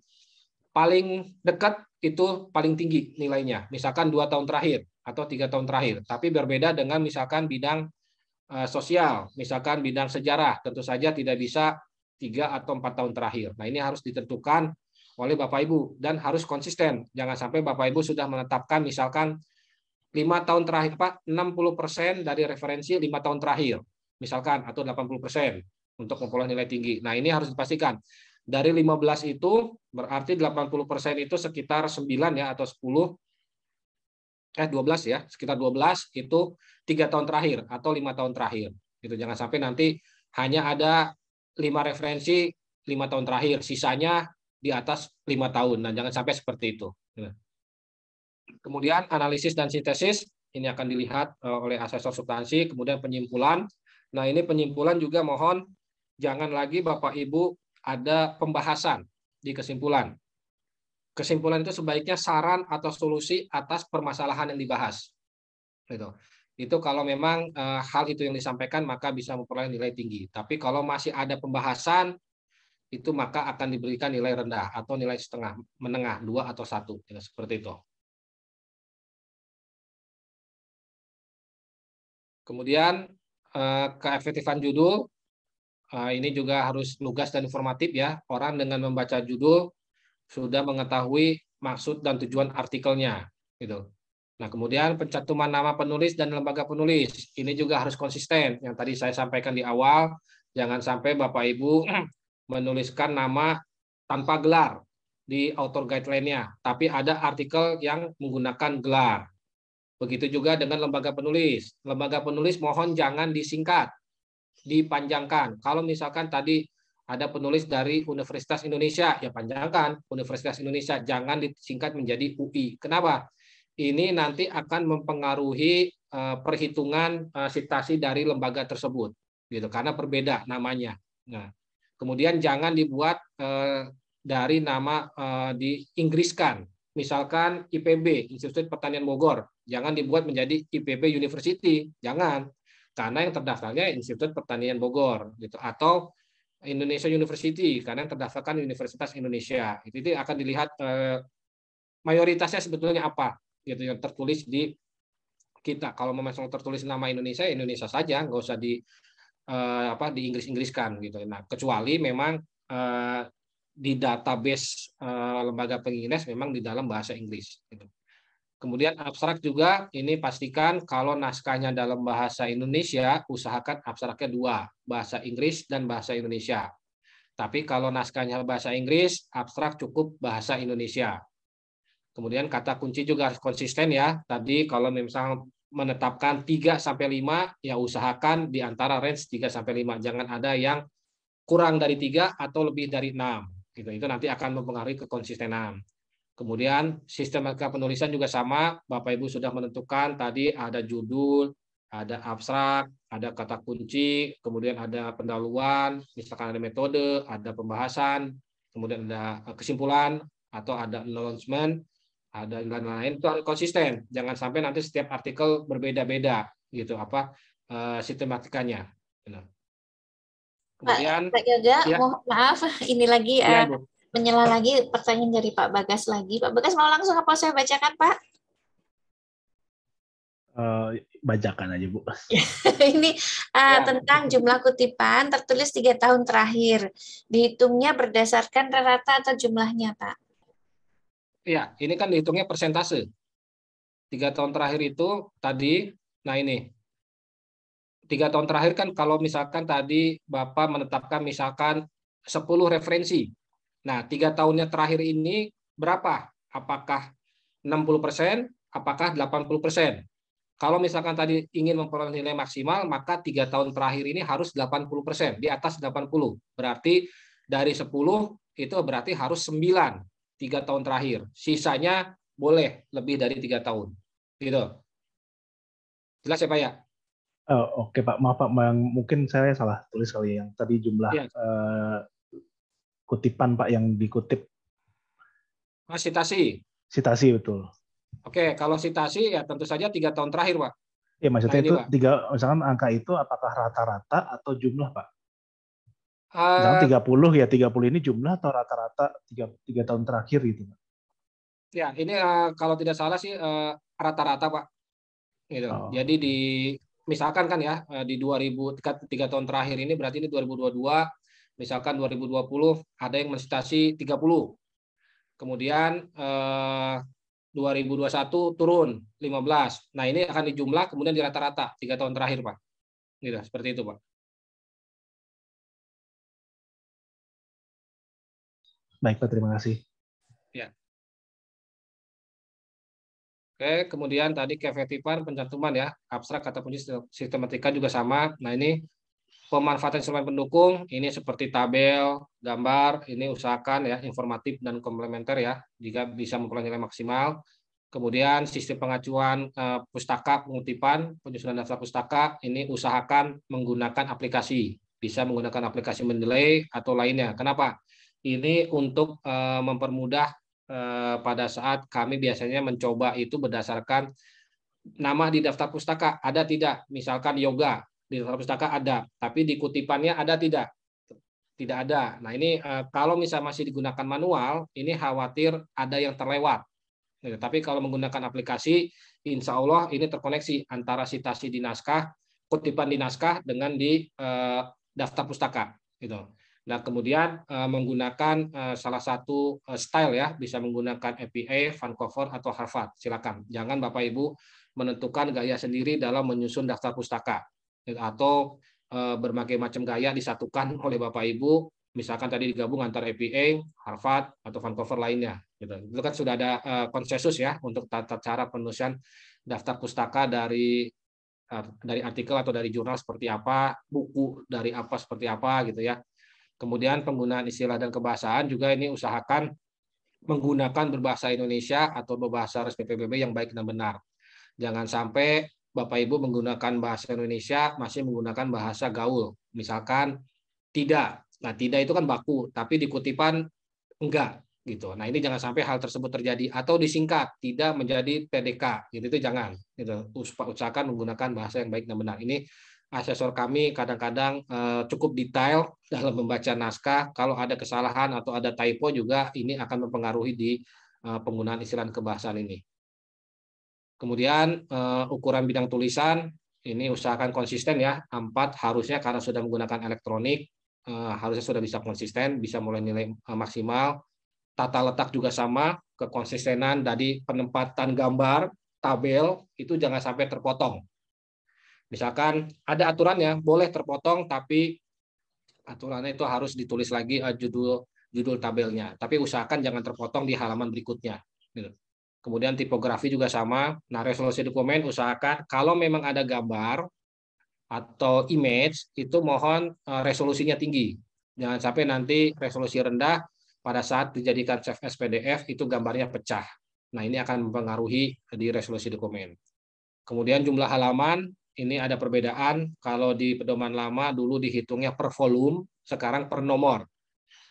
paling dekat itu paling tinggi nilainya, misalkan dua tahun terakhir atau tiga tahun terakhir. Tapi berbeda dengan misalkan bidang eh, sosial, misalkan bidang sejarah, tentu saja tidak bisa tiga atau empat tahun terakhir. Nah ini harus ditentukan oleh Bapak Ibu dan harus konsisten. Jangan sampai Bapak Ibu sudah menetapkan misalkan lima tahun terakhir apa 60% dari referensi lima tahun terakhir misalkan atau 80% untuk memperoleh nilai tinggi. Nah, ini harus dipastikan. Dari 15 itu berarti 80% itu sekitar 9 ya atau 10 eh 12 ya, sekitar 12 itu tiga tahun terakhir atau lima tahun terakhir. itu jangan sampai nanti hanya ada lima referensi lima tahun terakhir, sisanya di atas lima tahun. Nah, jangan sampai seperti itu. Gitu. Kemudian analisis dan sintesis ini akan dilihat eh, oleh asesor substansi, kemudian penyimpulan. Nah, ini penyimpulan juga mohon jangan lagi Bapak Ibu ada pembahasan di kesimpulan. Kesimpulan itu sebaiknya saran atau solusi atas permasalahan yang dibahas. Gitu. Itu kalau memang e, hal itu yang disampaikan maka bisa memperoleh nilai tinggi. Tapi kalau masih ada pembahasan itu maka akan diberikan nilai rendah atau nilai setengah, menengah, dua atau satu. Gitu, seperti itu. Kemudian eh, keefektifan judul Ah, ini juga harus lugas dan informatif ya. Orang dengan membaca judul sudah mengetahui maksud dan tujuan artikelnya, gitu. Nah, kemudian pencantuman nama penulis dan lembaga penulis ini juga harus konsisten. Yang tadi saya sampaikan di awal, jangan sampai Bapak Ibu menuliskan nama tanpa gelar di author guideline-nya, tapi ada artikel yang menggunakan gelar. Begitu juga dengan lembaga penulis. Lembaga penulis mohon jangan disingkat dipanjangkan. Kalau misalkan tadi ada penulis dari Universitas Indonesia, ya panjangkan Universitas Indonesia, jangan disingkat menjadi UI. Kenapa? Ini nanti akan mempengaruhi eh, perhitungan eh, sitasi dari lembaga tersebut, gitu. Karena berbeda namanya. Nah, kemudian jangan dibuat eh, dari nama di misalkan IPB, Institut Pertanian Bogor, jangan dibuat menjadi IPB University, jangan karena yang terdaftarnya Institut Pertanian Bogor gitu atau Indonesia University karena yang terdaftarkan Universitas Indonesia. Itu, itu akan dilihat eh, mayoritasnya sebetulnya apa gitu yang tertulis di kita. Kalau memang tertulis nama Indonesia, ya Indonesia saja, nggak usah di eh, apa di Inggris-Inggriskan gitu. Nah, kecuali memang eh, di database eh, lembaga penginas memang di dalam bahasa Inggris. Gitu. Kemudian abstrak juga ini pastikan kalau naskahnya dalam bahasa Indonesia usahakan abstraknya dua, bahasa Inggris dan bahasa Indonesia. Tapi kalau naskahnya bahasa Inggris, abstrak cukup bahasa Indonesia. Kemudian kata kunci juga harus konsisten ya. Tadi kalau misalnya menetapkan 3 sampai 5 ya usahakan di antara range 3 sampai 5. Jangan ada yang kurang dari 3 atau lebih dari 6. Gitu. Itu nanti akan mempengaruhi kekonsistenan. Kemudian sistematika penulisan juga sama, Bapak Ibu sudah menentukan tadi ada judul, ada abstrak, ada kata kunci, kemudian ada pendahuluan, misalkan ada metode, ada pembahasan, kemudian ada eh, kesimpulan atau ada announcement, ada dan lain-lain itu harus konsisten. Jangan sampai nanti setiap artikel berbeda-beda gitu apa eh, sistematikanya. Kemudian Pak, Pak Yoga, ya. mohon maaf ini lagi ya, uh, menyela lagi pertanyaan dari Pak Bagas lagi. Pak Bagas mau langsung apa saya bacakan, Pak? Eh, bacakan aja, Bu. Ini uh, ya. tentang jumlah kutipan tertulis tiga tahun terakhir. Dihitungnya berdasarkan rata atau jumlahnya, Pak? Ya, ini kan dihitungnya persentase. Tiga tahun terakhir itu tadi, nah ini, tiga tahun terakhir kan kalau misalkan tadi Bapak menetapkan misalkan 10 referensi Nah, tiga tahunnya terakhir ini berapa? Apakah 60 persen? Apakah 80 persen? Kalau misalkan tadi ingin memperoleh nilai maksimal, maka tiga tahun terakhir ini harus 80 persen, di atas 80. Berarti dari 10 itu berarti harus 9 tiga tahun terakhir. Sisanya boleh lebih dari tiga tahun. Gitu. Jelas ya Pak ya? Oh, Oke okay, Pak, maaf Pak, mungkin saya salah tulis kali yang tadi jumlah uh, kutipan Pak yang dikutip. Mas oh, sitasi. Sitasi betul. Oke, kalau sitasi ya tentu saja tiga tahun terakhir Pak. Ya maksudnya nah, itu tiga misalkan angka itu apakah rata-rata atau jumlah Pak? Eh, uh, 30 ya 30 ini jumlah atau rata-rata tiga, tiga tahun terakhir gitu Pak? Ya ini uh, kalau tidak salah sih rata eh, rata-rata Pak. Gitu. Oh. Jadi di misalkan kan ya di 2000 tiga, tiga tahun terakhir ini berarti ini 2022 Misalkan 2020 ada yang mensitasi 30. Kemudian eh, 2021 turun 15. Nah, ini akan dijumlah kemudian di rata-rata tiga tahun terakhir, Pak. Gitu, seperti itu, Pak. Baik, Pak. Terima kasih. Ya. Oke, kemudian tadi keefektifan pencantuman ya, abstrak kata kunci sistematika juga sama. Nah, ini pemanfaatan instrumen pendukung ini seperti tabel, gambar, ini usahakan ya informatif dan komplementer ya jika bisa memperoleh nilai maksimal. Kemudian sistem pengacuan eh, pustaka pengutipan penyusunan daftar pustaka ini usahakan menggunakan aplikasi bisa menggunakan aplikasi menilai atau lainnya. Kenapa? Ini untuk eh, mempermudah eh, pada saat kami biasanya mencoba itu berdasarkan nama di daftar pustaka ada tidak misalkan yoga di pustaka ada, tapi di kutipannya ada tidak? Tidak ada. Nah ini eh, kalau misalnya masih digunakan manual, ini khawatir ada yang terlewat. Ya, tapi kalau menggunakan aplikasi, insya Allah ini terkoneksi antara sitasi di naskah, kutipan di naskah dengan di eh, daftar pustaka. Gitu. Nah kemudian eh, menggunakan salah satu style ya, bisa menggunakan APA, Vancouver atau Harvard. Silakan. Jangan Bapak Ibu menentukan gaya sendiri dalam menyusun daftar pustaka atau eh, berbagai macam gaya disatukan oleh Bapak Ibu misalkan tadi digabung antara EPA, Harvard atau Vancouver lainnya gitu. Itu kan sudah ada eh, konsensus ya untuk tata cara penulisan daftar pustaka dari eh, dari artikel atau dari jurnal seperti apa, buku dari apa seperti apa gitu ya. Kemudian penggunaan istilah dan kebahasaan juga ini usahakan menggunakan berbahasa Indonesia atau berbahasa resmi PBB yang baik dan benar. Jangan sampai Bapak Ibu menggunakan bahasa Indonesia masih menggunakan bahasa gaul. Misalkan tidak. Nah, tidak itu kan baku, tapi di kutipan enggak gitu. Nah, ini jangan sampai hal tersebut terjadi atau disingkat tidak menjadi PDK. Gitu itu jangan. Gitu. Usahakan menggunakan bahasa yang baik dan benar. Ini asesor kami kadang-kadang eh, cukup detail dalam membaca naskah. Kalau ada kesalahan atau ada typo juga ini akan mempengaruhi di eh, penggunaan istilah kebahasaan ini. Kemudian uh, ukuran bidang tulisan ini usahakan konsisten ya. Empat harusnya karena sudah menggunakan elektronik uh, harusnya sudah bisa konsisten, bisa mulai nilai uh, maksimal. Tata letak juga sama, kekonsistenan dari penempatan gambar, tabel itu jangan sampai terpotong. Misalkan ada aturannya, boleh terpotong tapi aturannya itu harus ditulis lagi judul judul tabelnya. Tapi usahakan jangan terpotong di halaman berikutnya. Gitu kemudian tipografi juga sama. Nah, resolusi dokumen usahakan kalau memang ada gambar atau image itu mohon eh, resolusinya tinggi. Jangan sampai nanti resolusi rendah pada saat dijadikan save as PDF itu gambarnya pecah. Nah, ini akan mempengaruhi di resolusi dokumen. Kemudian jumlah halaman ini ada perbedaan kalau di pedoman lama dulu dihitungnya per volume, sekarang per nomor.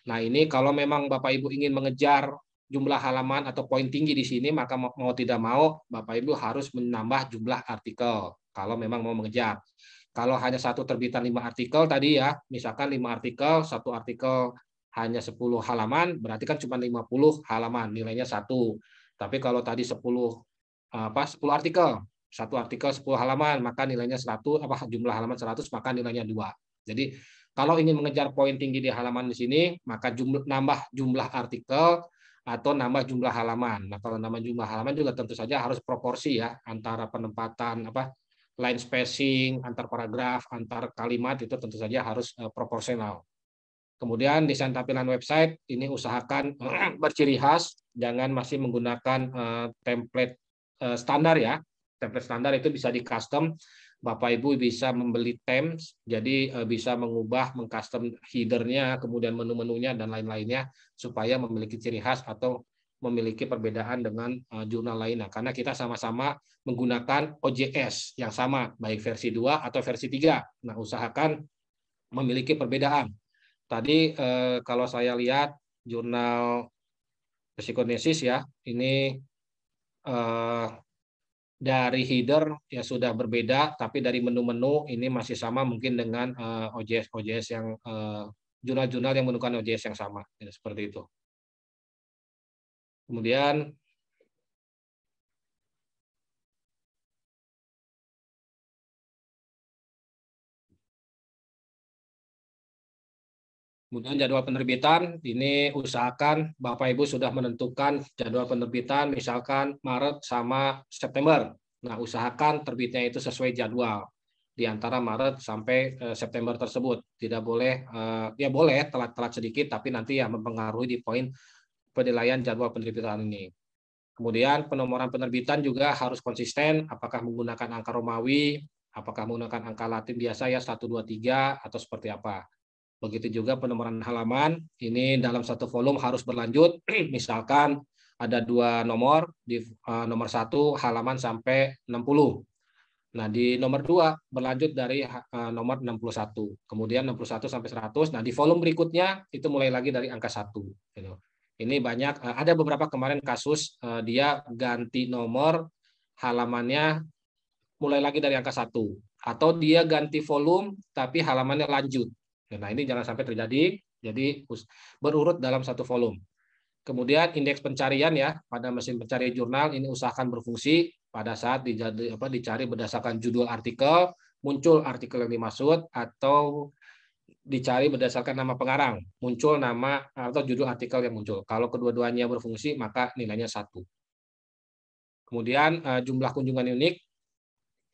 Nah, ini kalau memang Bapak Ibu ingin mengejar jumlah halaman atau poin tinggi di sini, maka mau tidak mau Bapak Ibu harus menambah jumlah artikel kalau memang mau mengejar. Kalau hanya satu terbitan lima artikel tadi ya, misalkan lima artikel, satu artikel hanya 10 halaman, berarti kan cuma 50 halaman, nilainya satu. Tapi kalau tadi 10 apa 10 artikel, satu artikel 10 halaman, maka nilainya 100 apa jumlah halaman 100 maka nilainya dua. Jadi kalau ingin mengejar poin tinggi di halaman di sini, maka jumlah, nambah jumlah artikel atau nambah jumlah halaman. Nah, kalau nambah jumlah halaman juga tentu saja harus proporsi ya antara penempatan apa line spacing, antar paragraf, antar kalimat itu tentu saja harus eh, proporsional. Kemudian desain tampilan website ini usahakan berciri khas, jangan masih menggunakan eh, template eh, standar ya. Template standar itu bisa di custom Bapak Ibu bisa membeli temps, jadi eh, bisa mengubah mengcustom headernya, kemudian menu-menunya dan lain-lainnya supaya memiliki ciri khas atau memiliki perbedaan dengan eh, jurnal lainnya karena kita sama-sama menggunakan OJS yang sama baik versi 2 atau versi 3. Nah, usahakan memiliki perbedaan. Tadi eh, kalau saya lihat jurnal psikonesis ya, ini dari header ya sudah berbeda, tapi dari menu-menu ini masih sama mungkin dengan uh, eh, OJS OJS yang jurnal eh, jurnal-jurnal yang menggunakan OJS yang sama, ya, seperti itu. Kemudian Kemudian jadwal penerbitan, ini usahakan Bapak Ibu sudah menentukan jadwal penerbitan misalkan Maret sama September. Nah, usahakan terbitnya itu sesuai jadwal di antara Maret sampai eh, September tersebut. Tidak boleh eh, ya boleh telat-telat sedikit tapi nanti ya mempengaruhi di poin penilaian jadwal penerbitan ini. Kemudian penomoran penerbitan juga harus konsisten apakah menggunakan angka Romawi, apakah menggunakan angka Latin biasa ya 1 2 3 atau seperti apa. Begitu juga penomoran halaman, ini dalam satu volume harus berlanjut. Misalkan ada dua nomor, di eh, nomor satu halaman sampai 60. Nah, di nomor dua berlanjut dari eh, nomor 61. Kemudian 61 sampai 100. Nah, di volume berikutnya itu mulai lagi dari angka satu. Gitu. Ini banyak, eh, ada beberapa kemarin kasus dia ganti nomor halamannya mulai lagi dari angka satu atau dia ganti volume tapi halamannya lanjut Nah ini jangan sampai terjadi. Jadi berurut dalam satu volume. Kemudian indeks pencarian ya pada mesin pencari jurnal ini usahakan berfungsi pada saat dicari berdasarkan judul artikel, muncul artikel yang dimaksud atau dicari berdasarkan nama pengarang, muncul nama atau judul artikel yang muncul. Kalau kedua-duanya berfungsi maka nilainya satu. Kemudian eh, jumlah kunjungan unik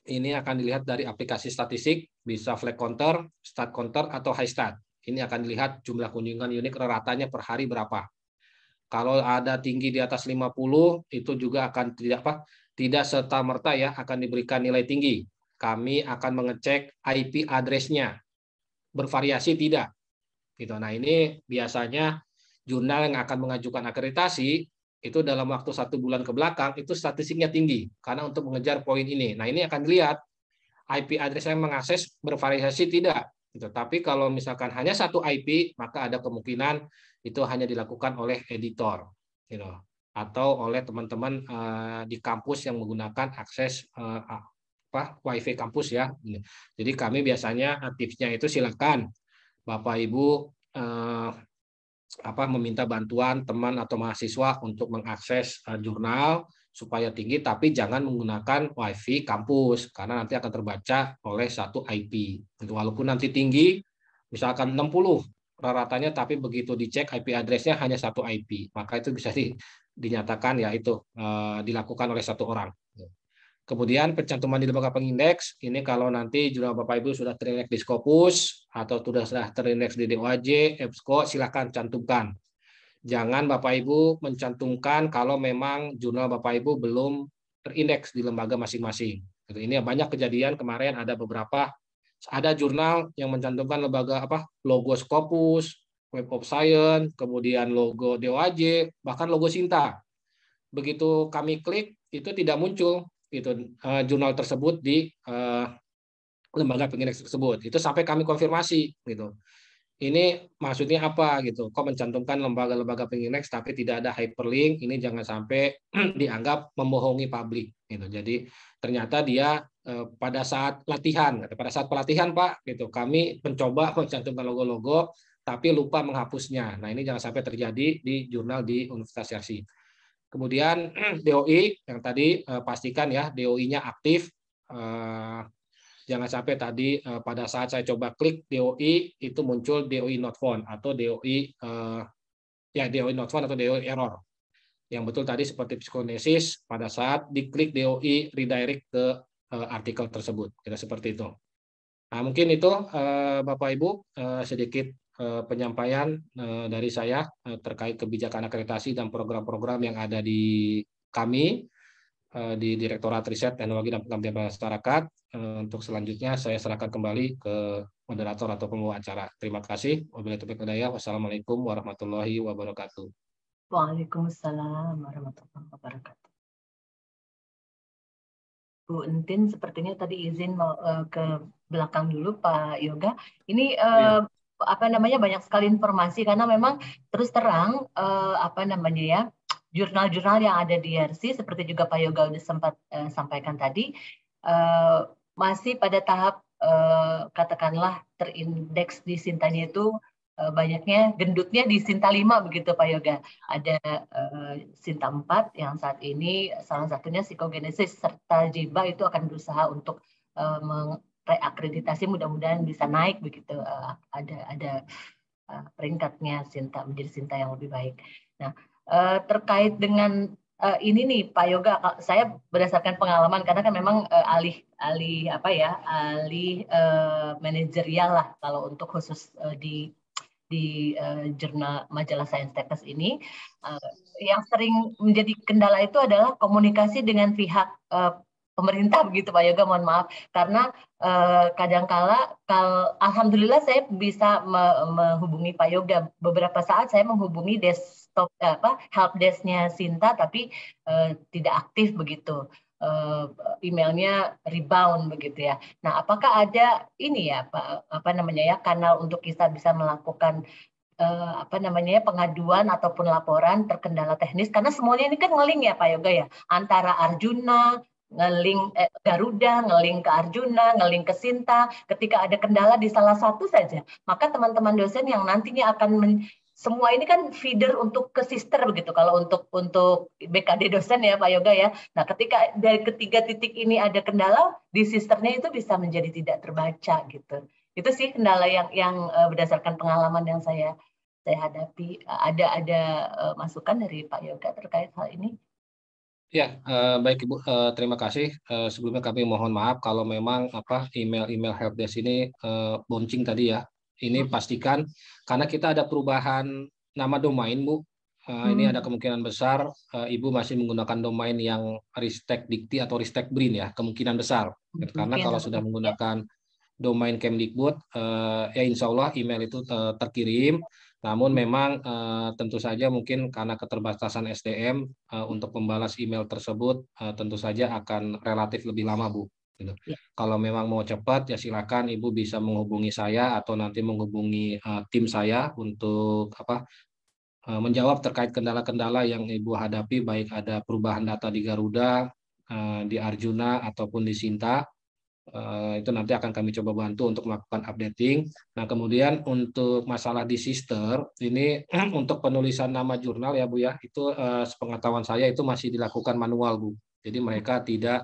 ini akan dilihat dari aplikasi statistik, bisa flag counter, stat counter, atau high stat. Ini akan dilihat jumlah kunjungan unik ratanya per hari berapa. Kalau ada tinggi di atas 50, itu juga akan tidak apa, tidak serta merta ya akan diberikan nilai tinggi. Kami akan mengecek IP address-nya. Bervariasi tidak. Gitu. Nah, ini biasanya jurnal yang akan mengajukan akreditasi itu dalam waktu satu bulan ke belakang itu statistiknya tinggi karena untuk mengejar poin ini. Nah ini akan dilihat IP address yang mengakses bervariasi tidak. tetapi gitu. kalau misalkan hanya satu IP maka ada kemungkinan itu hanya dilakukan oleh editor, gitu. atau oleh teman-teman uh, di kampus yang menggunakan akses uh, apa WiFi kampus ya. Jadi kami biasanya eh, tipsnya itu silakan Bapak Ibu uh, apa meminta bantuan teman atau mahasiswa untuk mengakses uh, jurnal supaya tinggi tapi jangan menggunakan wifi kampus karena nanti akan terbaca oleh satu IP. Walaupun nanti tinggi misalkan 60 rata-ratanya tapi begitu dicek IP addressnya hanya satu IP, maka itu bisa di, dinyatakan yaitu uh, eh, dilakukan oleh satu orang. Kemudian pencantuman di lembaga pengindeks, ini kalau nanti jurnal Bapak Ibu sudah terindeks di Scopus atau sudah sudah terindeks di DOAJ, EBSCO, silakan cantumkan. Jangan Bapak Ibu mencantumkan kalau memang jurnal Bapak Ibu belum terindeks di lembaga masing-masing. Gitu. Ini banyak kejadian kemarin ada beberapa ada jurnal yang mencantumkan lembaga apa logo Scopus, Web of Science, kemudian logo DOAJ, bahkan logo Sinta. Begitu kami klik itu tidak muncul itu uh, eh, jurnal tersebut di uh, lembaga pengindeks tersebut. Itu sampai kami konfirmasi gitu. Ini maksudnya apa gitu? Kok mencantumkan lembaga-lembaga pengindeks tapi tidak ada hyperlink? Ini jangan sampai dianggap membohongi publik gitu. Jadi ternyata dia uh, pada saat latihan, gitu. pada saat pelatihan Pak gitu, kami mencoba mencantumkan logo-logo tapi lupa menghapusnya. Nah, ini jangan sampai terjadi di jurnal di Universitas Yarsi. Kemudian DOI yang tadi eh, pastikan ya DOI-nya aktif. Eh, jangan sampai tadi eh, pada saat saya coba klik DOI itu muncul DOI not found atau DOI ya DOI not found atau DOI error. Yang betul tadi seperti psikonesis pada saat diklik DOI redirect ke artikel tersebut. Kita seperti itu. Nah, mungkin itu eh, Bapak Ibu eh, sedikit eh, penyampaian dari saya terkait kebijakan akreditasi dan program-program yang ada di kami di Direktorat Riset Teknologi dan Pengembangan Masyarakat. Untuk selanjutnya saya serahkan kembali ke moderator atau pembawa acara. Terima kasih. Wassalamualaikum warahmatullahi wabarakatuh. Waalaikumsalam warahmatullahi wabarakatuh. Bu Entin, sepertinya tadi izin mau uh, ke belakang dulu Pak Yoga. Ini uh, eh, yeah. apa namanya banyak sekali informasi karena memang terus terang uh, apa namanya ya jurnal-jurnal yang ada di RC seperti juga Pak Yoga sudah sempat uh, sampaikan tadi uh, masih pada tahap uh, katakanlah terindeks di Sintanya itu Eh, banyaknya gendutnya di Sinta 5 begitu Pak Yoga. Ada uh, Sinta 4 yang saat ini salah satunya psikogenesis serta Jiba itu akan berusaha untuk uh, mereakreditasi mudah-mudahan bisa naik begitu uh, ada ada uh, peringkatnya Sinta menjadi Sinta yang lebih baik. Nah, uh, terkait dengan uh, ini nih Pak Yoga saya berdasarkan pengalaman karena kan memang uh, alih alih apa ya alih uh, manajerial lah kalau untuk khusus uh, di di uh, jurnal majalah Science Status ini uh, yang sering menjadi kendala itu adalah komunikasi dengan pihak uh, pemerintah begitu Pak Yoga mohon maaf karena uh, kadangkala alhamdulillah saya bisa me menghubungi Pak Yoga beberapa saat saya menghubungi desktop apa help desknya Sinta tapi uh, tidak aktif begitu Eh, emailnya rebound begitu ya. Nah, apakah ada ini ya apa, apa namanya ya kanal untuk kita bisa melakukan uh, apa namanya ya, pengaduan ataupun laporan terkendala teknis karena semuanya ini kan ngeling ya Pak Yoga ya antara Arjuna ngeling eh, Garuda, ngeling ke Arjuna, ngeling ke Sinta. Ketika ada kendala di salah satu saja, maka teman-teman dosen yang nantinya akan men, semua ini kan feeder untuk ke sister begitu kalau untuk untuk BKD dosen ya Pak Yoga ya. Nah, ketika dari ketiga titik ini ada kendala di sisternya itu bisa menjadi tidak terbaca gitu. Itu sih kendala yang yang eh, berdasarkan pengalaman yang saya saya hadapi. Ada ada eh, masukan dari Pak Yoga terkait hal ini? Ya, eh, baik Ibu, eh, terima kasih. Eh, sebelumnya kami mohon maaf kalau memang apa email-email helpdesk ini eh, boncing tadi ya, ini hmm. pastikan karena kita ada perubahan nama domain, Bu. Uh, hmm. Ini ada kemungkinan besar uh, Ibu masih menggunakan domain yang Ristek Dikti atau Ristek Brin ya, kemungkinan besar. Hmm. Karena kalau sudah menggunakan domain Kemdikbud, uh, ya insya Allah email itu ter terkirim. Namun hmm. memang uh, tentu saja mungkin karena keterbatasan SDM uh, untuk membalas email tersebut uh, tentu saja akan relatif lebih lama, Bu. Gitu. Ya. Kalau memang mau cepat ya silakan Ibu bisa menghubungi saya atau nanti menghubungi uh, tim saya untuk apa uh, menjawab terkait kendala-kendala yang Ibu hadapi baik ada perubahan data di Garuda, uh, di Arjuna ataupun di Sinta. Uh, itu nanti akan kami coba bantu untuk melakukan updating. Nah, kemudian untuk masalah di sister ini untuk penulisan nama jurnal ya Bu ya, itu uh, sepengetahuan saya itu masih dilakukan manual Bu. Jadi mereka tidak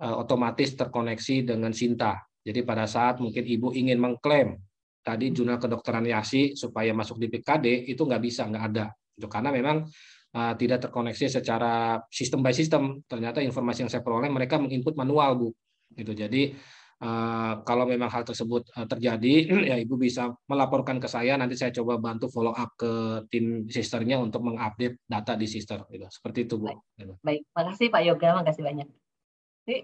Eh, otomatis terkoneksi dengan Sinta. Jadi pada saat mungkin ibu ingin mengklaim tadi jurnal kedokteran Yasi supaya masuk di PKD itu nggak bisa nggak ada karena memang eh, tidak terkoneksi secara sistem by sistem ternyata informasi yang saya peroleh mereka menginput manual bu Itu jadi uh, kalau memang hal tersebut uh, terjadi ya ibu bisa melaporkan ke saya nanti saya coba bantu follow up ke tim sisternya untuk mengupdate data di sister gitu seperti itu bu baik, Terima kasih Pak Yoga makasih banyak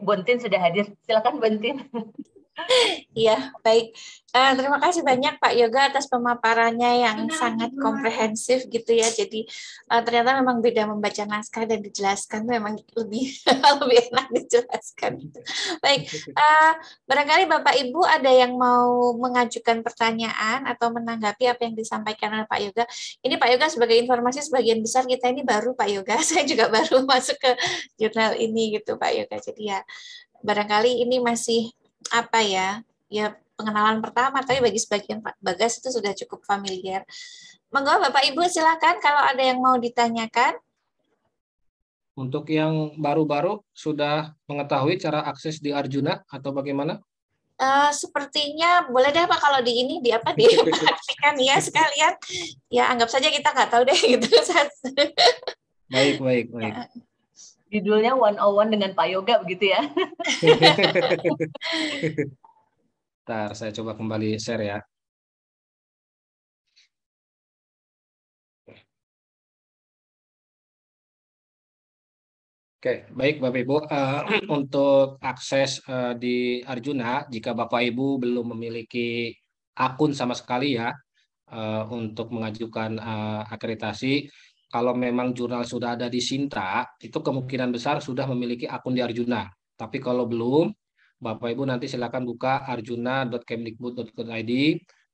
Bontin sudah hadir. Silakan Bontin. Iya, baik. Uh, terima kasih banyak Pak Yoga atas pemaparannya yang sangat komprehensif gitu ya. Jadi uh, ternyata memang beda membaca naskah dan dijelaskan memang lebih lebih enak dijelaskan. Gitu. Baik, uh, barangkali Bapak Ibu ada yang mau mengajukan pertanyaan atau menanggapi apa yang disampaikan oleh Pak Yoga. Ini Pak Yoga sebagai informasi sebagian besar kita ini baru Pak Yoga. Saya juga baru masuk ke jurnal ini gitu Pak Yoga. Jadi ya barangkali ini masih apa ya ya pengenalan pertama tapi bagi sebagian Pak Bagas itu sudah cukup familiar. Monggo Bapak Ibu silakan kalau ada yang mau ditanyakan. Untuk yang baru-baru sudah mengetahui cara akses di Arjuna atau bagaimana? Uh, sepertinya boleh deh pak kalau di ini di apa diperhatikan ya sekalian ya anggap saja kita nggak tahu deh gitu baik baik baik eh, judulnya One on One dengan Pak Yoga begitu ya. Ntar saya coba kembali share ya. Oke, baik Bapak Ibu. Uh, untuk akses uh, di Arjuna, jika Bapak Ibu belum memiliki akun sama sekali ya uh, untuk mengajukan uh, akreditasi, kalau memang jurnal sudah ada di Sinta, itu kemungkinan besar sudah memiliki akun di Arjuna. Tapi kalau belum, Bapak Ibu nanti silakan buka arjuna.kemdikbud.id,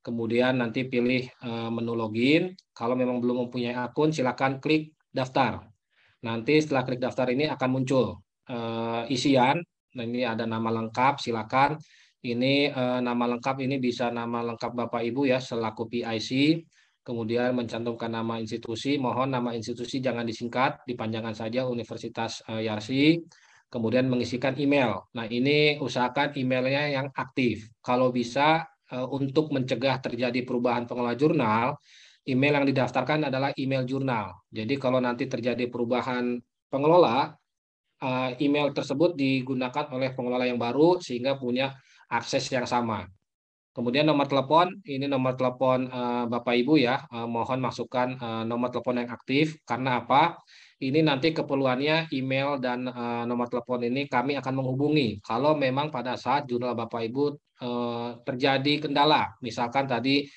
kemudian nanti pilih eh, menu login. Kalau memang belum mempunyai akun, silakan klik daftar. Nanti setelah klik daftar ini akan muncul eh, isian. Nah, ini ada nama lengkap, silakan. Ini eh, nama lengkap ini bisa nama lengkap Bapak Ibu ya selaku PIC kemudian mencantumkan nama institusi. Mohon nama institusi jangan disingkat, dipanjangkan saja Universitas eh, Yarsi. Kemudian mengisikan email. Nah ini usahakan emailnya yang aktif. Kalau bisa eh, untuk mencegah terjadi perubahan pengelola jurnal, email yang didaftarkan adalah email jurnal. Jadi kalau nanti terjadi perubahan pengelola, eh, email tersebut digunakan oleh pengelola yang baru sehingga punya akses yang sama. Kemudian nomor telepon, ini nomor telepon uh, Bapak Ibu ya, uh, mohon masukkan uh, nomor telepon yang aktif karena apa? Ini nanti keperluannya email dan uh, nomor telepon ini kami akan menghubungi kalau memang pada saat jurnal Bapak Ibu uh, terjadi kendala, misalkan tadi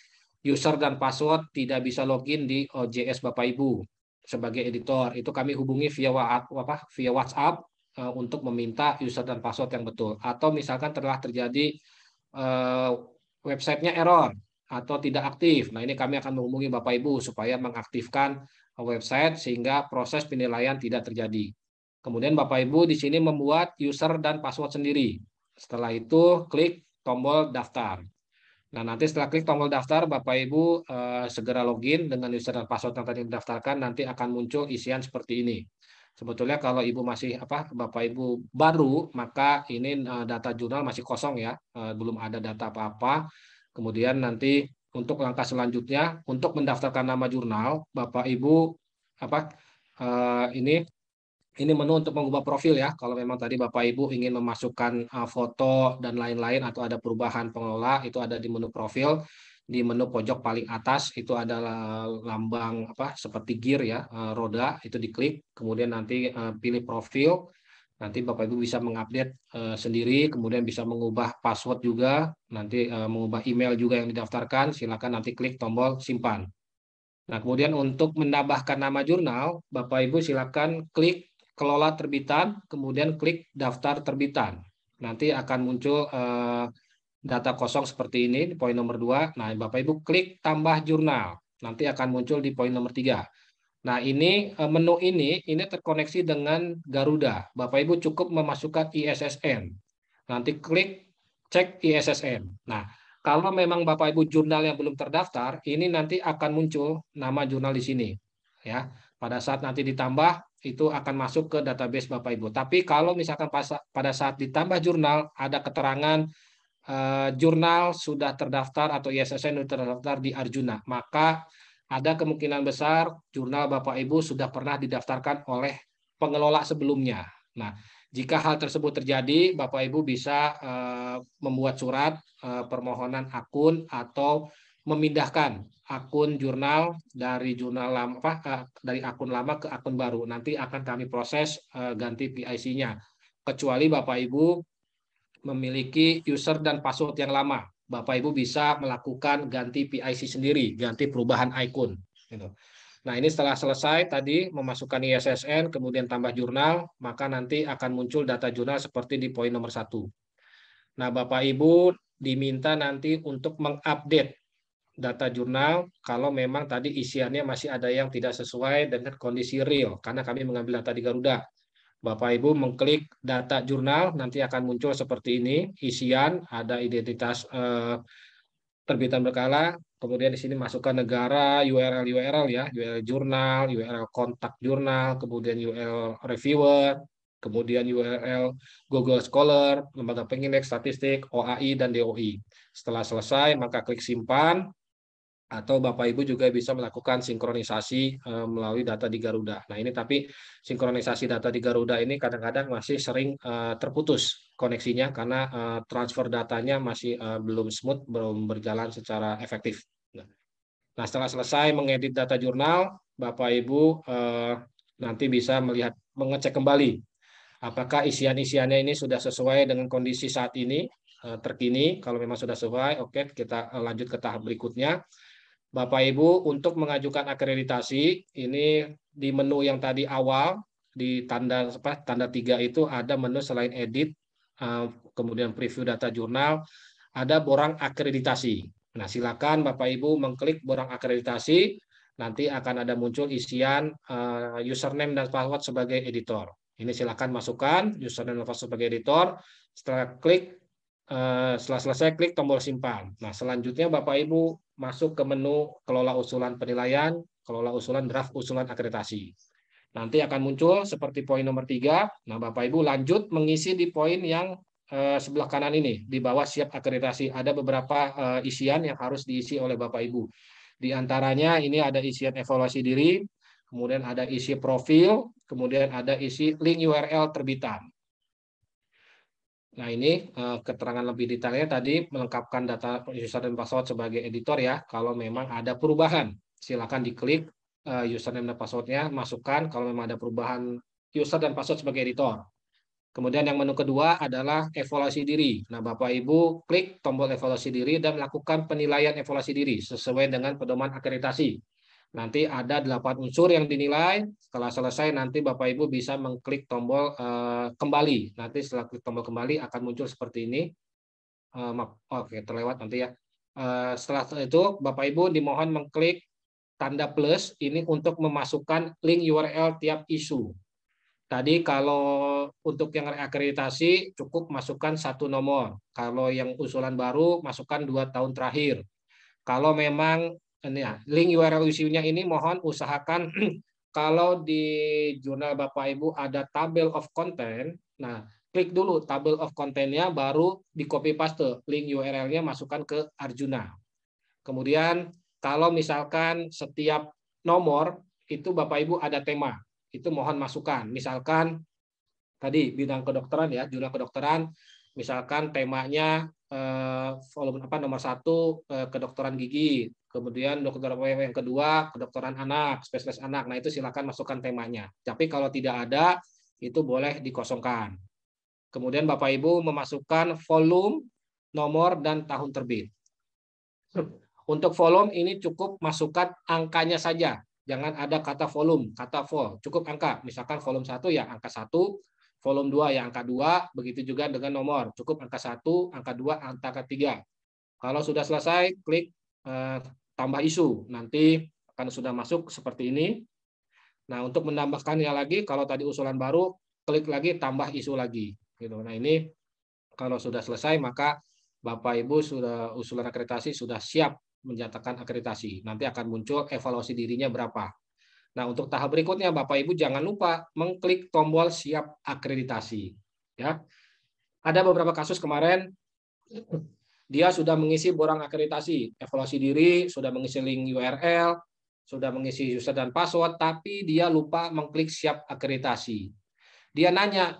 user dan password tidak bisa login di OJS Bapak Ibu sebagai editor, itu kami hubungi via apa via WhatsApp uh, untuk meminta user dan password yang betul atau misalkan telah terjadi websitenya error atau tidak aktif. Nah ini kami akan menghubungi Bapak Ibu supaya mengaktifkan website sehingga proses penilaian tidak terjadi. Kemudian Bapak Ibu di sini membuat user dan password sendiri. Setelah itu klik tombol daftar. Nah, nanti setelah klik tombol daftar, Bapak Ibu eh, segera login dengan user dan password yang tadi didaftarkan, nanti akan muncul isian seperti ini. Sebetulnya kalau ibu masih apa bapak ibu baru maka ini eh, data jurnal masih kosong ya, eh, belum ada data apa-apa. Kemudian nanti untuk langkah selanjutnya untuk mendaftarkan nama jurnal bapak ibu apa eh, ini ini menu untuk mengubah profil ya. Kalau memang tadi Bapak Ibu ingin memasukkan foto dan lain-lain atau ada perubahan pengelola itu ada di menu profil di menu pojok paling atas itu adalah lambang apa seperti gear ya eh, roda itu diklik kemudian nanti eh, pilih profil nanti Bapak Ibu bisa mengupdate eh, sendiri kemudian bisa mengubah password juga nanti mengubah email juga yang didaftarkan silakan nanti klik tombol simpan Nah, kemudian untuk menambahkan nama jurnal, Bapak Ibu silakan klik kelola terbitan, kemudian klik daftar terbitan. Nanti akan muncul eh, data kosong seperti ini, di poin nomor 2. Nah, Bapak-Ibu klik tambah jurnal. Nanti akan muncul di poin nomor 3. Nah, ini e, menu ini ini terkoneksi dengan Garuda. Bapak-Ibu cukup memasukkan ISSN. Nanti klik cek ISSN. Nah, kalau memang Bapak Ibu jurnal yang belum terdaftar, ini nanti akan muncul nama jurnal di sini. Ya, pada saat nanti ditambah itu akan masuk ke database Bapak Ibu. Tapi kalau misalkan pada saat ditambah jurnal ada keterangan Eh, jurnal sudah terdaftar atau ISSN sudah terdaftar di Arjuna, maka ada kemungkinan besar jurnal Bapak Ibu sudah pernah didaftarkan oleh pengelola sebelumnya. Nah, jika hal tersebut terjadi, Bapak Ibu bisa eh, membuat surat eh, permohonan akun atau memindahkan akun jurnal dari jurnal lama apa, dari akun lama ke akun baru. Nanti akan kami proses ganti PIC-nya. Kecuali Bapak Ibu memiliki user dan password yang lama. Bapak Ibu bisa melakukan ganti PIC sendiri, ganti perubahan icon. Gitu. Nah ini setelah selesai tadi memasukkan ISSN, kemudian tambah jurnal, maka nanti akan muncul data jurnal seperti di poin nomor satu. Nah Bapak Ibu diminta nanti untuk mengupdate data jurnal kalau memang tadi isiannya masih ada yang tidak sesuai dengan kondisi real karena kami mengambil data di Garuda. Bapak Ibu mengklik data jurnal nanti akan muncul seperti ini isian ada identitas eh, terbitan berkala kemudian di sini masukkan negara URL URL ya URL jurnal URL kontak jurnal kemudian URL reviewer kemudian URL Google Scholar lembaga pengindeks statistik OAI dan DOI setelah selesai maka klik simpan atau Bapak Ibu juga bisa melakukan sinkronisasi eh, melalui data di Garuda. Nah, ini tapi sinkronisasi data di Garuda ini kadang-kadang masih sering eh, terputus koneksinya karena eh, transfer datanya masih belum smooth, belum berjalan secara efektif. Nah, nah, setelah selesai mengedit data jurnal, Bapak Ibu nanti bisa melihat mengecek kembali apakah isian-isiannya ini sudah sesuai dengan kondisi saat ini terkini. Kalau memang sudah sesuai, oke, okay, kita lanjut ke tahap berikutnya Bapak Ibu untuk mengajukan akreditasi ini di menu yang tadi awal di tanda apa tanda tiga itu ada menu selain edit eh, kemudian preview data jurnal ada borang akreditasi. Nah silakan Bapak Ibu mengklik borang akreditasi nanti akan ada muncul isian eh, username dan password sebagai editor. Ini silakan masukkan username dan password sebagai editor. Setelah klik Eh, setelah selesai klik tombol simpan. Nah, selanjutnya Bapak Ibu masuk ke menu kelola usulan penilaian, kelola usulan draft usulan akreditasi. Nanti akan muncul seperti poin nomor tiga. Nah, Bapak Ibu lanjut mengisi di poin yang eh, sebelah kanan ini di bawah siap akreditasi. Ada beberapa eh, isian yang harus diisi oleh Bapak Ibu. Di antaranya ini ada isian evaluasi diri, kemudian ada isi profil, kemudian ada isi link URL terbitan. Nah ini uh, keterangan lebih detailnya tadi melengkapkan data user dan password sebagai editor ya. Kalau memang ada perubahan, silakan diklik uh, username dan passwordnya, masukkan kalau memang ada perubahan user dan password sebagai editor. Kemudian yang menu kedua adalah evaluasi diri. Nah, Bapak Ibu klik tombol evaluasi diri dan lakukan penilaian evaluasi diri sesuai dengan pedoman akreditasi. Nanti ada 8 unsur yang dinilai. Setelah selesai nanti Bapak Ibu bisa mengklik tombol eh, kembali. Nanti setelah klik tombol kembali akan muncul seperti ini. Eh, oke terlewat nanti ya. Eh, setelah itu Bapak Ibu dimohon mengklik tanda plus ini untuk memasukkan link URL tiap isu. Tadi kalau untuk yang reakreditasi cukup masukkan satu nomor. Kalau yang usulan baru masukkan dua tahun terakhir. Kalau memang ini ya, link URL isinya ini mohon usahakan kalau di jurnal Bapak Ibu ada tabel of content, nah klik dulu tabel of contentnya baru di copy paste link URL-nya masukkan ke Arjuna. Kemudian kalau misalkan setiap nomor itu Bapak Ibu ada tema, itu mohon masukkan. Misalkan tadi bidang kedokteran ya, jurnal kedokteran, misalkan temanya eh, volume apa nomor satu eh, kedokteran gigi, Kemudian dokter PPP yang kedua, kedokteran anak, spesialis anak. Nah, itu silakan masukkan temanya. Tapi kalau tidak ada, itu boleh dikosongkan. Kemudian Bapak Ibu memasukkan volume, nomor dan tahun terbit. Untuk volume ini cukup masukkan angkanya saja. Jangan ada kata volume, kata vol, cukup angka. Misalkan volume satu ya angka satu, volume 2 ya angka 2, begitu juga dengan nomor. Cukup angka 1, angka 2, angka 3. Kalau sudah selesai, klik eh, tambah isu. Nanti akan sudah masuk seperti ini. Nah, untuk menambahkannya lagi, kalau tadi usulan baru, klik lagi tambah isu lagi. Gitu. Nah, ini kalau sudah selesai, maka Bapak-Ibu sudah usulan akreditasi sudah siap menjatakan akreditasi. Nanti akan muncul evaluasi dirinya berapa. Nah, untuk tahap berikutnya, Bapak-Ibu jangan lupa mengklik tombol siap akreditasi. Ya, Ada beberapa kasus kemarin dia sudah mengisi borang akreditasi, evaluasi diri, sudah mengisi link URL, sudah mengisi user dan password, tapi dia lupa mengklik siap akreditasi. Dia nanya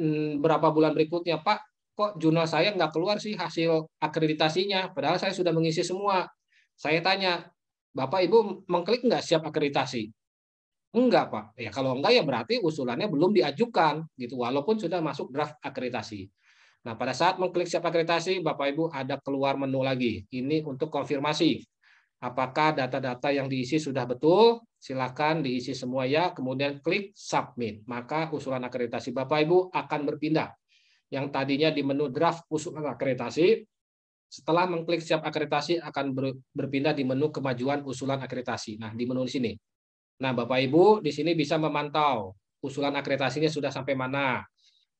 hmm, berapa bulan berikutnya, Pak, kok jurnal saya nggak keluar sih hasil akreditasinya? Padahal saya sudah mengisi semua. Saya tanya, Bapak Ibu mengklik nggak siap akreditasi? Enggak, Pak. Ya kalau enggak ya berarti usulannya belum diajukan gitu walaupun sudah masuk draft akreditasi. Nah, pada saat mengklik siap akreditasi, Bapak Ibu ada keluar menu lagi. Ini untuk konfirmasi. Apakah data-data yang diisi sudah betul? Silakan diisi semua ya, kemudian klik submit. Maka usulan akreditasi Bapak Ibu akan berpindah. Yang tadinya di menu draft usulan akreditasi, setelah mengklik siap akreditasi akan berpindah di menu kemajuan usulan akreditasi. Nah, di menu di sini. Nah, Bapak Ibu di sini bisa memantau usulan akreditasinya sudah sampai mana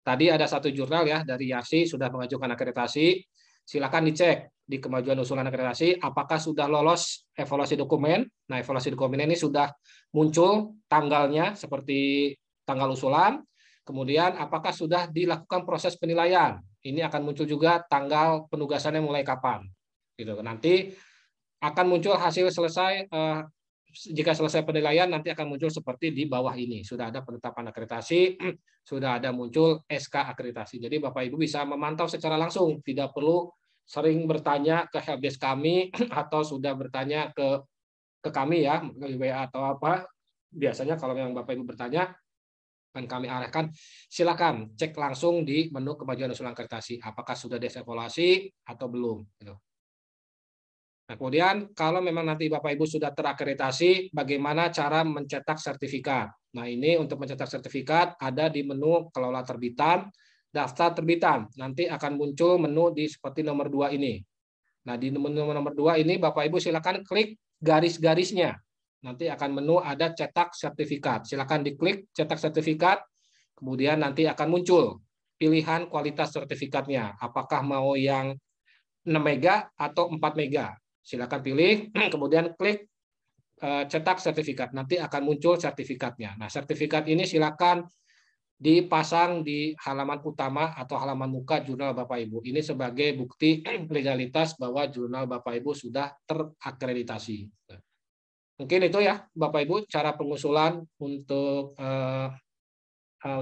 Tadi ada satu jurnal ya dari Yasi sudah mengajukan akreditasi. Silakan dicek di kemajuan usulan akreditasi apakah sudah lolos evaluasi dokumen. Nah, evaluasi dokumen ini sudah muncul tanggalnya seperti tanggal usulan. Kemudian apakah sudah dilakukan proses penilaian? Ini akan muncul juga tanggal penugasannya mulai kapan. Gitu. Nanti akan muncul hasil selesai eh, jika selesai penilaian nanti akan muncul seperti di bawah ini. Sudah ada penetapan akreditasi, sudah ada muncul SK akreditasi. Jadi Bapak Ibu bisa memantau secara langsung, tidak perlu sering bertanya ke helpdesk kami atau sudah bertanya ke ke kami ya, ke WA atau apa. Biasanya kalau memang Bapak Ibu bertanya dan kami arahkan, silakan cek langsung di menu kemajuan usulan akreditasi apakah sudah desevaluasi atau belum gitu. Nah, kemudian kalau memang nanti Bapak Ibu sudah terakreditasi, bagaimana cara mencetak sertifikat? Nah, ini untuk mencetak sertifikat ada di menu kelola terbitan, daftar terbitan. Nanti akan muncul menu di seperti nomor dua ini. Nah, di menu nomor dua ini Bapak Ibu silakan klik garis-garisnya. Nanti akan menu ada cetak sertifikat. Silakan diklik cetak sertifikat. Kemudian nanti akan muncul pilihan kualitas sertifikatnya. Apakah mau yang 6 mega atau 4 mega. Silakan pilih, kemudian klik eh, cetak sertifikat. Nanti akan muncul sertifikatnya. Nah, sertifikat ini silakan dipasang di halaman utama atau halaman muka jurnal Bapak Ibu. Ini sebagai bukti legalitas bahwa jurnal Bapak Ibu sudah terakreditasi. Mungkin itu ya Bapak Ibu cara pengusulan untuk uh,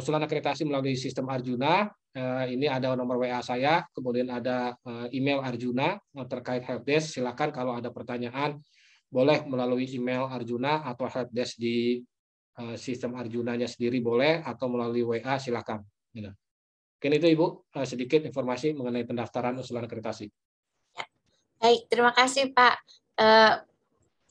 usulan akreditasi melalui sistem Arjuna. Eh, ini ada nomor WA saya, kemudian ada eh, email Arjuna eh, terkait helpdesk. Silakan kalau ada pertanyaan boleh melalui email Arjuna atau helpdesk di sistem Arjunanya sendiri boleh atau melalui WA silakan. Gitu. Mungkin itu Ibu sedikit informasi mengenai pendaftaran usulan akreditasi. Ya, baik, terima kasih Pak.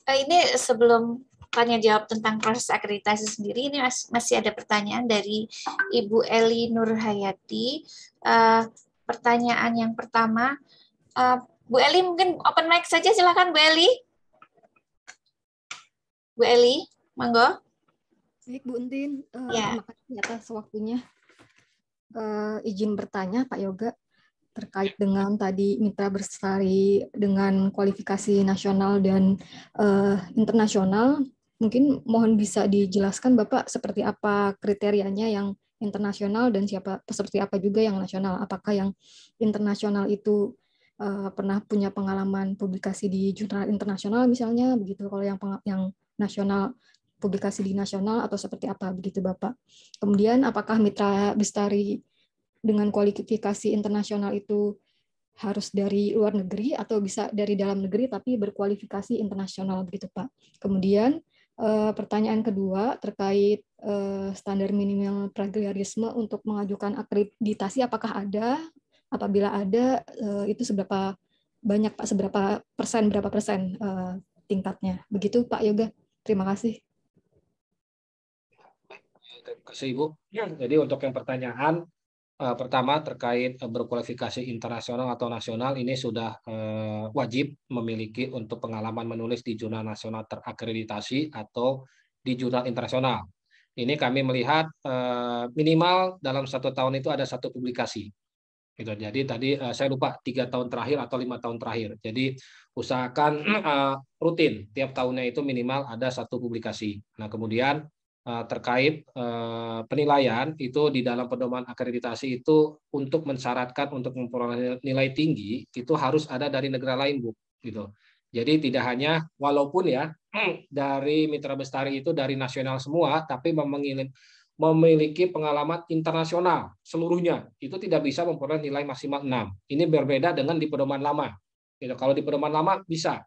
Ini sebelum tanya jawab tentang proses akreditasi sendiri ini masih ada pertanyaan dari Ibu Eli Nurhayati. Uh, pertanyaan yang pertama, uh, Bu Eli mungkin open mic saja silakan Bu Eli. Bu Eli, monggo. Baik Bu Entin, uh, ya. terima kasih atas waktunya. Uh, izin bertanya Pak Yoga terkait dengan tadi mitra bersari dengan kualifikasi nasional dan uh, internasional Mungkin mohon bisa dijelaskan Bapak seperti apa kriterianya yang internasional dan siapa seperti apa juga yang nasional. Apakah yang internasional itu uh, pernah punya pengalaman publikasi di jurnal internasional misalnya begitu. Kalau yang yang nasional publikasi di nasional atau seperti apa begitu Bapak. Kemudian apakah mitra Bestari dengan kualifikasi internasional itu harus dari luar negeri atau bisa dari dalam negeri tapi berkualifikasi internasional begitu Pak. Kemudian Eh, pertanyaan kedua terkait uh, standar minimal plagiarisme untuk mengajukan akreditasi apakah ada? Apabila ada, uh, itu seberapa banyak Pak? Seberapa persen? Berapa persen uh, tingkatnya? Begitu Pak Yoga. Terima kasih. Terima kasih Ibu. Jadi untuk yang pertanyaan, Eh, pertama terkait eh, berkualifikasi internasional atau nasional ini sudah eh, wajib memiliki untuk pengalaman menulis di jurnal nasional terakreditasi atau di jurnal internasional. Ini kami melihat minimal dalam satu tahun itu ada satu publikasi. Gitu. Jadi tadi saya lupa tiga tahun terakhir atau lima tahun terakhir. Jadi usahakan rutin tiap tahunnya itu minimal ada satu publikasi. Nah kemudian Eh, terkait eh, penilaian itu di dalam pedoman akreditasi itu untuk mensyaratkan untuk memperoleh nilai tinggi itu harus ada dari negara lain bu gitu jadi tidak hanya walaupun ya dari mitra bestari itu dari nasional semua tapi memiliki pengalaman internasional seluruhnya itu tidak bisa memperoleh nilai maksimal 6 ini berbeda dengan di pedoman lama gitu. kalau di pedoman lama bisa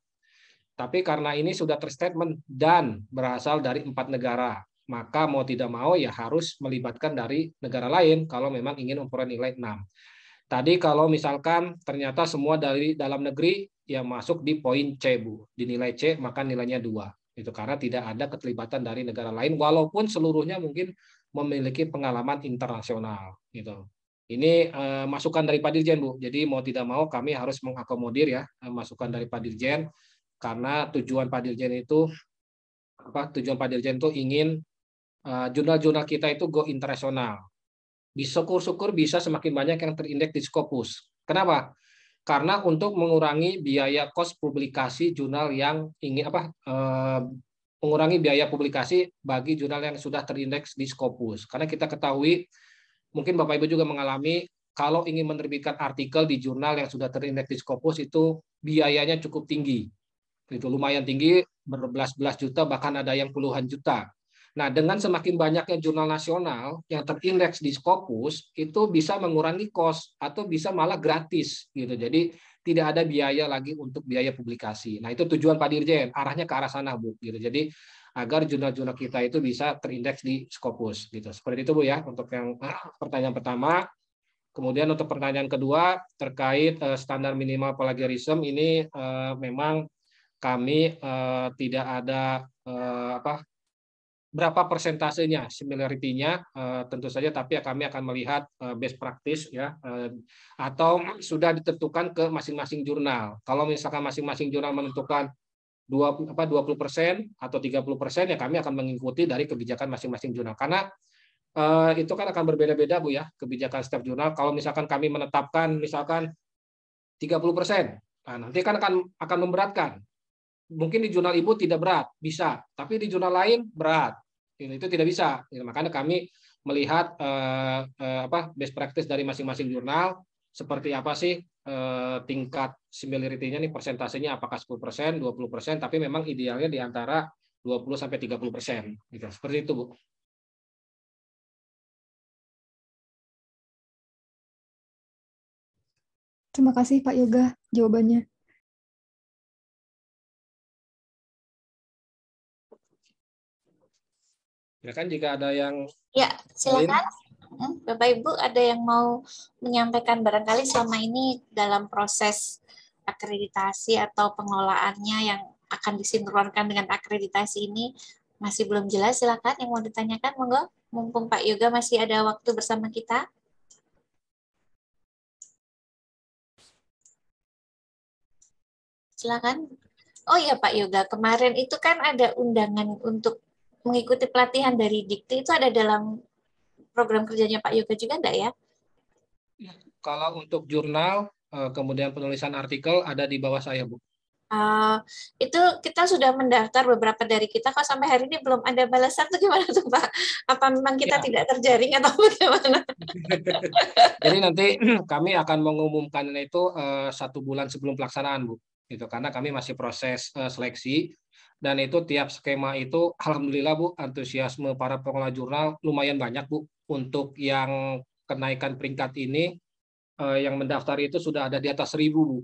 tapi karena ini sudah terstatement dan berasal dari empat negara maka mau tidak mau ya harus melibatkan dari negara lain kalau memang ingin memperoleh nilai 6. Tadi kalau misalkan ternyata semua dari dalam negeri yang masuk di poin C Bu, di nilai C maka nilainya 2. Itu karena tidak ada keterlibatan dari negara lain walaupun seluruhnya mungkin memiliki pengalaman internasional gitu. Ini uh, masukan dari Pak Dirjen Bu. Jadi mau tidak mau kami harus mengakomodir ya eh, masukan dari Pak Dirjen karena tujuan Pak Dirjen itu apa tujuan Pak Dirjen itu ingin Ah, jurnal-jurnal kita itu go internasional. Syukur-syukur bisa semakin banyak yang terindeks di Scopus. Kenapa? Karena untuk mengurangi biaya kos publikasi jurnal yang ingin apa Uh, mengurangi biaya publikasi bagi jurnal yang sudah terindeks di Scopus. Karena kita ketahui mungkin Bapak Ibu juga mengalami kalau ingin menerbitkan artikel di jurnal yang sudah terindeks di Scopus itu biayanya cukup tinggi. Itu lumayan tinggi berbelas-belas juta bahkan ada yang puluhan juta. Nah, dengan semakin banyaknya jurnal nasional yang terindeks di Scopus, itu bisa mengurangi cost atau bisa malah gratis gitu. Jadi tidak ada biaya lagi untuk biaya publikasi. Nah, itu tujuan Pak Dirjen, arahnya ke arah sana, Bu. Gitu. Jadi agar jurnal-jurnal kita itu bisa terindeks di Scopus gitu. Seperti itu Bu ya untuk yang ah, pertanyaan pertama. Kemudian untuk pertanyaan kedua terkait eh, standar minimal plagiarism ini eh, memang kami eh, tidak ada apa berapa persentasenya similarity-nya uh, tentu saja tapi ya kami akan melihat uh, best practice ya uh, atau sudah ditentukan ke masing-masing jurnal. Kalau misalkan masing-masing jurnal menentukan 20 apa 20% atau 30% ya kami akan mengikuti dari kebijakan masing-masing jurnal karena uh, itu kan akan berbeda-beda Bu ya kebijakan setiap jurnal. Kalau misalkan kami menetapkan misalkan 30%, nah nanti kan akan akan memberatkan mungkin di jurnal ibu tidak berat, bisa. Tapi di jurnal lain berat. Gitu, itu tidak bisa. Gitu, makanya kami melihat eh, eh, apa best practice dari masing-masing jurnal seperti apa sih eh, tingkat similarity-nya nih persentasenya apakah 10%, 20%, tapi memang idealnya di antara 20 sampai 30%. Gitu. Seperti itu, Bu. Terima kasih Pak Yoga jawabannya. Ya kan jika ada yang Ya, silakan. Bapak Ibu ada yang mau menyampaikan barangkali selama ini dalam proses akreditasi atau pengelolaannya yang akan disinkronkan dengan akreditasi ini masih belum jelas silakan yang mau ditanyakan monggo mumpung Pak Yoga masih ada waktu bersama kita. Silakan. Oh iya Pak Yoga, kemarin itu kan ada undangan untuk mengikuti pelatihan dari Dikti itu ada dalam program kerjanya Pak Yoga juga enggak ya? ya? Kalau untuk jurnal, eh, kemudian penulisan artikel ada di bawah saya, Bu. Uh, itu kita sudah mendaftar beberapa dari kita kok sampai hari ini belum ada balasan tuh gimana tuh Pak? Apa memang kita ya. tidak terjaring atau bagaimana? Jadi nanti kami akan mengumumkan itu uh, satu bulan sebelum pelaksanaan Bu, gitu karena kami masih proses uh, seleksi dan itu tiap skema itu alhamdulillah Bu antusiasme para pengelola jurnal lumayan banyak Bu untuk yang kenaikan peringkat ini eh, yang mendaftar itu sudah ada di atas seribu Bu.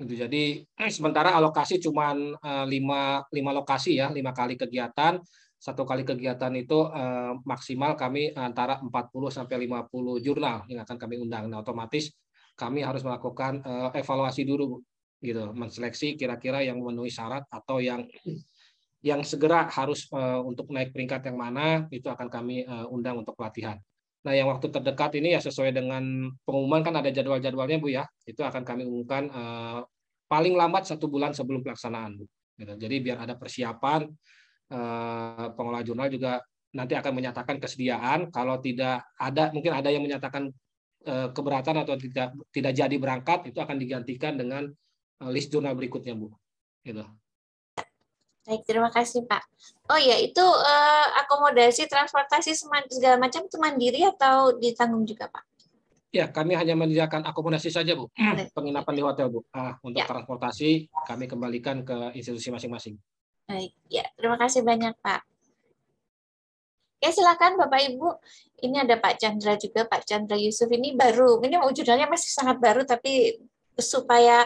Gitu. Jadi sementara alokasi cuma eh, lima, lima lokasi ya, lima kali kegiatan. Satu kali kegiatan itu eh, maksimal kami antara 40 sampai 50 jurnal yang akan kami undang. Nah, otomatis kami harus melakukan eh, evaluasi dulu, Bu. gitu, menseleksi kira-kira yang memenuhi syarat atau yang yang segera harus eh, untuk naik peringkat yang mana itu akan kami eh, undang untuk pelatihan. Nah, yang waktu terdekat ini ya sesuai dengan pengumuman kan ada jadwal-jadwalnya Bu ya. Itu akan kami umumkan eh, paling lambat satu bulan sebelum pelaksanaan Bu. Gitu. Jadi biar ada persiapan pengelola jurnal juga nanti akan menyatakan kesediaan. Kalau tidak ada mungkin ada yang menyatakan keberatan atau tidak tidak jadi berangkat itu akan digantikan dengan list jurnal berikutnya Bu. Gitu. Baik, terima kasih Pak. Oh ya, itu eh, akomodasi, transportasi, segala macam itu mandiri atau ditanggung juga Pak? Ya, kami hanya menyediakan akomodasi saja, Bu. Hmm. Penginapan di hotel, Bu. Ah, untuk ya. transportasi kami kembalikan ke institusi masing-masing. Baik, ya. Terima kasih banyak, Pak. Ya, silakan Bapak Ibu. Ini ada Pak Chandra juga, Pak Chandra Yusuf ini baru. Ini wujudannya masih sangat baru tapi supaya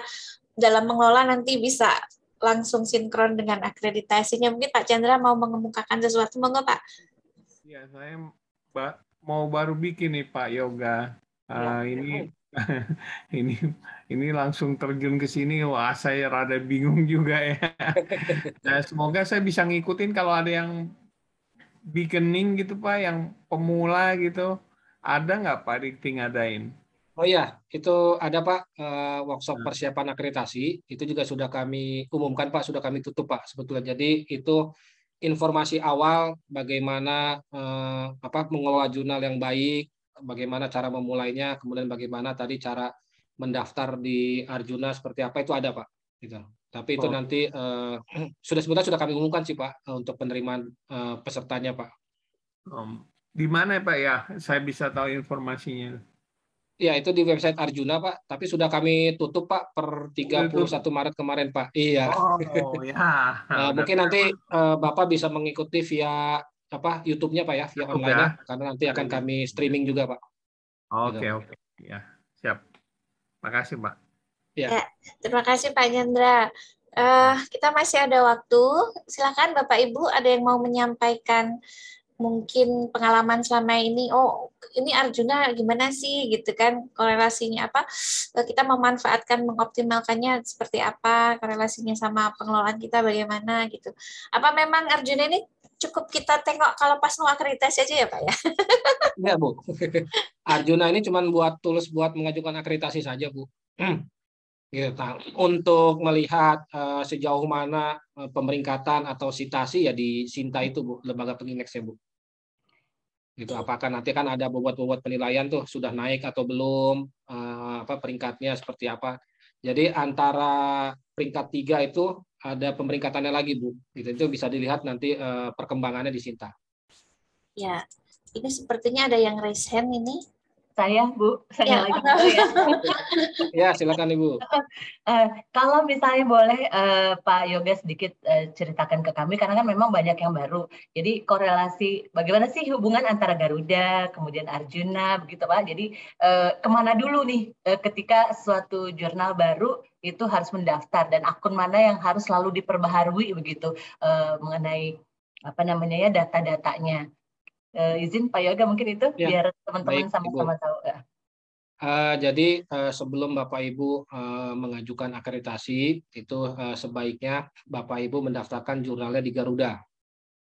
dalam mengelola nanti bisa langsung sinkron dengan akreditasinya. Mungkin Pak Chandra mau mengemukakan sesuatu, monggo Pak. Ya, saya ba mau baru bikin nih Pak Yoga. Uh, ya, ini ya. ini ini langsung terjun ke sini, wah saya rada bingung juga ya. nah, semoga saya bisa ngikutin kalau ada yang beginning gitu Pak, yang pemula gitu, ada nggak Pak Rikting ngadain? Oh iya, itu ada Pak uh, workshop nah. persiapan akreditasi. Itu juga sudah kami umumkan Pak, sudah kami tutup Pak sebetulnya. Jadi itu informasi awal bagaimana uh, apa mengelola jurnal yang baik, bagaimana cara memulainya, kemudian bagaimana tadi cara mendaftar di Arjuna seperti apa itu ada Pak. Gitu. Tapi itu oh. nanti uh, sudah sebetulnya sudah kami umumkan sih Pak untuk penerimaan pesertanya Pak. Um, di mana ya, Pak ya? Saya bisa tahu informasinya. Ya, itu di website Arjuna, Pak. Tapi sudah kami tutup, Pak, per 31 Maret kemarin, Pak. Iya. Oh, ya. nah, mungkin nanti uh, Bapak bisa mengikuti via apa YouTube-nya, Pak ya, via online ya. karena nanti akan kami streaming juga, Pak. Oke, okay, gitu. oke. Okay. Ya, siap. kasih Pak. Ya. ya. Terima kasih Pak Nyendra. Uh, eh, kita masih ada waktu. Silakan Bapak Ibu ada yang mau menyampaikan mungkin pengalaman selama ini oh ini Arjuna gimana sih gitu kan korelasinya apa eh, kita memanfaatkan mengoptimalkannya seperti apa korelasinya sama pengelolaan kita bagaimana gitu apa memang Arjuna ini cukup kita tengok kalau pas mau akreditasi aja ya Pak ya ya Bu Arjuna ini cuma buat tulus buat mengajukan akreditasi saja Bu gitu untuk melihat eh, sejauh mana uh, pemeringkatan atau sitasi ya di Sinta itu Bu lembaga pengindeksnya Bu gitu apakah nanti kan ada bobot-bobot penilaian tuh sudah naik atau belum uh, apa peringkatnya seperti apa jadi antara peringkat tiga itu ada pemeringkatannya lagi bu gitu itu bisa dilihat nanti uh, perkembangannya di Sinta ya ini sepertinya ada yang raise hand ini saya Bu, saya ya. lagi ya. ya, silakan Ibu. Uh, kalau misalnya boleh uh, Pak Yoga sedikit uh, ceritakan ke kami karena kan memang banyak yang baru. Jadi korelasi bagaimana sih hubungan antara Garuda kemudian Arjuna begitu Pak. Jadi uh, kemana dulu nih uh, ketika suatu jurnal baru itu harus mendaftar dan akun mana yang harus selalu diperbaharui begitu uh, mengenai apa namanya ya data-datanya uh, izin Pak Yoga mungkin itu ya. biar teman-teman sama-sama tahu. Ya. Uh, jadi uh, sebelum Bapak Ibu uh, mengajukan akreditasi itu uh, sebaiknya Bapak Ibu mendaftarkan jurnalnya di Garuda.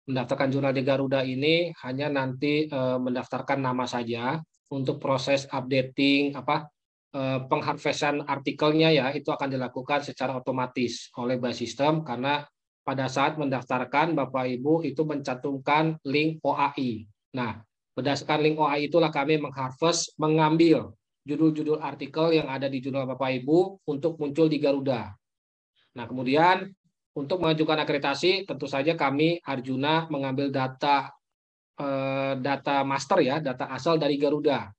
Mendaftarkan jurnal di Garuda ini hanya nanti uh, mendaftarkan nama saja untuk proses updating apa uh, pengharvesan artikelnya ya itu akan dilakukan secara otomatis oleh by system karena pada saat mendaftarkan Bapak Ibu itu mencantumkan link OAI. Nah, berdasarkan link OAI itulah kami mengharvest, mengambil judul-judul artikel yang ada di jurnal Bapak Ibu untuk muncul di Garuda. Nah, kemudian untuk mengajukan akreditasi tentu saja kami Arjuna mengambil data eh, data master ya, data asal dari Garuda.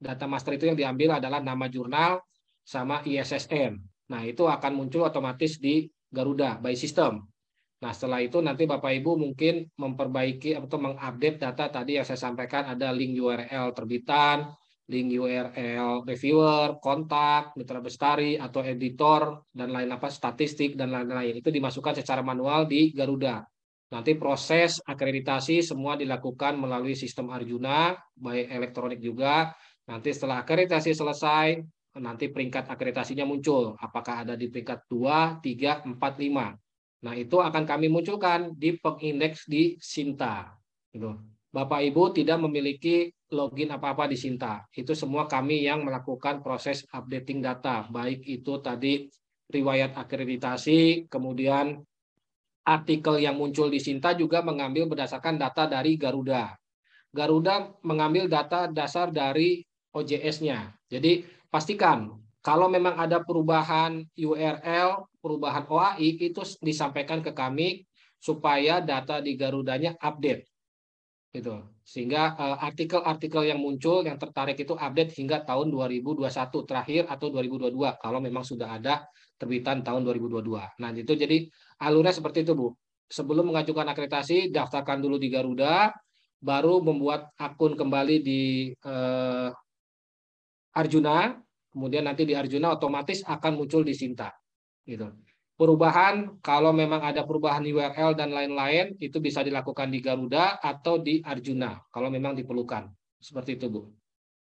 Data master itu yang diambil adalah nama jurnal sama ISSN. Nah, itu akan muncul otomatis di Garuda by system. Nah, setelah itu nanti Bapak Ibu mungkin memperbaiki atau mengupdate data tadi yang saya sampaikan ada link URL terbitan, link URL reviewer, kontak, mitra bestari atau editor dan lain apa statistik dan lain-lain. Itu dimasukkan secara manual di Garuda. Nanti proses akreditasi semua dilakukan melalui sistem Arjuna baik elektronik juga. Nanti setelah akreditasi selesai, nanti peringkat akreditasinya muncul. Apakah ada di peringkat 2, 3, 4, 5 Nah, itu akan kami munculkan di pengindeks di Sinta. Gitu. Bapak Ibu tidak memiliki login apa-apa di Sinta. Itu semua kami yang melakukan proses updating data, baik itu tadi riwayat akreditasi, kemudian artikel yang muncul di Sinta juga mengambil berdasarkan data dari Garuda. Garuda mengambil data dasar dari OJS-nya. Jadi pastikan kalau memang ada perubahan URL, perubahan OAI itu disampaikan ke kami supaya data di Garudanya update. Gitu. Sehingga eh, artikel-artikel yang muncul yang tertarik itu update hingga tahun 2021 terakhir atau 2022 kalau memang sudah ada terbitan tahun 2022. Nah, itu jadi alurnya seperti itu, Bu. Sebelum mengajukan akreditasi, daftarkan dulu di Garuda, baru membuat akun kembali di uh, Arjuna Kemudian nanti di Arjuna otomatis akan muncul di Sinta. Gitu. Perubahan kalau memang ada perubahan di URL dan lain-lain itu bisa dilakukan di Garuda atau di Arjuna kalau memang diperlukan. Seperti itu, Bu.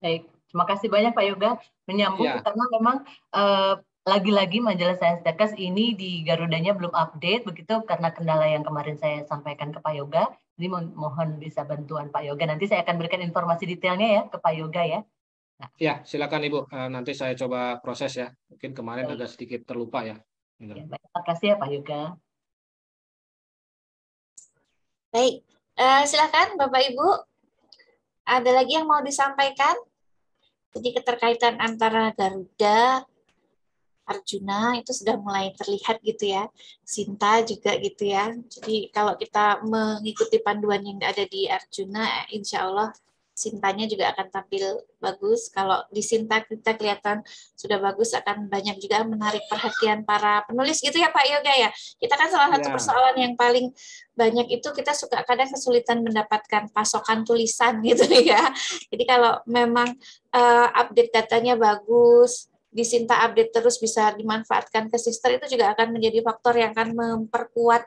Baik, terima kasih banyak Pak Yoga menyambung ya. karena memang uh, lagi-lagi majalah Sains Dekas ini di Garudanya belum update begitu karena kendala yang kemarin saya sampaikan ke Pak Yoga. Jadi mohon bisa bantuan Pak Yoga. Nanti saya akan berikan informasi detailnya ya ke Pak Yoga ya. Ya, silakan Ibu. Eh, nanti saya coba proses ya. Mungkin kemarin Baik. agak sedikit terlupa ya. ya baik. Terima kasih ya Pak Yoga. Baik, uh, silakan Bapak Ibu. Ada lagi yang mau disampaikan? Jadi keterkaitan antara Garuda, Arjuna itu sudah mulai terlihat gitu ya. Sinta juga gitu ya. Jadi kalau kita mengikuti panduan yang ada di Arjuna, insya Allah Sintanya juga akan tampil bagus. Kalau di Sinta kita kelihatan sudah bagus, akan banyak juga menarik perhatian para penulis gitu ya Pak Yoga ya. Kita kan salah satu ya. persoalan yang paling banyak itu kita suka kadang kesulitan mendapatkan pasokan tulisan gitu ya. Jadi kalau memang uh, update datanya bagus, di sinta update terus bisa dimanfaatkan ke sister itu juga akan menjadi faktor yang akan memperkuat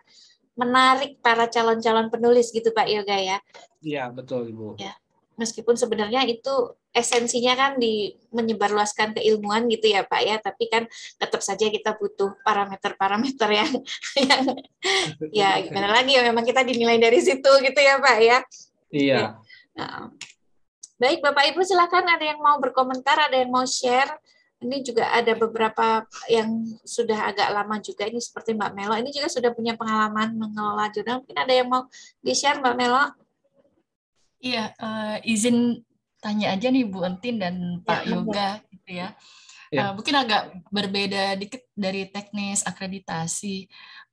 menarik para calon-calon penulis gitu Pak Yoga ya. Iya betul Ibu. Ya meskipun sebenarnya itu esensinya kan di menyebarluaskan keilmuan gitu ya Pak ya, tapi kan tetap saja kita butuh parameter-parameter yang yang ya gimana lagi ya memang kita dinilai dari situ gitu ya Pak ya. Iya. baik Bapak Ibu silakan ada yang mau berkomentar, ada yang mau share. Ini juga ada beberapa yang sudah agak lama juga ini seperti Mbak Melo. Ini juga sudah punya pengalaman mengelola jurnal. Mungkin ada yang mau di-share Mbak Melo? Iya, uh, izin tanya aja nih Bu Entin dan Pak ya, Yoga gitu ya. ya. Uh, mungkin agak berbeda dikit dari teknis akreditasi.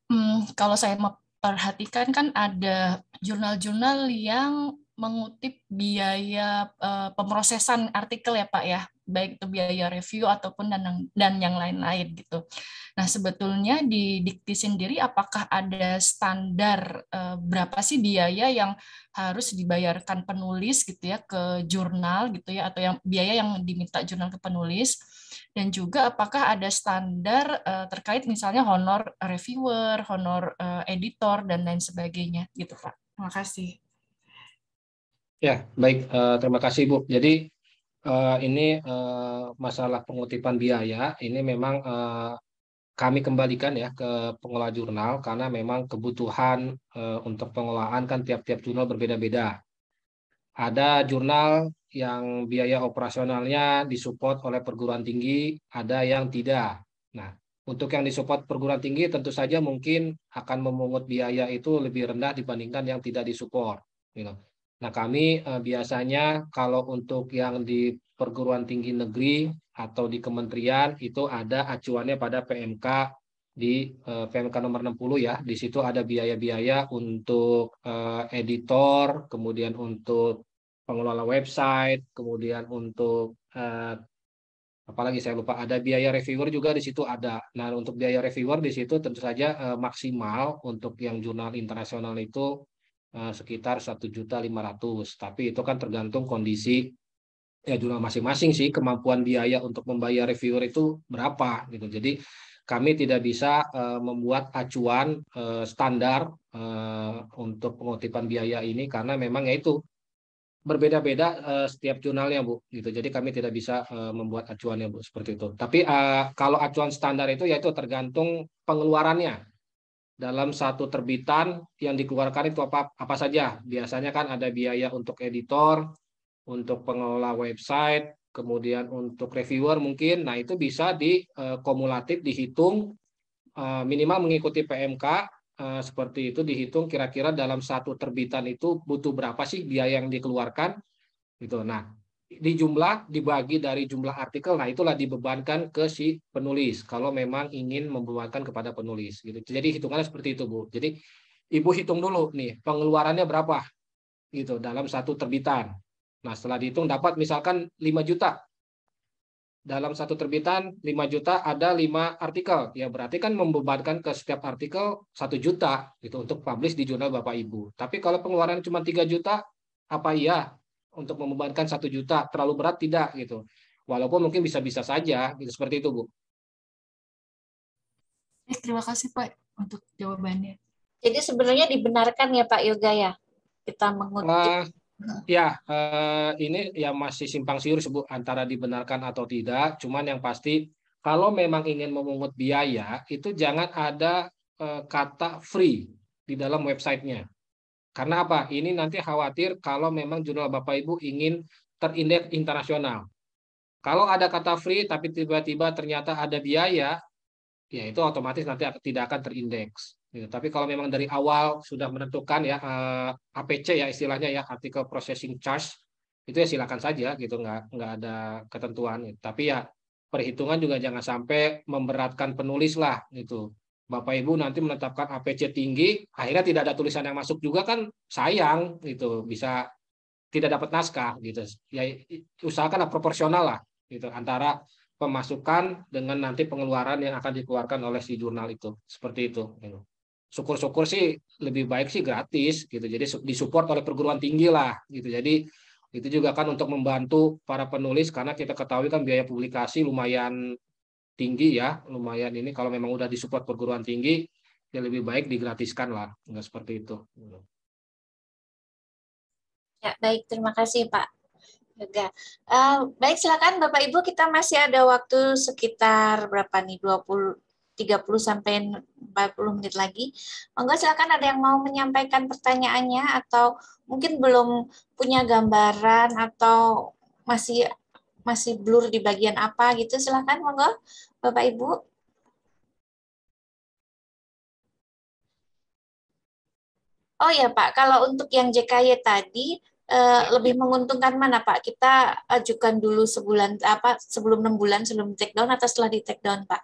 Hmm, kalau saya memperhatikan kan ada jurnal-jurnal yang mengutip biaya uh, pemrosesan artikel ya Pak ya, baik itu biaya review ataupun dan dan yang lain-lain gitu. Nah, sebetulnya di Dikti sendiri apakah ada standar uh, berapa sih biaya yang harus dibayarkan penulis gitu ya ke jurnal gitu ya atau yang biaya yang diminta jurnal ke penulis dan juga apakah ada standar uh, terkait misalnya honor reviewer, honor editor dan lain sebagainya gitu Pak. Terima kasih. Ya, baik. Uh, terima kasih, Bu. Jadi, uh, ini uh, masalah pengutipan biaya. Ini memang uh, kami kembalikan ya ke pengelola jurnal karena memang kebutuhan uh, untuk pengelolaan kan tiap-tiap jurnal berbeda-beda. Ada jurnal yang biaya operasionalnya disupport oleh perguruan tinggi, ada yang tidak. Nah, untuk yang disupport perguruan tinggi tentu saja mungkin akan memungut biaya itu lebih rendah dibandingkan yang tidak disupport. You gitu. know Nah, kami uh, biasanya kalau untuk yang di perguruan tinggi negeri atau di kementerian itu ada acuannya pada PMK di uh, eh, PMK nomor 60 ya. Di situ ada biaya-biaya untuk uh, editor, kemudian untuk pengelola website, kemudian untuk uh, apalagi saya lupa ada biaya reviewer juga di situ ada. Nah, untuk biaya reviewer di situ tentu saja eh, maksimal untuk yang jurnal internasional itu Eh, sekitar satu juta lima ratus Tapi itu kan tergantung kondisi ya jurnal masing-masing sih kemampuan biaya untuk membayar reviewer itu berapa gitu. Jadi kami tidak bisa uh, membuat acuan uh, standar uh, untuk pengutipan biaya ini karena memang ya itu berbeda-beda uh, setiap jurnalnya bu gitu jadi kami tidak bisa uh, membuat acuannya bu seperti itu tapi uh, kalau acuan standar itu yaitu tergantung pengeluarannya dalam satu terbitan yang dikeluarkan itu apa apa saja. Biasanya kan ada biaya untuk editor, untuk pengelola website, kemudian untuk reviewer mungkin. Nah, itu bisa di eh, kumulatif dihitung eh, minimal mengikuti PMK eh, seperti itu dihitung kira-kira dalam satu terbitan itu butuh berapa sih biaya yang dikeluarkan gitu. Nah, di jumlah dibagi dari jumlah artikel. Nah, itulah dibebankan ke si penulis kalau memang ingin membebankan kepada penulis gitu. Jadi hitungannya seperti itu, Bu. Jadi Ibu hitung dulu nih, pengeluarannya berapa gitu dalam satu terbitan. Nah, setelah dihitung dapat misalkan 5 juta. Dalam satu terbitan 5 juta ada lima artikel. Ya, berarti kan membebankan ke setiap artikel satu juta gitu untuk publish di jurnal Bapak Ibu. Tapi kalau pengeluaran cuma 3 juta, apa iya untuk membebankan satu juta terlalu berat tidak gitu. Walaupun mungkin bisa-bisa saja gitu seperti itu Bu. Eh, terima kasih Pak untuk jawabannya. Jadi sebenarnya dibenarkan ya Pak Yoga ya kita mengutip. Uh, ya uh, ini ya masih simpang siur Bu antara dibenarkan atau tidak. Cuman yang pasti kalau memang ingin memungut biaya itu jangan ada uh, kata free di dalam websitenya. Karena apa? Ini nanti khawatir kalau memang jurnal Bapak Ibu ingin terindeks internasional. Kalau ada kata free tapi tiba-tiba ternyata ada biaya, ya itu otomatis nanti tidak akan terindeks. Gitu. Tapi kalau memang dari awal sudah menentukan ya eh, APC ya istilahnya ya artikel processing charge itu ya silakan saja gitu nggak nggak ada ketentuan. Tapi ya perhitungan juga jangan sampai memberatkan penulis lah gitu. Bapak Ibu nanti menetapkan APC tinggi, akhirnya tidak ada tulisan yang masuk juga kan sayang gitu, bisa tidak dapat naskah gitu. Ya usahakanlah proporsional lah gitu antara pemasukan dengan nanti pengeluaran yang akan dikeluarkan oleh si jurnal itu. Seperti itu gitu. Syukur-syukur sih lebih baik sih gratis gitu. Jadi disupport oleh perguruan tinggi lah gitu. Jadi itu juga kan untuk membantu para penulis karena kita ketahui kan biaya publikasi lumayan tinggi ya lumayan ini kalau memang udah disupport perguruan tinggi ya lebih baik digratiskan lah nggak seperti itu ya baik terima kasih pak juga uh, eh, baik silakan bapak ibu kita masih ada waktu sekitar berapa nih 20 30 sampai 40 menit lagi. Monggo silakan ada yang mau menyampaikan pertanyaannya atau mungkin belum punya gambaran atau masih masih blur di bagian apa gitu silahkan monggo Bapak Ibu Oh ya Pak, kalau untuk yang JKY tadi eh, iya. lebih menguntungkan mana Pak? Kita ajukan dulu sebulan apa sebelum enam bulan sebelum take down atau setelah di take down Pak?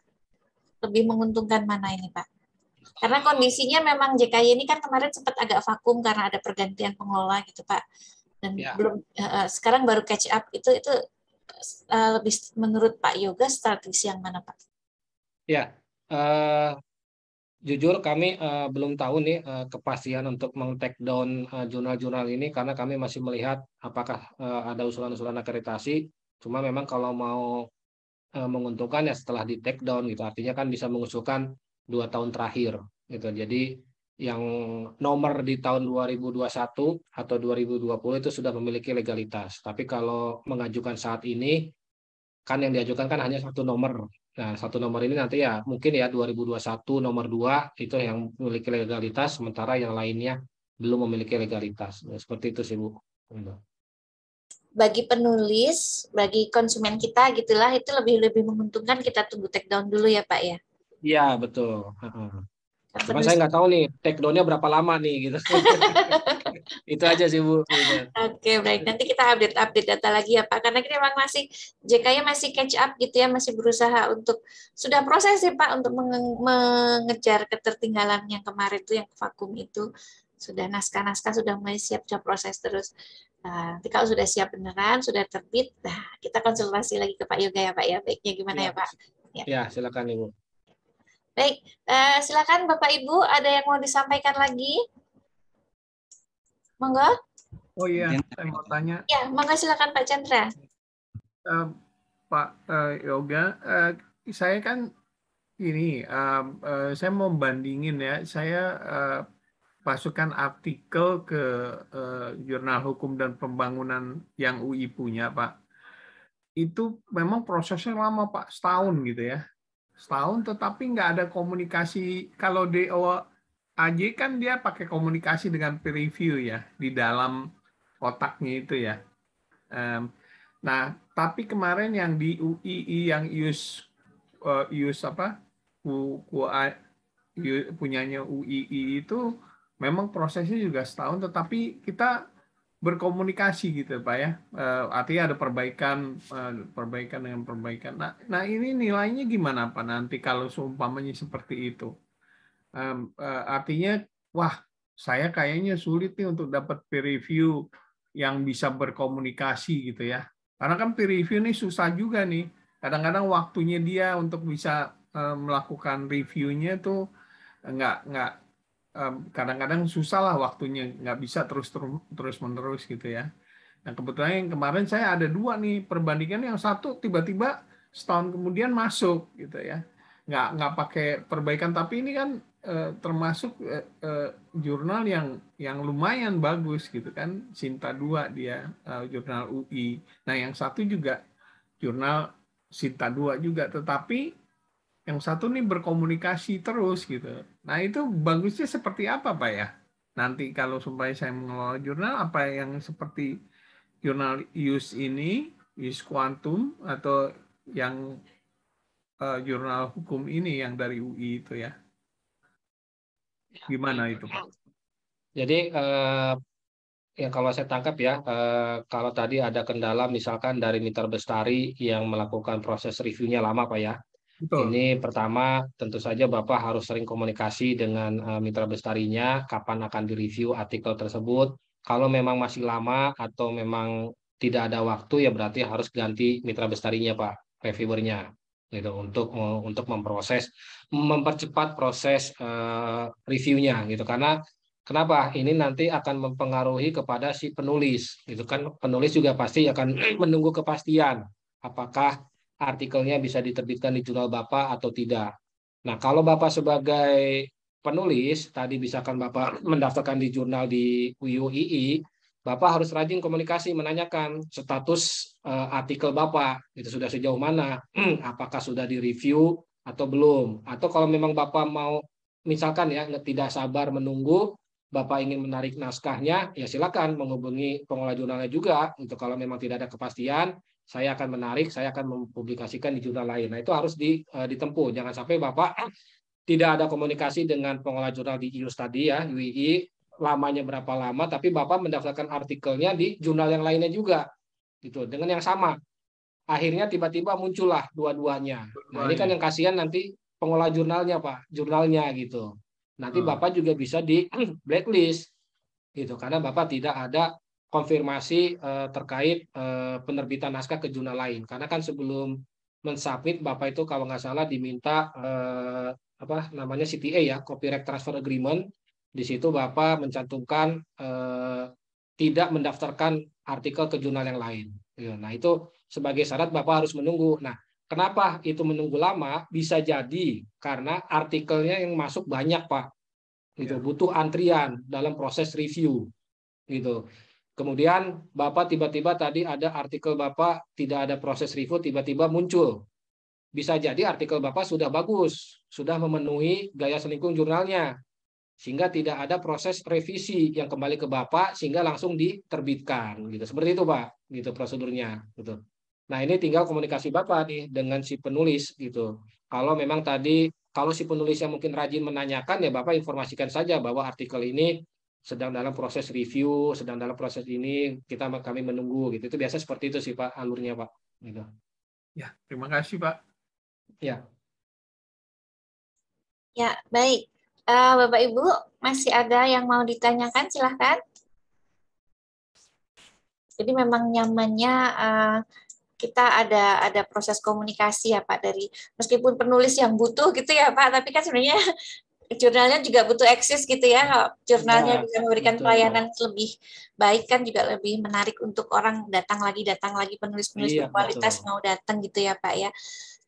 Lebih menguntungkan mana ini Pak? Karena kondisinya memang JKY ini kan kemarin sempat agak vakum karena ada pergantian pengelola gitu Pak dan ya. belum uh, sekarang baru catch up itu itu uh, lebih menurut Pak Yoga strategis yang mana Pak? Ya, uh, jujur kami uh, belum tahu nih uh, kepastian untuk meng-take down uh, jurnal-jurnal ini karena kami masih melihat apakah uh, ada usulan-usulan akreditasi. Cuma memang kalau mau uh, menguntungkan ya setelah di take down gitu. Artinya kan bisa mengusulkan dua tahun terakhir gitu. Jadi yang nomor di tahun 2021 atau 2020 itu sudah memiliki legalitas. Tapi kalau mengajukan saat ini, kan yang diajukan kan hanya satu nomor. Nah, satu nomor ini nanti ya mungkin ya 2021 nomor 2 itu yang memiliki legalitas, sementara yang lainnya belum memiliki legalitas. Nah, seperti itu sih, Bu. Nah. Bagi penulis, bagi konsumen kita gitulah itu lebih lebih menguntungkan kita tunggu take down dulu ya, Pak ya. Iya, betul. Cuma saya nggak tahu nih take down-nya berapa lama nih gitu. itu aja sih Bu. Oke, okay, baik. Nanti kita update-update data lagi ya Pak karena kita memang masih jk masih catch up gitu ya, masih berusaha untuk sudah proses sih Pak untuk mengejar ketertinggalan yang kemarin itu yang vakum itu sudah naskah-naskah sudah mulai siap-siap proses terus. Nah, nanti kalau sudah siap beneran, sudah terbit, nah kita konsultasi lagi ke Pak Yoga ya Pak ya, baiknya gimana ya, ya Pak? Ya. ya, silakan Ibu. Baik, uh, silakan Bapak Ibu, ada yang mau disampaikan lagi? Monggo. Oh iya, saya mau tanya. Ya, monggo silakan Pak Chandra. Uh, Pak uh, Yoga, uh, saya kan ini, uh, uh, saya mau bandingin ya, saya uh, pasukan artikel ke uh, jurnal hukum dan pembangunan yang UI punya, Pak. Itu memang prosesnya lama, Pak, setahun gitu ya setahun tetapi nggak ada komunikasi kalau DO AJ kan dia pakai komunikasi dengan peer review ya di dalam otaknya itu ya. nah, tapi kemarin yang di UII yang use uh, use apa? U, U, punyanya UII itu memang prosesnya juga setahun tetapi kita berkomunikasi gitu pak ya eh, artinya ada perbaikan eh, perbaikan dengan perbaikan nah nah ini nilainya gimana pak nanti kalau seumpamanya seperti itu eh, artinya wah saya kayaknya sulit nih untuk dapat peer review yang bisa berkomunikasi gitu ya karena kan peer review ini susah juga nih kadang-kadang waktunya dia untuk bisa melakukan reviewnya tuh nggak nggak kadang-kadang susah lah waktunya nggak bisa terus terus menerus gitu ya. Nah kebetulan yang kemarin saya ada dua nih perbandingan yang satu tiba-tiba setahun kemudian masuk gitu ya nggak nggak pakai perbaikan tapi ini kan eh, termasuk eh, eh, jurnal yang yang lumayan bagus gitu kan Sinta dua dia eh, jurnal UI nah yang satu juga jurnal Sinta dua juga tetapi yang satu nih berkomunikasi terus gitu. Nah itu bagusnya seperti apa Pak ya? Nanti kalau supaya saya mengelola jurnal, apa yang seperti jurnal use ini, use quantum, atau yang uh, jurnal hukum ini yang dari UI itu ya? Gimana itu Pak? Jadi eh, yang ya kalau saya tangkap ya, eh, kalau tadi ada kendala misalkan dari Mitra Bestari yang melakukan proses reviewnya lama Pak ya, Betul. Ini pertama tentu saja Bapak harus sering komunikasi dengan eh, mitra bestarinya kapan akan direview artikel tersebut. Kalau memang masih lama atau memang tidak ada waktu ya berarti harus ganti mitra bestarinya Pak, reviewernya gitu untuk untuk memproses mempercepat proses uh, reviewnya gitu karena kenapa ini nanti akan mempengaruhi kepada si penulis gitu kan penulis juga pasti akan menunggu kepastian apakah artikelnya bisa diterbitkan di jurnal Bapak atau tidak. Nah, kalau Bapak sebagai penulis, tadi misalkan Bapak mendaftarkan di jurnal di UUII, Bapak harus rajin komunikasi, menanyakan status uh, artikel Bapak, itu sudah sejauh mana, apakah sudah direview atau belum. Atau kalau memang Bapak mau, misalkan ya, tidak sabar menunggu, Bapak ingin menarik naskahnya, ya silakan menghubungi pengolah jurnalnya juga. Untuk kalau memang tidak ada kepastian, saya akan menarik, saya akan mempublikasikan di jurnal lain. Nah, itu harus eh, ditempuh. Jangan sampai Bapak tidak ada komunikasi dengan pengelola jurnal di IUS tadi ya, UII, lamanya berapa lama, tapi Bapak mendaftarkan artikelnya di jurnal yang lainnya juga. Gitu, dengan yang sama. Akhirnya tiba-tiba muncullah dua-duanya. Nah, ini kan yang kasihan nanti pengelola jurnalnya, Pak. Jurnalnya gitu. Nanti hmm. Bapak juga bisa di blacklist. Gitu, karena Bapak tidak ada konfirmasi eh, terkait eh, penerbitan naskah ke jurnal lain. Karena kan sebelum mensubmit Bapak itu kalau nggak salah diminta eh, apa namanya CTA ya, Copyright Transfer Agreement. Di situ Bapak mencantumkan eh, tidak mendaftarkan artikel ke jurnal yang lain. Ya, nah itu sebagai syarat Bapak harus menunggu. Nah, kenapa itu menunggu lama? Bisa jadi karena artikelnya yang masuk banyak, Pak. itu ya. butuh antrian dalam proses review. Gitu. Kemudian Bapak tiba-tiba tadi ada artikel Bapak tidak ada proses review tiba-tiba muncul. Bisa jadi artikel Bapak sudah bagus, sudah memenuhi gaya selingkung jurnalnya. Sehingga tidak ada proses revisi yang kembali ke Bapak sehingga langsung diterbitkan gitu. Seperti itu, Pak. Gitu prosedurnya, gitu. Nah, ini tinggal komunikasi Bapak nih dengan si penulis gitu. Kalau memang tadi kalau si penulis yang mungkin rajin menanyakan ya Bapak informasikan saja bahwa artikel ini sedang dalam proses review, sedang dalam proses ini kita kami menunggu gitu. Itu biasa seperti itu sih Pak alurnya Pak. Gitu. Ya, terima kasih Pak. Ya. Ya, baik. Uh, Bapak Ibu, masih ada yang mau ditanyakan? Silahkan. Jadi memang nyamannya uh, kita ada ada proses komunikasi ya Pak dari meskipun penulis yang butuh gitu ya Pak, tapi kan sebenarnya jurnalnya juga butuh eksis gitu ya. jurnalnya ya, bisa memberikan betul. pelayanan lebih baik kan juga lebih menarik untuk orang datang lagi datang lagi penulis-penulis iya, berkualitas mau datang gitu ya Pak ya.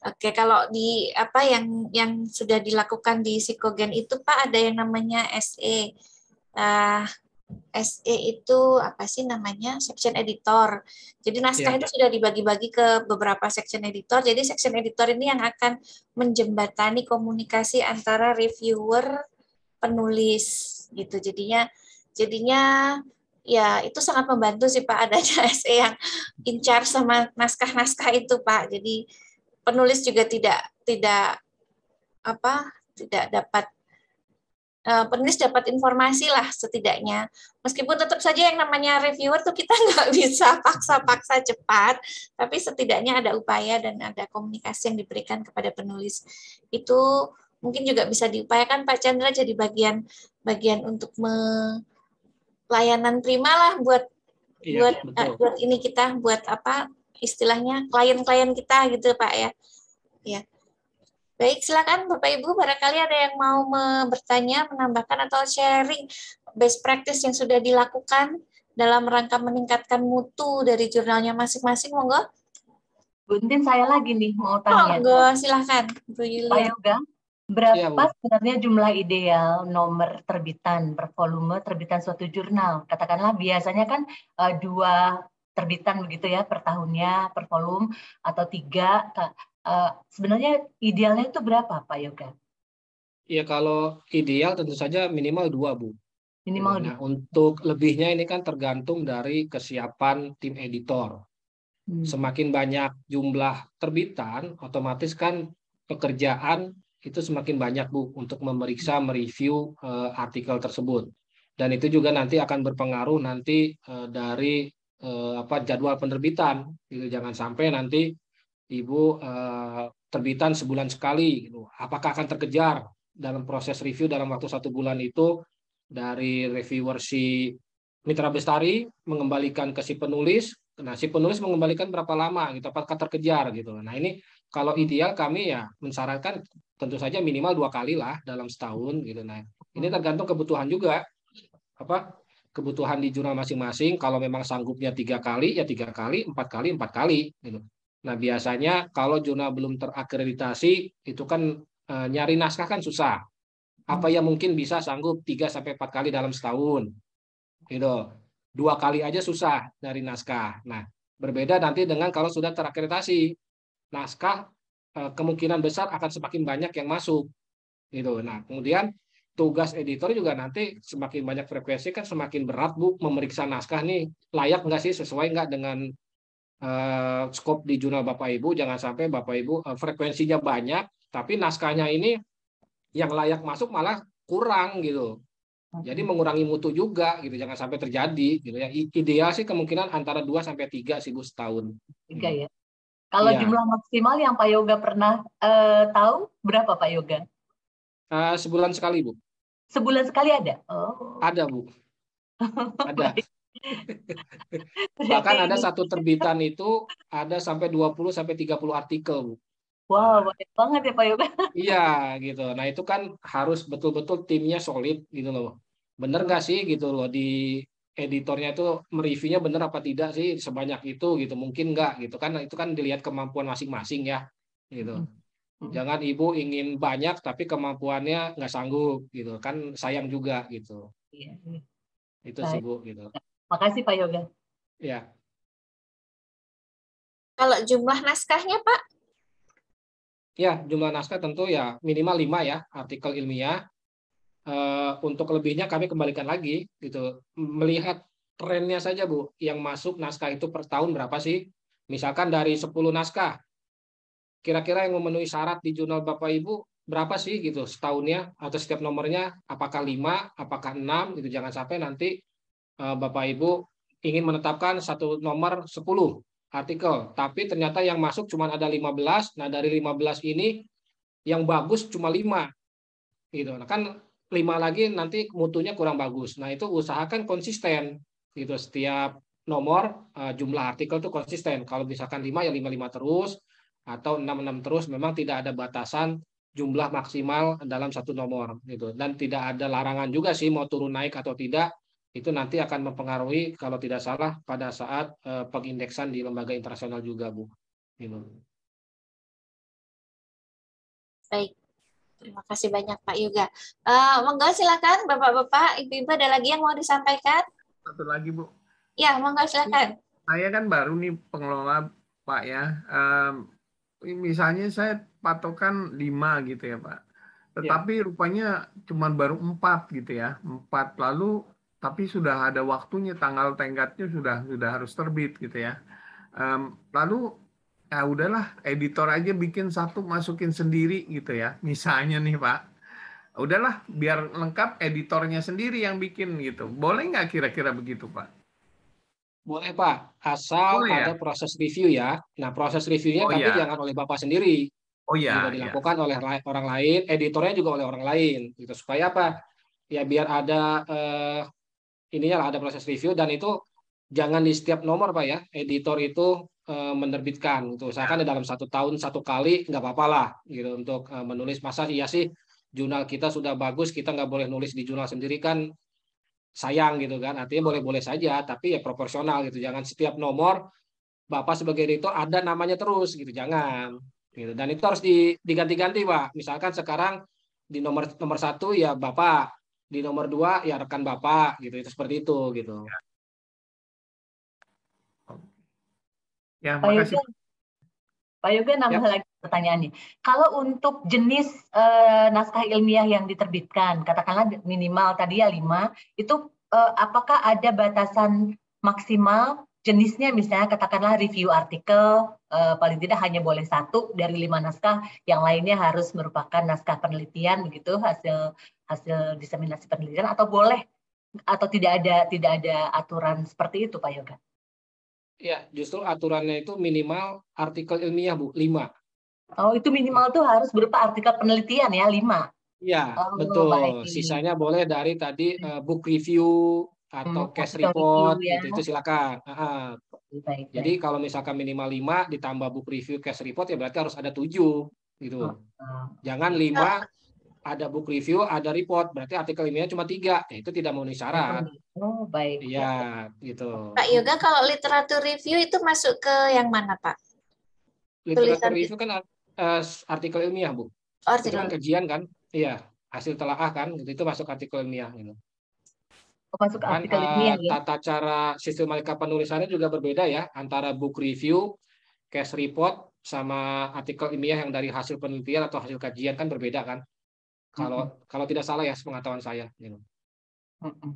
Oke, kalau di apa yang yang sudah dilakukan di Psikogen itu Pak ada yang namanya SE uh, ah, SE itu apa sih namanya section editor. Jadi naskah yeah. itu sudah dibagi-bagi ke beberapa section editor. Jadi section editor ini yang akan menjembatani komunikasi antara reviewer penulis gitu. Jadinya jadinya ya itu sangat membantu sih Pak adanya SE yang in charge sama naskah-naskah itu Pak. Jadi penulis juga tidak tidak apa tidak dapat Eh, penulis dapat informasi lah setidaknya. Meskipun tetap saja yang namanya reviewer tuh kita nggak bisa paksa-paksa cepat, tapi setidaknya ada upaya dan ada komunikasi yang diberikan kepada penulis. Itu mungkin juga bisa diupayakan Pak Chandra jadi bagian bagian untuk melayanan layanan prima lah buat iya, buat Uh, buat ini kita buat apa istilahnya klien-klien kita gitu Pak ya. Ya. Baik, silakan Bapak Ibu, barangkali ada yang mau bertanya, menambahkan atau sharing best practice yang sudah dilakukan dalam rangka meningkatkan mutu dari jurnalnya masing-masing, monggo. Buntin saya lagi nih mau tanya. Monggo, oh, silakan Bu Yuli. Pak berapa sebenarnya jumlah ideal nomor terbitan bervolume terbitan suatu jurnal? Katakanlah biasanya kan eh, dua terbitan begitu ya per tahunnya per volume atau tiga Eh, sebenarnya idealnya itu berapa Pak Yoga? Ya kalau ideal tentu saja minimal dua Bu. Minimal nah, dua. Untuk lebihnya ini kan tergantung dari kesiapan tim editor. Hmm. Semakin banyak jumlah terbitan, otomatis kan pekerjaan itu semakin banyak Bu untuk memeriksa, mereview uh, artikel tersebut. Dan itu juga nanti akan berpengaruh nanti uh, dari apa jadwal penerbitan. Jadi jangan sampai nanti Ibu eh, terbitan sebulan sekali. Gitu. Apakah akan terkejar dalam proses review dalam waktu satu bulan itu dari reviewer si Mitra Bestari mengembalikan ke si penulis. Nah, si penulis mengembalikan berapa lama gitu, apakah terkejar gitu. Nah, ini kalau ideal kami ya mensarankan tentu saja minimal dua kali lah dalam setahun gitu. Nah, ini tergantung kebutuhan juga apa kebutuhan di jurnal masing-masing. Kalau memang sanggupnya tiga kali ya tiga kali, empat kali empat kali gitu. Nah, biasanya kalau jurnal belum terakreditasi, itu kan e, nyari naskah kan susah. Apa yang mungkin bisa sanggup 3 sampai 4 kali dalam setahun. Gitu. Dua kali aja susah dari naskah. Nah, berbeda nanti dengan kalau sudah terakreditasi. Naskah e, kemungkinan besar akan semakin banyak yang masuk. Gitu. Nah, kemudian tugas editor juga nanti semakin banyak frekuensi kan semakin berat bu memeriksa naskah nih layak nggak sih sesuai nggak dengan uh, eh, skop di jurnal Bapak Ibu. Jangan sampai Bapak Ibu uh, frekuensinya banyak, tapi naskahnya ini yang layak masuk malah kurang gitu. Jadi mengurangi mutu juga gitu, jangan sampai terjadi gitu. ya. ideal sih kemungkinan antara 2 sampai 3 sih Bu setahun. Tiga hmm. ya. Kalau ya. jumlah maksimal yang Pak Yoga pernah uh, tahu berapa Pak Yoga? Uh, sebulan sekali Bu. Sebulan sekali ada? Oh. Ada Bu. Ada. Bahkan ada satu terbitan itu ada sampai 20 sampai 30 artikel. Wow, banyak banget ya Pak Yoga. Iya, gitu. Nah, itu kan harus betul-betul timnya solid gitu loh. Bener nggak sih gitu loh di editornya itu mereviewnya bener apa tidak sih sebanyak itu gitu. Mungkin nggak gitu kan. Itu kan dilihat kemampuan masing-masing ya gitu. Hmm. Hmm. Jangan ibu ingin banyak tapi kemampuannya nggak sanggup gitu. Kan sayang juga gitu. Iya. Itu sih Bu gitu. Makasih Pak Yoga. Ya. Kalau jumlah naskahnya Pak? Ya, jumlah naskah tentu ya minimal lima ya artikel ilmiah. Uh, untuk lebihnya kami kembalikan lagi gitu melihat trennya saja Bu yang masuk naskah itu per tahun berapa sih misalkan dari 10 naskah kira-kira yang memenuhi syarat di jurnal Bapak Ibu berapa sih gitu setahunnya atau setiap nomornya apakah lima? apakah enam? gitu jangan sampai nanti Eh, Bapak Ibu ingin menetapkan satu nomor 10 artikel, tapi ternyata yang masuk cuma ada 15. Nah, dari 15 ini yang bagus cuma 5. Gitu. Nah, kan 5 lagi nanti mutunya kurang bagus. Nah, itu usahakan konsisten gitu setiap nomor eh, jumlah artikel itu konsisten. Kalau misalkan 5 ya 55 terus atau 66 terus memang tidak ada batasan jumlah maksimal dalam satu nomor gitu dan tidak ada larangan juga sih mau turun naik atau tidak itu nanti akan mempengaruhi kalau tidak salah pada saat uh, pengindeksan di lembaga internasional juga Bu. Gitu. Baik. Terima kasih banyak Pak Yoga. Uh, monggo silakan Bapak-bapak, Ibu-ibu ada lagi yang mau disampaikan? Satu lagi Bu. Ya, monggo silakan. Saya kan baru nih pengelola Pak ya. Um, misalnya saya patokan 5 gitu ya Pak. Ya. Tetapi ya. rupanya cuma baru 4 gitu ya. 4 lalu tapi sudah ada waktunya tanggal tenggatnya sudah sudah harus terbit gitu ya um, lalu ya udahlah editor aja bikin satu masukin sendiri gitu ya misalnya nih pak udahlah biar lengkap editornya sendiri yang bikin gitu boleh nggak kira-kira begitu pak boleh pak asal boleh, ya? ada proses review ya nah proses reviewnya oh, tapi ya? oleh bapak sendiri oh ya juga iya. dilakukan ya. oleh orang lain editornya juga oleh orang lain gitu supaya apa ya biar ada eh, ininya lah ada proses review dan itu jangan di setiap nomor pak ya editor itu eh, menerbitkan itu usahakan di dalam satu tahun satu kali nggak apa-apa lah gitu untuk eh, menulis masa iya sih jurnal kita sudah bagus kita nggak boleh nulis di jurnal sendiri kan sayang gitu kan artinya boleh-boleh saja tapi ya proporsional gitu jangan setiap nomor bapak sebagai editor ada namanya terus gitu jangan gitu dan itu harus diganti-ganti pak misalkan sekarang di nomor nomor satu ya bapak di nomor dua ya rekan bapak gitu itu seperti itu gitu ya, makasih Pak Yoga nambah ya. lagi pertanyaan nih kalau untuk jenis e, naskah ilmiah yang diterbitkan katakanlah minimal tadi ya lima itu e, apakah ada batasan maksimal jenisnya misalnya katakanlah review artikel eh, paling tidak hanya boleh satu dari lima naskah yang lainnya harus merupakan naskah penelitian begitu hasil hasil diseminasi penelitian atau boleh atau tidak ada tidak ada aturan seperti itu Pak Yoga? Ya justru aturannya itu minimal artikel ilmiah Bu lima. Oh itu minimal tuh harus berupa artikel penelitian ya lima. Ya, oh, betul. Baik. Sisanya boleh dari tadi uh, book review, atau hmm, cash report review, ya. gitu, itu silakan. -huh. baik, Jadi kalau misalkan minimal 5 ditambah book review cash report ya berarti harus ada 7 gitu. Oh, oh. Jangan 5 ada book review, ada report, berarti artikel ilmiah cuma tiga. Ya, itu tidak memenuhi syarat. Oh, baik. Iya, gitu. Pak Yoga, kalau literatur review itu masuk ke yang mana, Pak? Literatur review kan eh, artikel ilmiah, Bu. Oh, kan artikel. kan kajian kan? Iya, hasil telaah kan, gitu, itu masuk artikel ilmiah gitu. Oh, masuk kan, artikel ilmiah ya, eh, gitu ya. Tata cara sistem mereka penulisannya juga berbeda ya antara book review, case report sama artikel ilmiah yang dari hasil penelitian atau hasil kajian kan berbeda kan. Kalau mm -hmm. kalau tidak salah ya pengetahuan saya. Mm -hmm.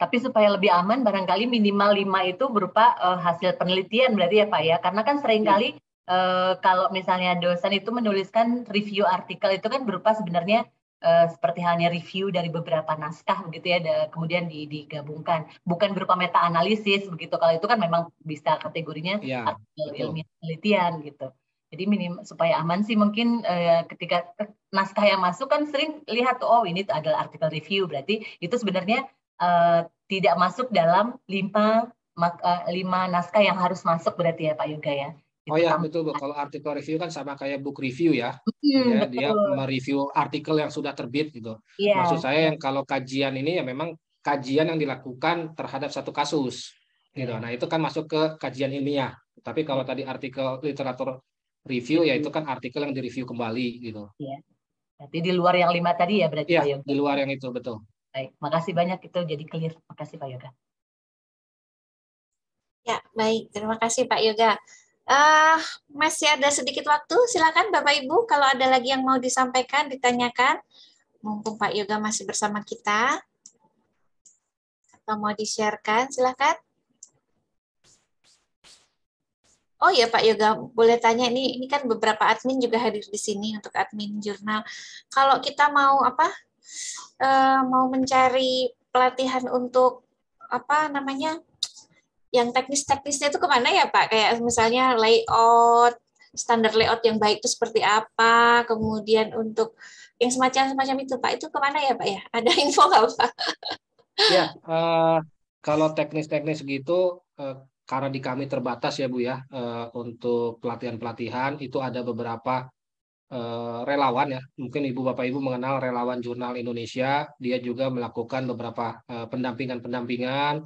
Tapi supaya lebih aman barangkali minimal lima itu berupa uh, hasil penelitian berarti ya Pak ya. Karena kan seringkali yeah. Iya. uh, kalau misalnya dosen itu menuliskan review artikel itu kan berupa sebenarnya Uh, seperti halnya review dari beberapa naskah begitu ya, da, kemudian digabungkan, bukan berupa meta analisis begitu. Kalau itu kan memang bisa kategorinya ya, artikel ilmiah penelitian gitu. Jadi minim supaya aman sih mungkin uh, ketika naskah yang masuk kan sering lihat tuh oh ini adalah artikel review berarti itu sebenarnya uh, tidak masuk dalam lima lima naskah yang harus masuk berarti ya Pak Yoga ya. Oh ya, betul Bu. Kalau artikel review kan sama kayak book review ya. Hmm, ya dia mereview artikel yang sudah terbit gitu. Yeah. Maksud saya yang kalau kajian ini ya memang kajian yang dilakukan terhadap satu kasus gitu. Iya. Nah, itu kan masuk ke kajian ilmiah. Tapi kalau tadi artikel literatur review ya itu kan artikel yang direview kembali gitu. Iya. Yeah. di luar yang lima tadi ya berarti. Iya, di luar yang itu betul. Baik, makasih banyak itu jadi clear. Makasih Pak Yoga. Ya, baik. Terima kasih Pak Yoga. Uh, masih ada sedikit waktu, silakan Bapak Ibu kalau ada lagi yang mau disampaikan, ditanyakan. Mumpung Pak Yoga masih bersama kita, atau mau di-sharekan, silakan. Oh ya Pak Yoga, boleh tanya ini ini kan beberapa admin juga hadir di sini untuk admin jurnal. Kalau kita mau apa? Uh, mau mencari pelatihan untuk apa namanya yang teknis-teknisnya itu kemana ya Pak? Kayak misalnya layout, standar layout yang baik itu seperti apa, kemudian untuk yang semacam-semacam itu Pak, itu kemana ya Pak ya? Ada info nggak Pak? Ya, uh, kalau teknis-teknis gitu, uh, karena di kami terbatas ya Bu ya, uh, untuk pelatihan-pelatihan itu ada beberapa uh, relawan ya, mungkin Ibu Bapak Ibu mengenal relawan jurnal Indonesia, dia juga melakukan beberapa pendampingan pendampingan -pendampingan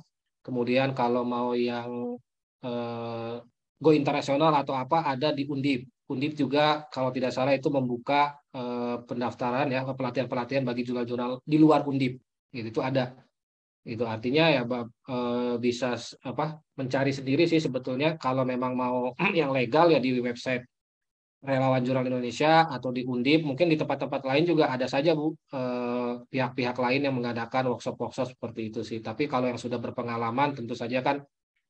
Kemudian kalau mau yang eh, go internasional atau apa ada di Undip. Undip juga kalau tidak salah itu membuka eh, pendaftaran ya pelatihan-pelatihan bagi jurnal-jurnal di luar Undip. Gitu, itu ada. Itu artinya ya eh, bisa apa mencari sendiri sih sebetulnya kalau memang mau yang legal ya di website relawan jurnal Indonesia atau di Undip mungkin di tempat-tempat lain juga ada saja Bu eh, pihak-pihak lain yang mengadakan workshop-workshop seperti itu sih. Tapi kalau yang sudah berpengalaman tentu saja kan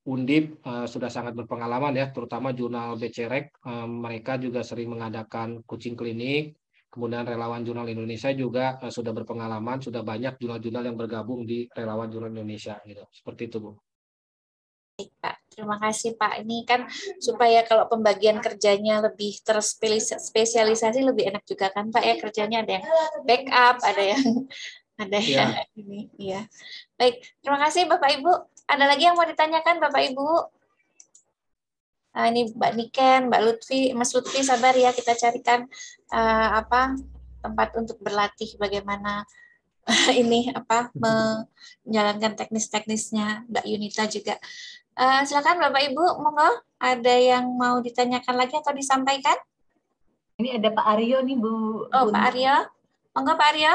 Undip uh, sudah sangat berpengalaman ya, terutama jurnal Becerek. Uh, eh, mereka juga sering mengadakan kucing klinik. Kemudian relawan jurnal Indonesia juga uh, sudah berpengalaman, sudah banyak jurnal-jurnal yang bergabung di relawan jurnal Indonesia gitu. Seperti itu, Bu. Baik, Pak. Terima kasih Pak. Ini kan supaya kalau pembagian kerjanya lebih terspesialisasi lebih enak juga kan Pak ya kerjanya ada yang backup, ada yang ada ya. yang ini. Iya. Baik, terima kasih Bapak Ibu. Ada lagi yang mau ditanyakan Bapak Ibu? Nah ini Mbak Niken, Mbak Lutfi, Mas Lutfi sabar ya kita carikan uh, apa tempat untuk berlatih bagaimana ini apa menjalankan teknis-teknisnya Mbak Yunita juga. Uh, silakan Bapak Ibu, monggo ada yang mau ditanyakan lagi atau disampaikan? Ini ada Pak Aryo nih Bu. Oh Pak Aryo, monggo Pak Aryo.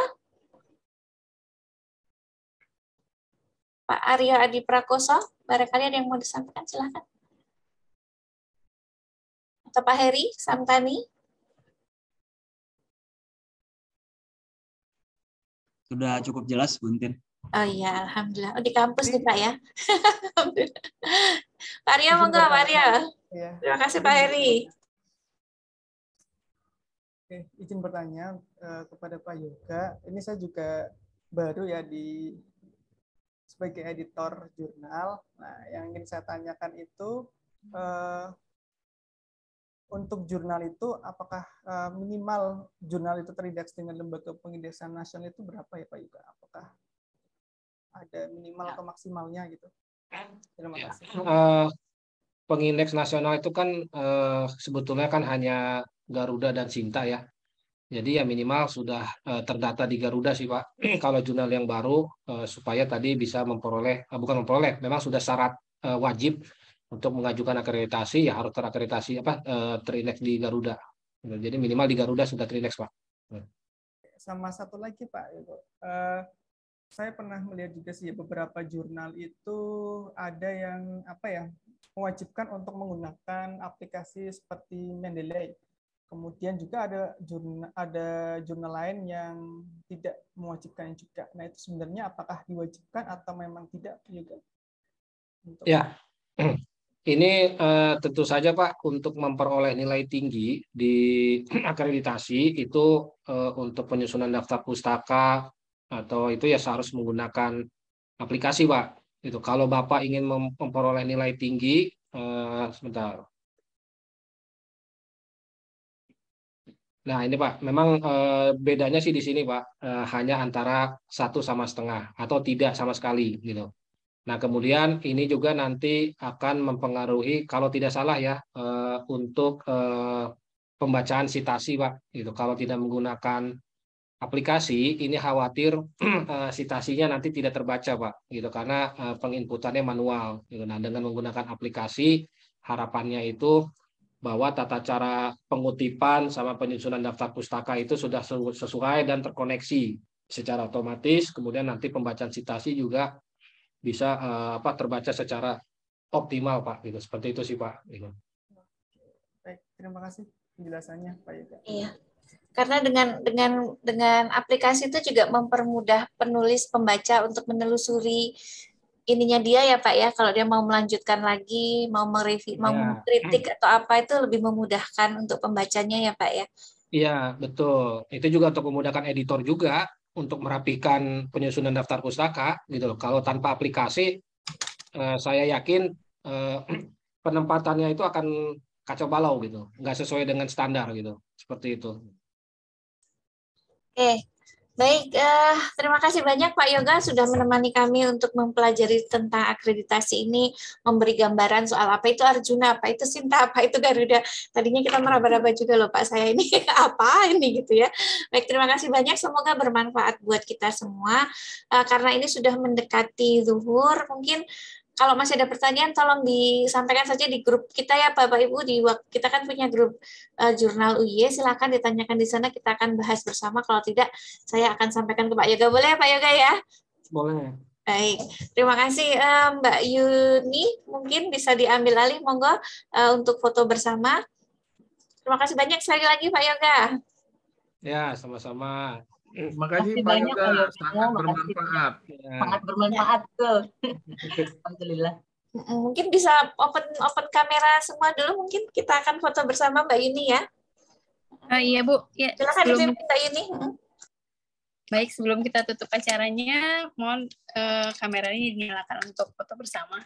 Pak Aryo Adi Prakoso, barangkali ada yang mau disampaikan, silakan Atau Pak Heri Samtani. Sudah cukup jelas, Buntin. Oh iya, alhamdulillah. Oh di kampus nih ya? Pak ya. Pak Arya monggo Pak Arya. Terima kasih Pak Heri. Oke, izin bertanya eh, kepada Pak Yoga. Ini saya juga baru ya di sebagai editor jurnal. Nah, yang ingin saya tanyakan itu eh, untuk jurnal itu apakah eh, minimal jurnal itu terindeks dengan lembaga pengindeksan nasional itu berapa ya Pak Yoga? Apakah ada minimal ya. atau maksimalnya gitu. Kan? Terima ya. kasih. Ya. Uh, pengindeks nasional itu kan uh, sebetulnya kan hanya Garuda dan Sinta ya. Jadi ya minimal sudah uh, terdata di Garuda sih Pak. Kalau jurnal yang baru uh, supaya tadi bisa memperoleh uh, bukan memperoleh, memang sudah syarat uh, wajib untuk mengajukan akreditasi ya harus terakreditasi apa uh, terindeks di Garuda. Jadi minimal di Garuda sudah terindeks Pak. Sama satu lagi Pak, itu. Uh, saya pernah melihat juga sih ya, beberapa jurnal itu ada yang apa ya mewajibkan untuk menggunakan aplikasi seperti Mendeley. Kemudian juga ada jurnal ada jurnal lain yang tidak mewajibkan juga. Nah itu sebenarnya apakah diwajibkan atau memang tidak juga? Ya, ini uh, tentu saja Pak untuk memperoleh nilai tinggi di akreditasi itu uh, untuk penyusunan daftar pustaka atau itu ya harus menggunakan aplikasi pak itu kalau bapak ingin memperoleh nilai tinggi eh, sebentar nah ini pak memang eh, bedanya sih di sini pak eh, hanya antara satu sama setengah atau tidak sama sekali gitu nah kemudian ini juga nanti akan mempengaruhi kalau tidak salah ya eh, untuk eh, pembacaan sitasi pak gitu kalau tidak menggunakan aplikasi ini khawatir sitasinya eh, nanti tidak terbaca pak gitu karena eh, penginputannya manual gitu. nah dengan menggunakan aplikasi harapannya itu bahwa tata cara pengutipan sama penyusunan daftar pustaka itu sudah sesuai dan terkoneksi secara otomatis kemudian nanti pembacaan sitasi juga bisa eh, apa terbaca secara optimal pak gitu seperti itu sih pak gitu. baik terima kasih penjelasannya pak Yuda iya karena dengan dengan dengan aplikasi itu juga mempermudah penulis pembaca untuk menelusuri ininya dia ya Pak ya kalau dia mau melanjutkan lagi mau mereview ya. mau iya. kritik atau apa itu lebih memudahkan untuk pembacanya ya Pak ya Iya betul itu juga untuk memudahkan editor juga untuk merapikan penyusunan daftar pustaka gitu loh kalau tanpa aplikasi eh, saya yakin eh, penempatannya itu akan kacau balau gitu nggak sesuai dengan standar gitu seperti itu Oke, baik. Uh, terima kasih banyak Pak Yoga sudah menemani kami untuk mempelajari tentang akreditasi ini, memberi gambaran soal apa itu Arjuna, apa itu Sinta, apa itu Garuda. Tadinya kita meraba-raba juga loh Pak saya ini apa ini gitu ya. Baik, terima kasih banyak. Semoga bermanfaat buat kita semua. Uh, karena ini sudah mendekati zuhur, mungkin kalau masih ada pertanyaan tolong disampaikan saja di grup kita ya Bapak Ibu di kita kan punya grup uh, jurnal UI. E. silahkan ditanyakan di sana kita akan bahas bersama kalau tidak saya akan sampaikan ke Pak Yoga boleh ya Pak Yoga ya boleh baik terima kasih uh, Mbak Yuni mungkin bisa diambil alih monggo uh, untuk foto bersama terima kasih banyak sekali lagi Pak Yoga ya sama-sama makasih Pak Yoga, sangat bermanfaat. Ya. Sangat bermanfaat tuh. Alhamdulillah. Mungkin bisa open open kamera semua dulu, mungkin kita akan foto bersama Mbak Yuni ya. Ah, iya Bu. Ya, Silakan sebelum... Mbak Yuni. Baik, sebelum kita tutup acaranya, mohon uh, kameranya dinyalakan untuk foto bersama.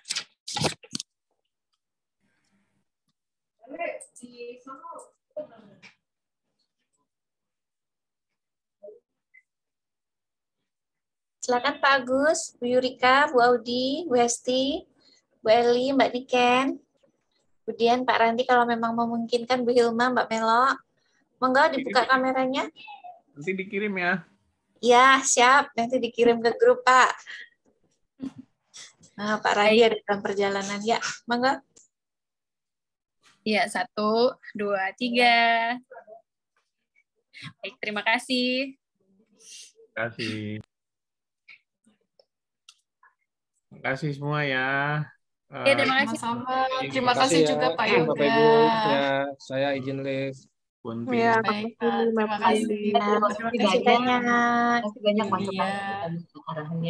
Let's see. Silakan Pak Agus, Bu Yurika, Bu Audi, Bu Hesti, Bu Eli, Mbak Niken. Kemudian Pak Randi kalau memang memungkinkan Bu Hilma, Mbak Melo. Monggo dibuka kameranya. Nanti dikirim ya. Ya, siap. Nanti dikirim ke grup, Pak. Nah, Pak Randi ada dalam perjalanan. Ya, monggo. Ya, satu, dua, tiga. Baik, terima kasih. Terima kasih. kasih semua ya. Ya, terima kasih. sama Terima, kasih ya. juga Pak Yoga. Bapak Ibu, ya, saya izin live. Bunti. Ya, terima kasih. Terima kasih banyak. Terima kasih banyak iya.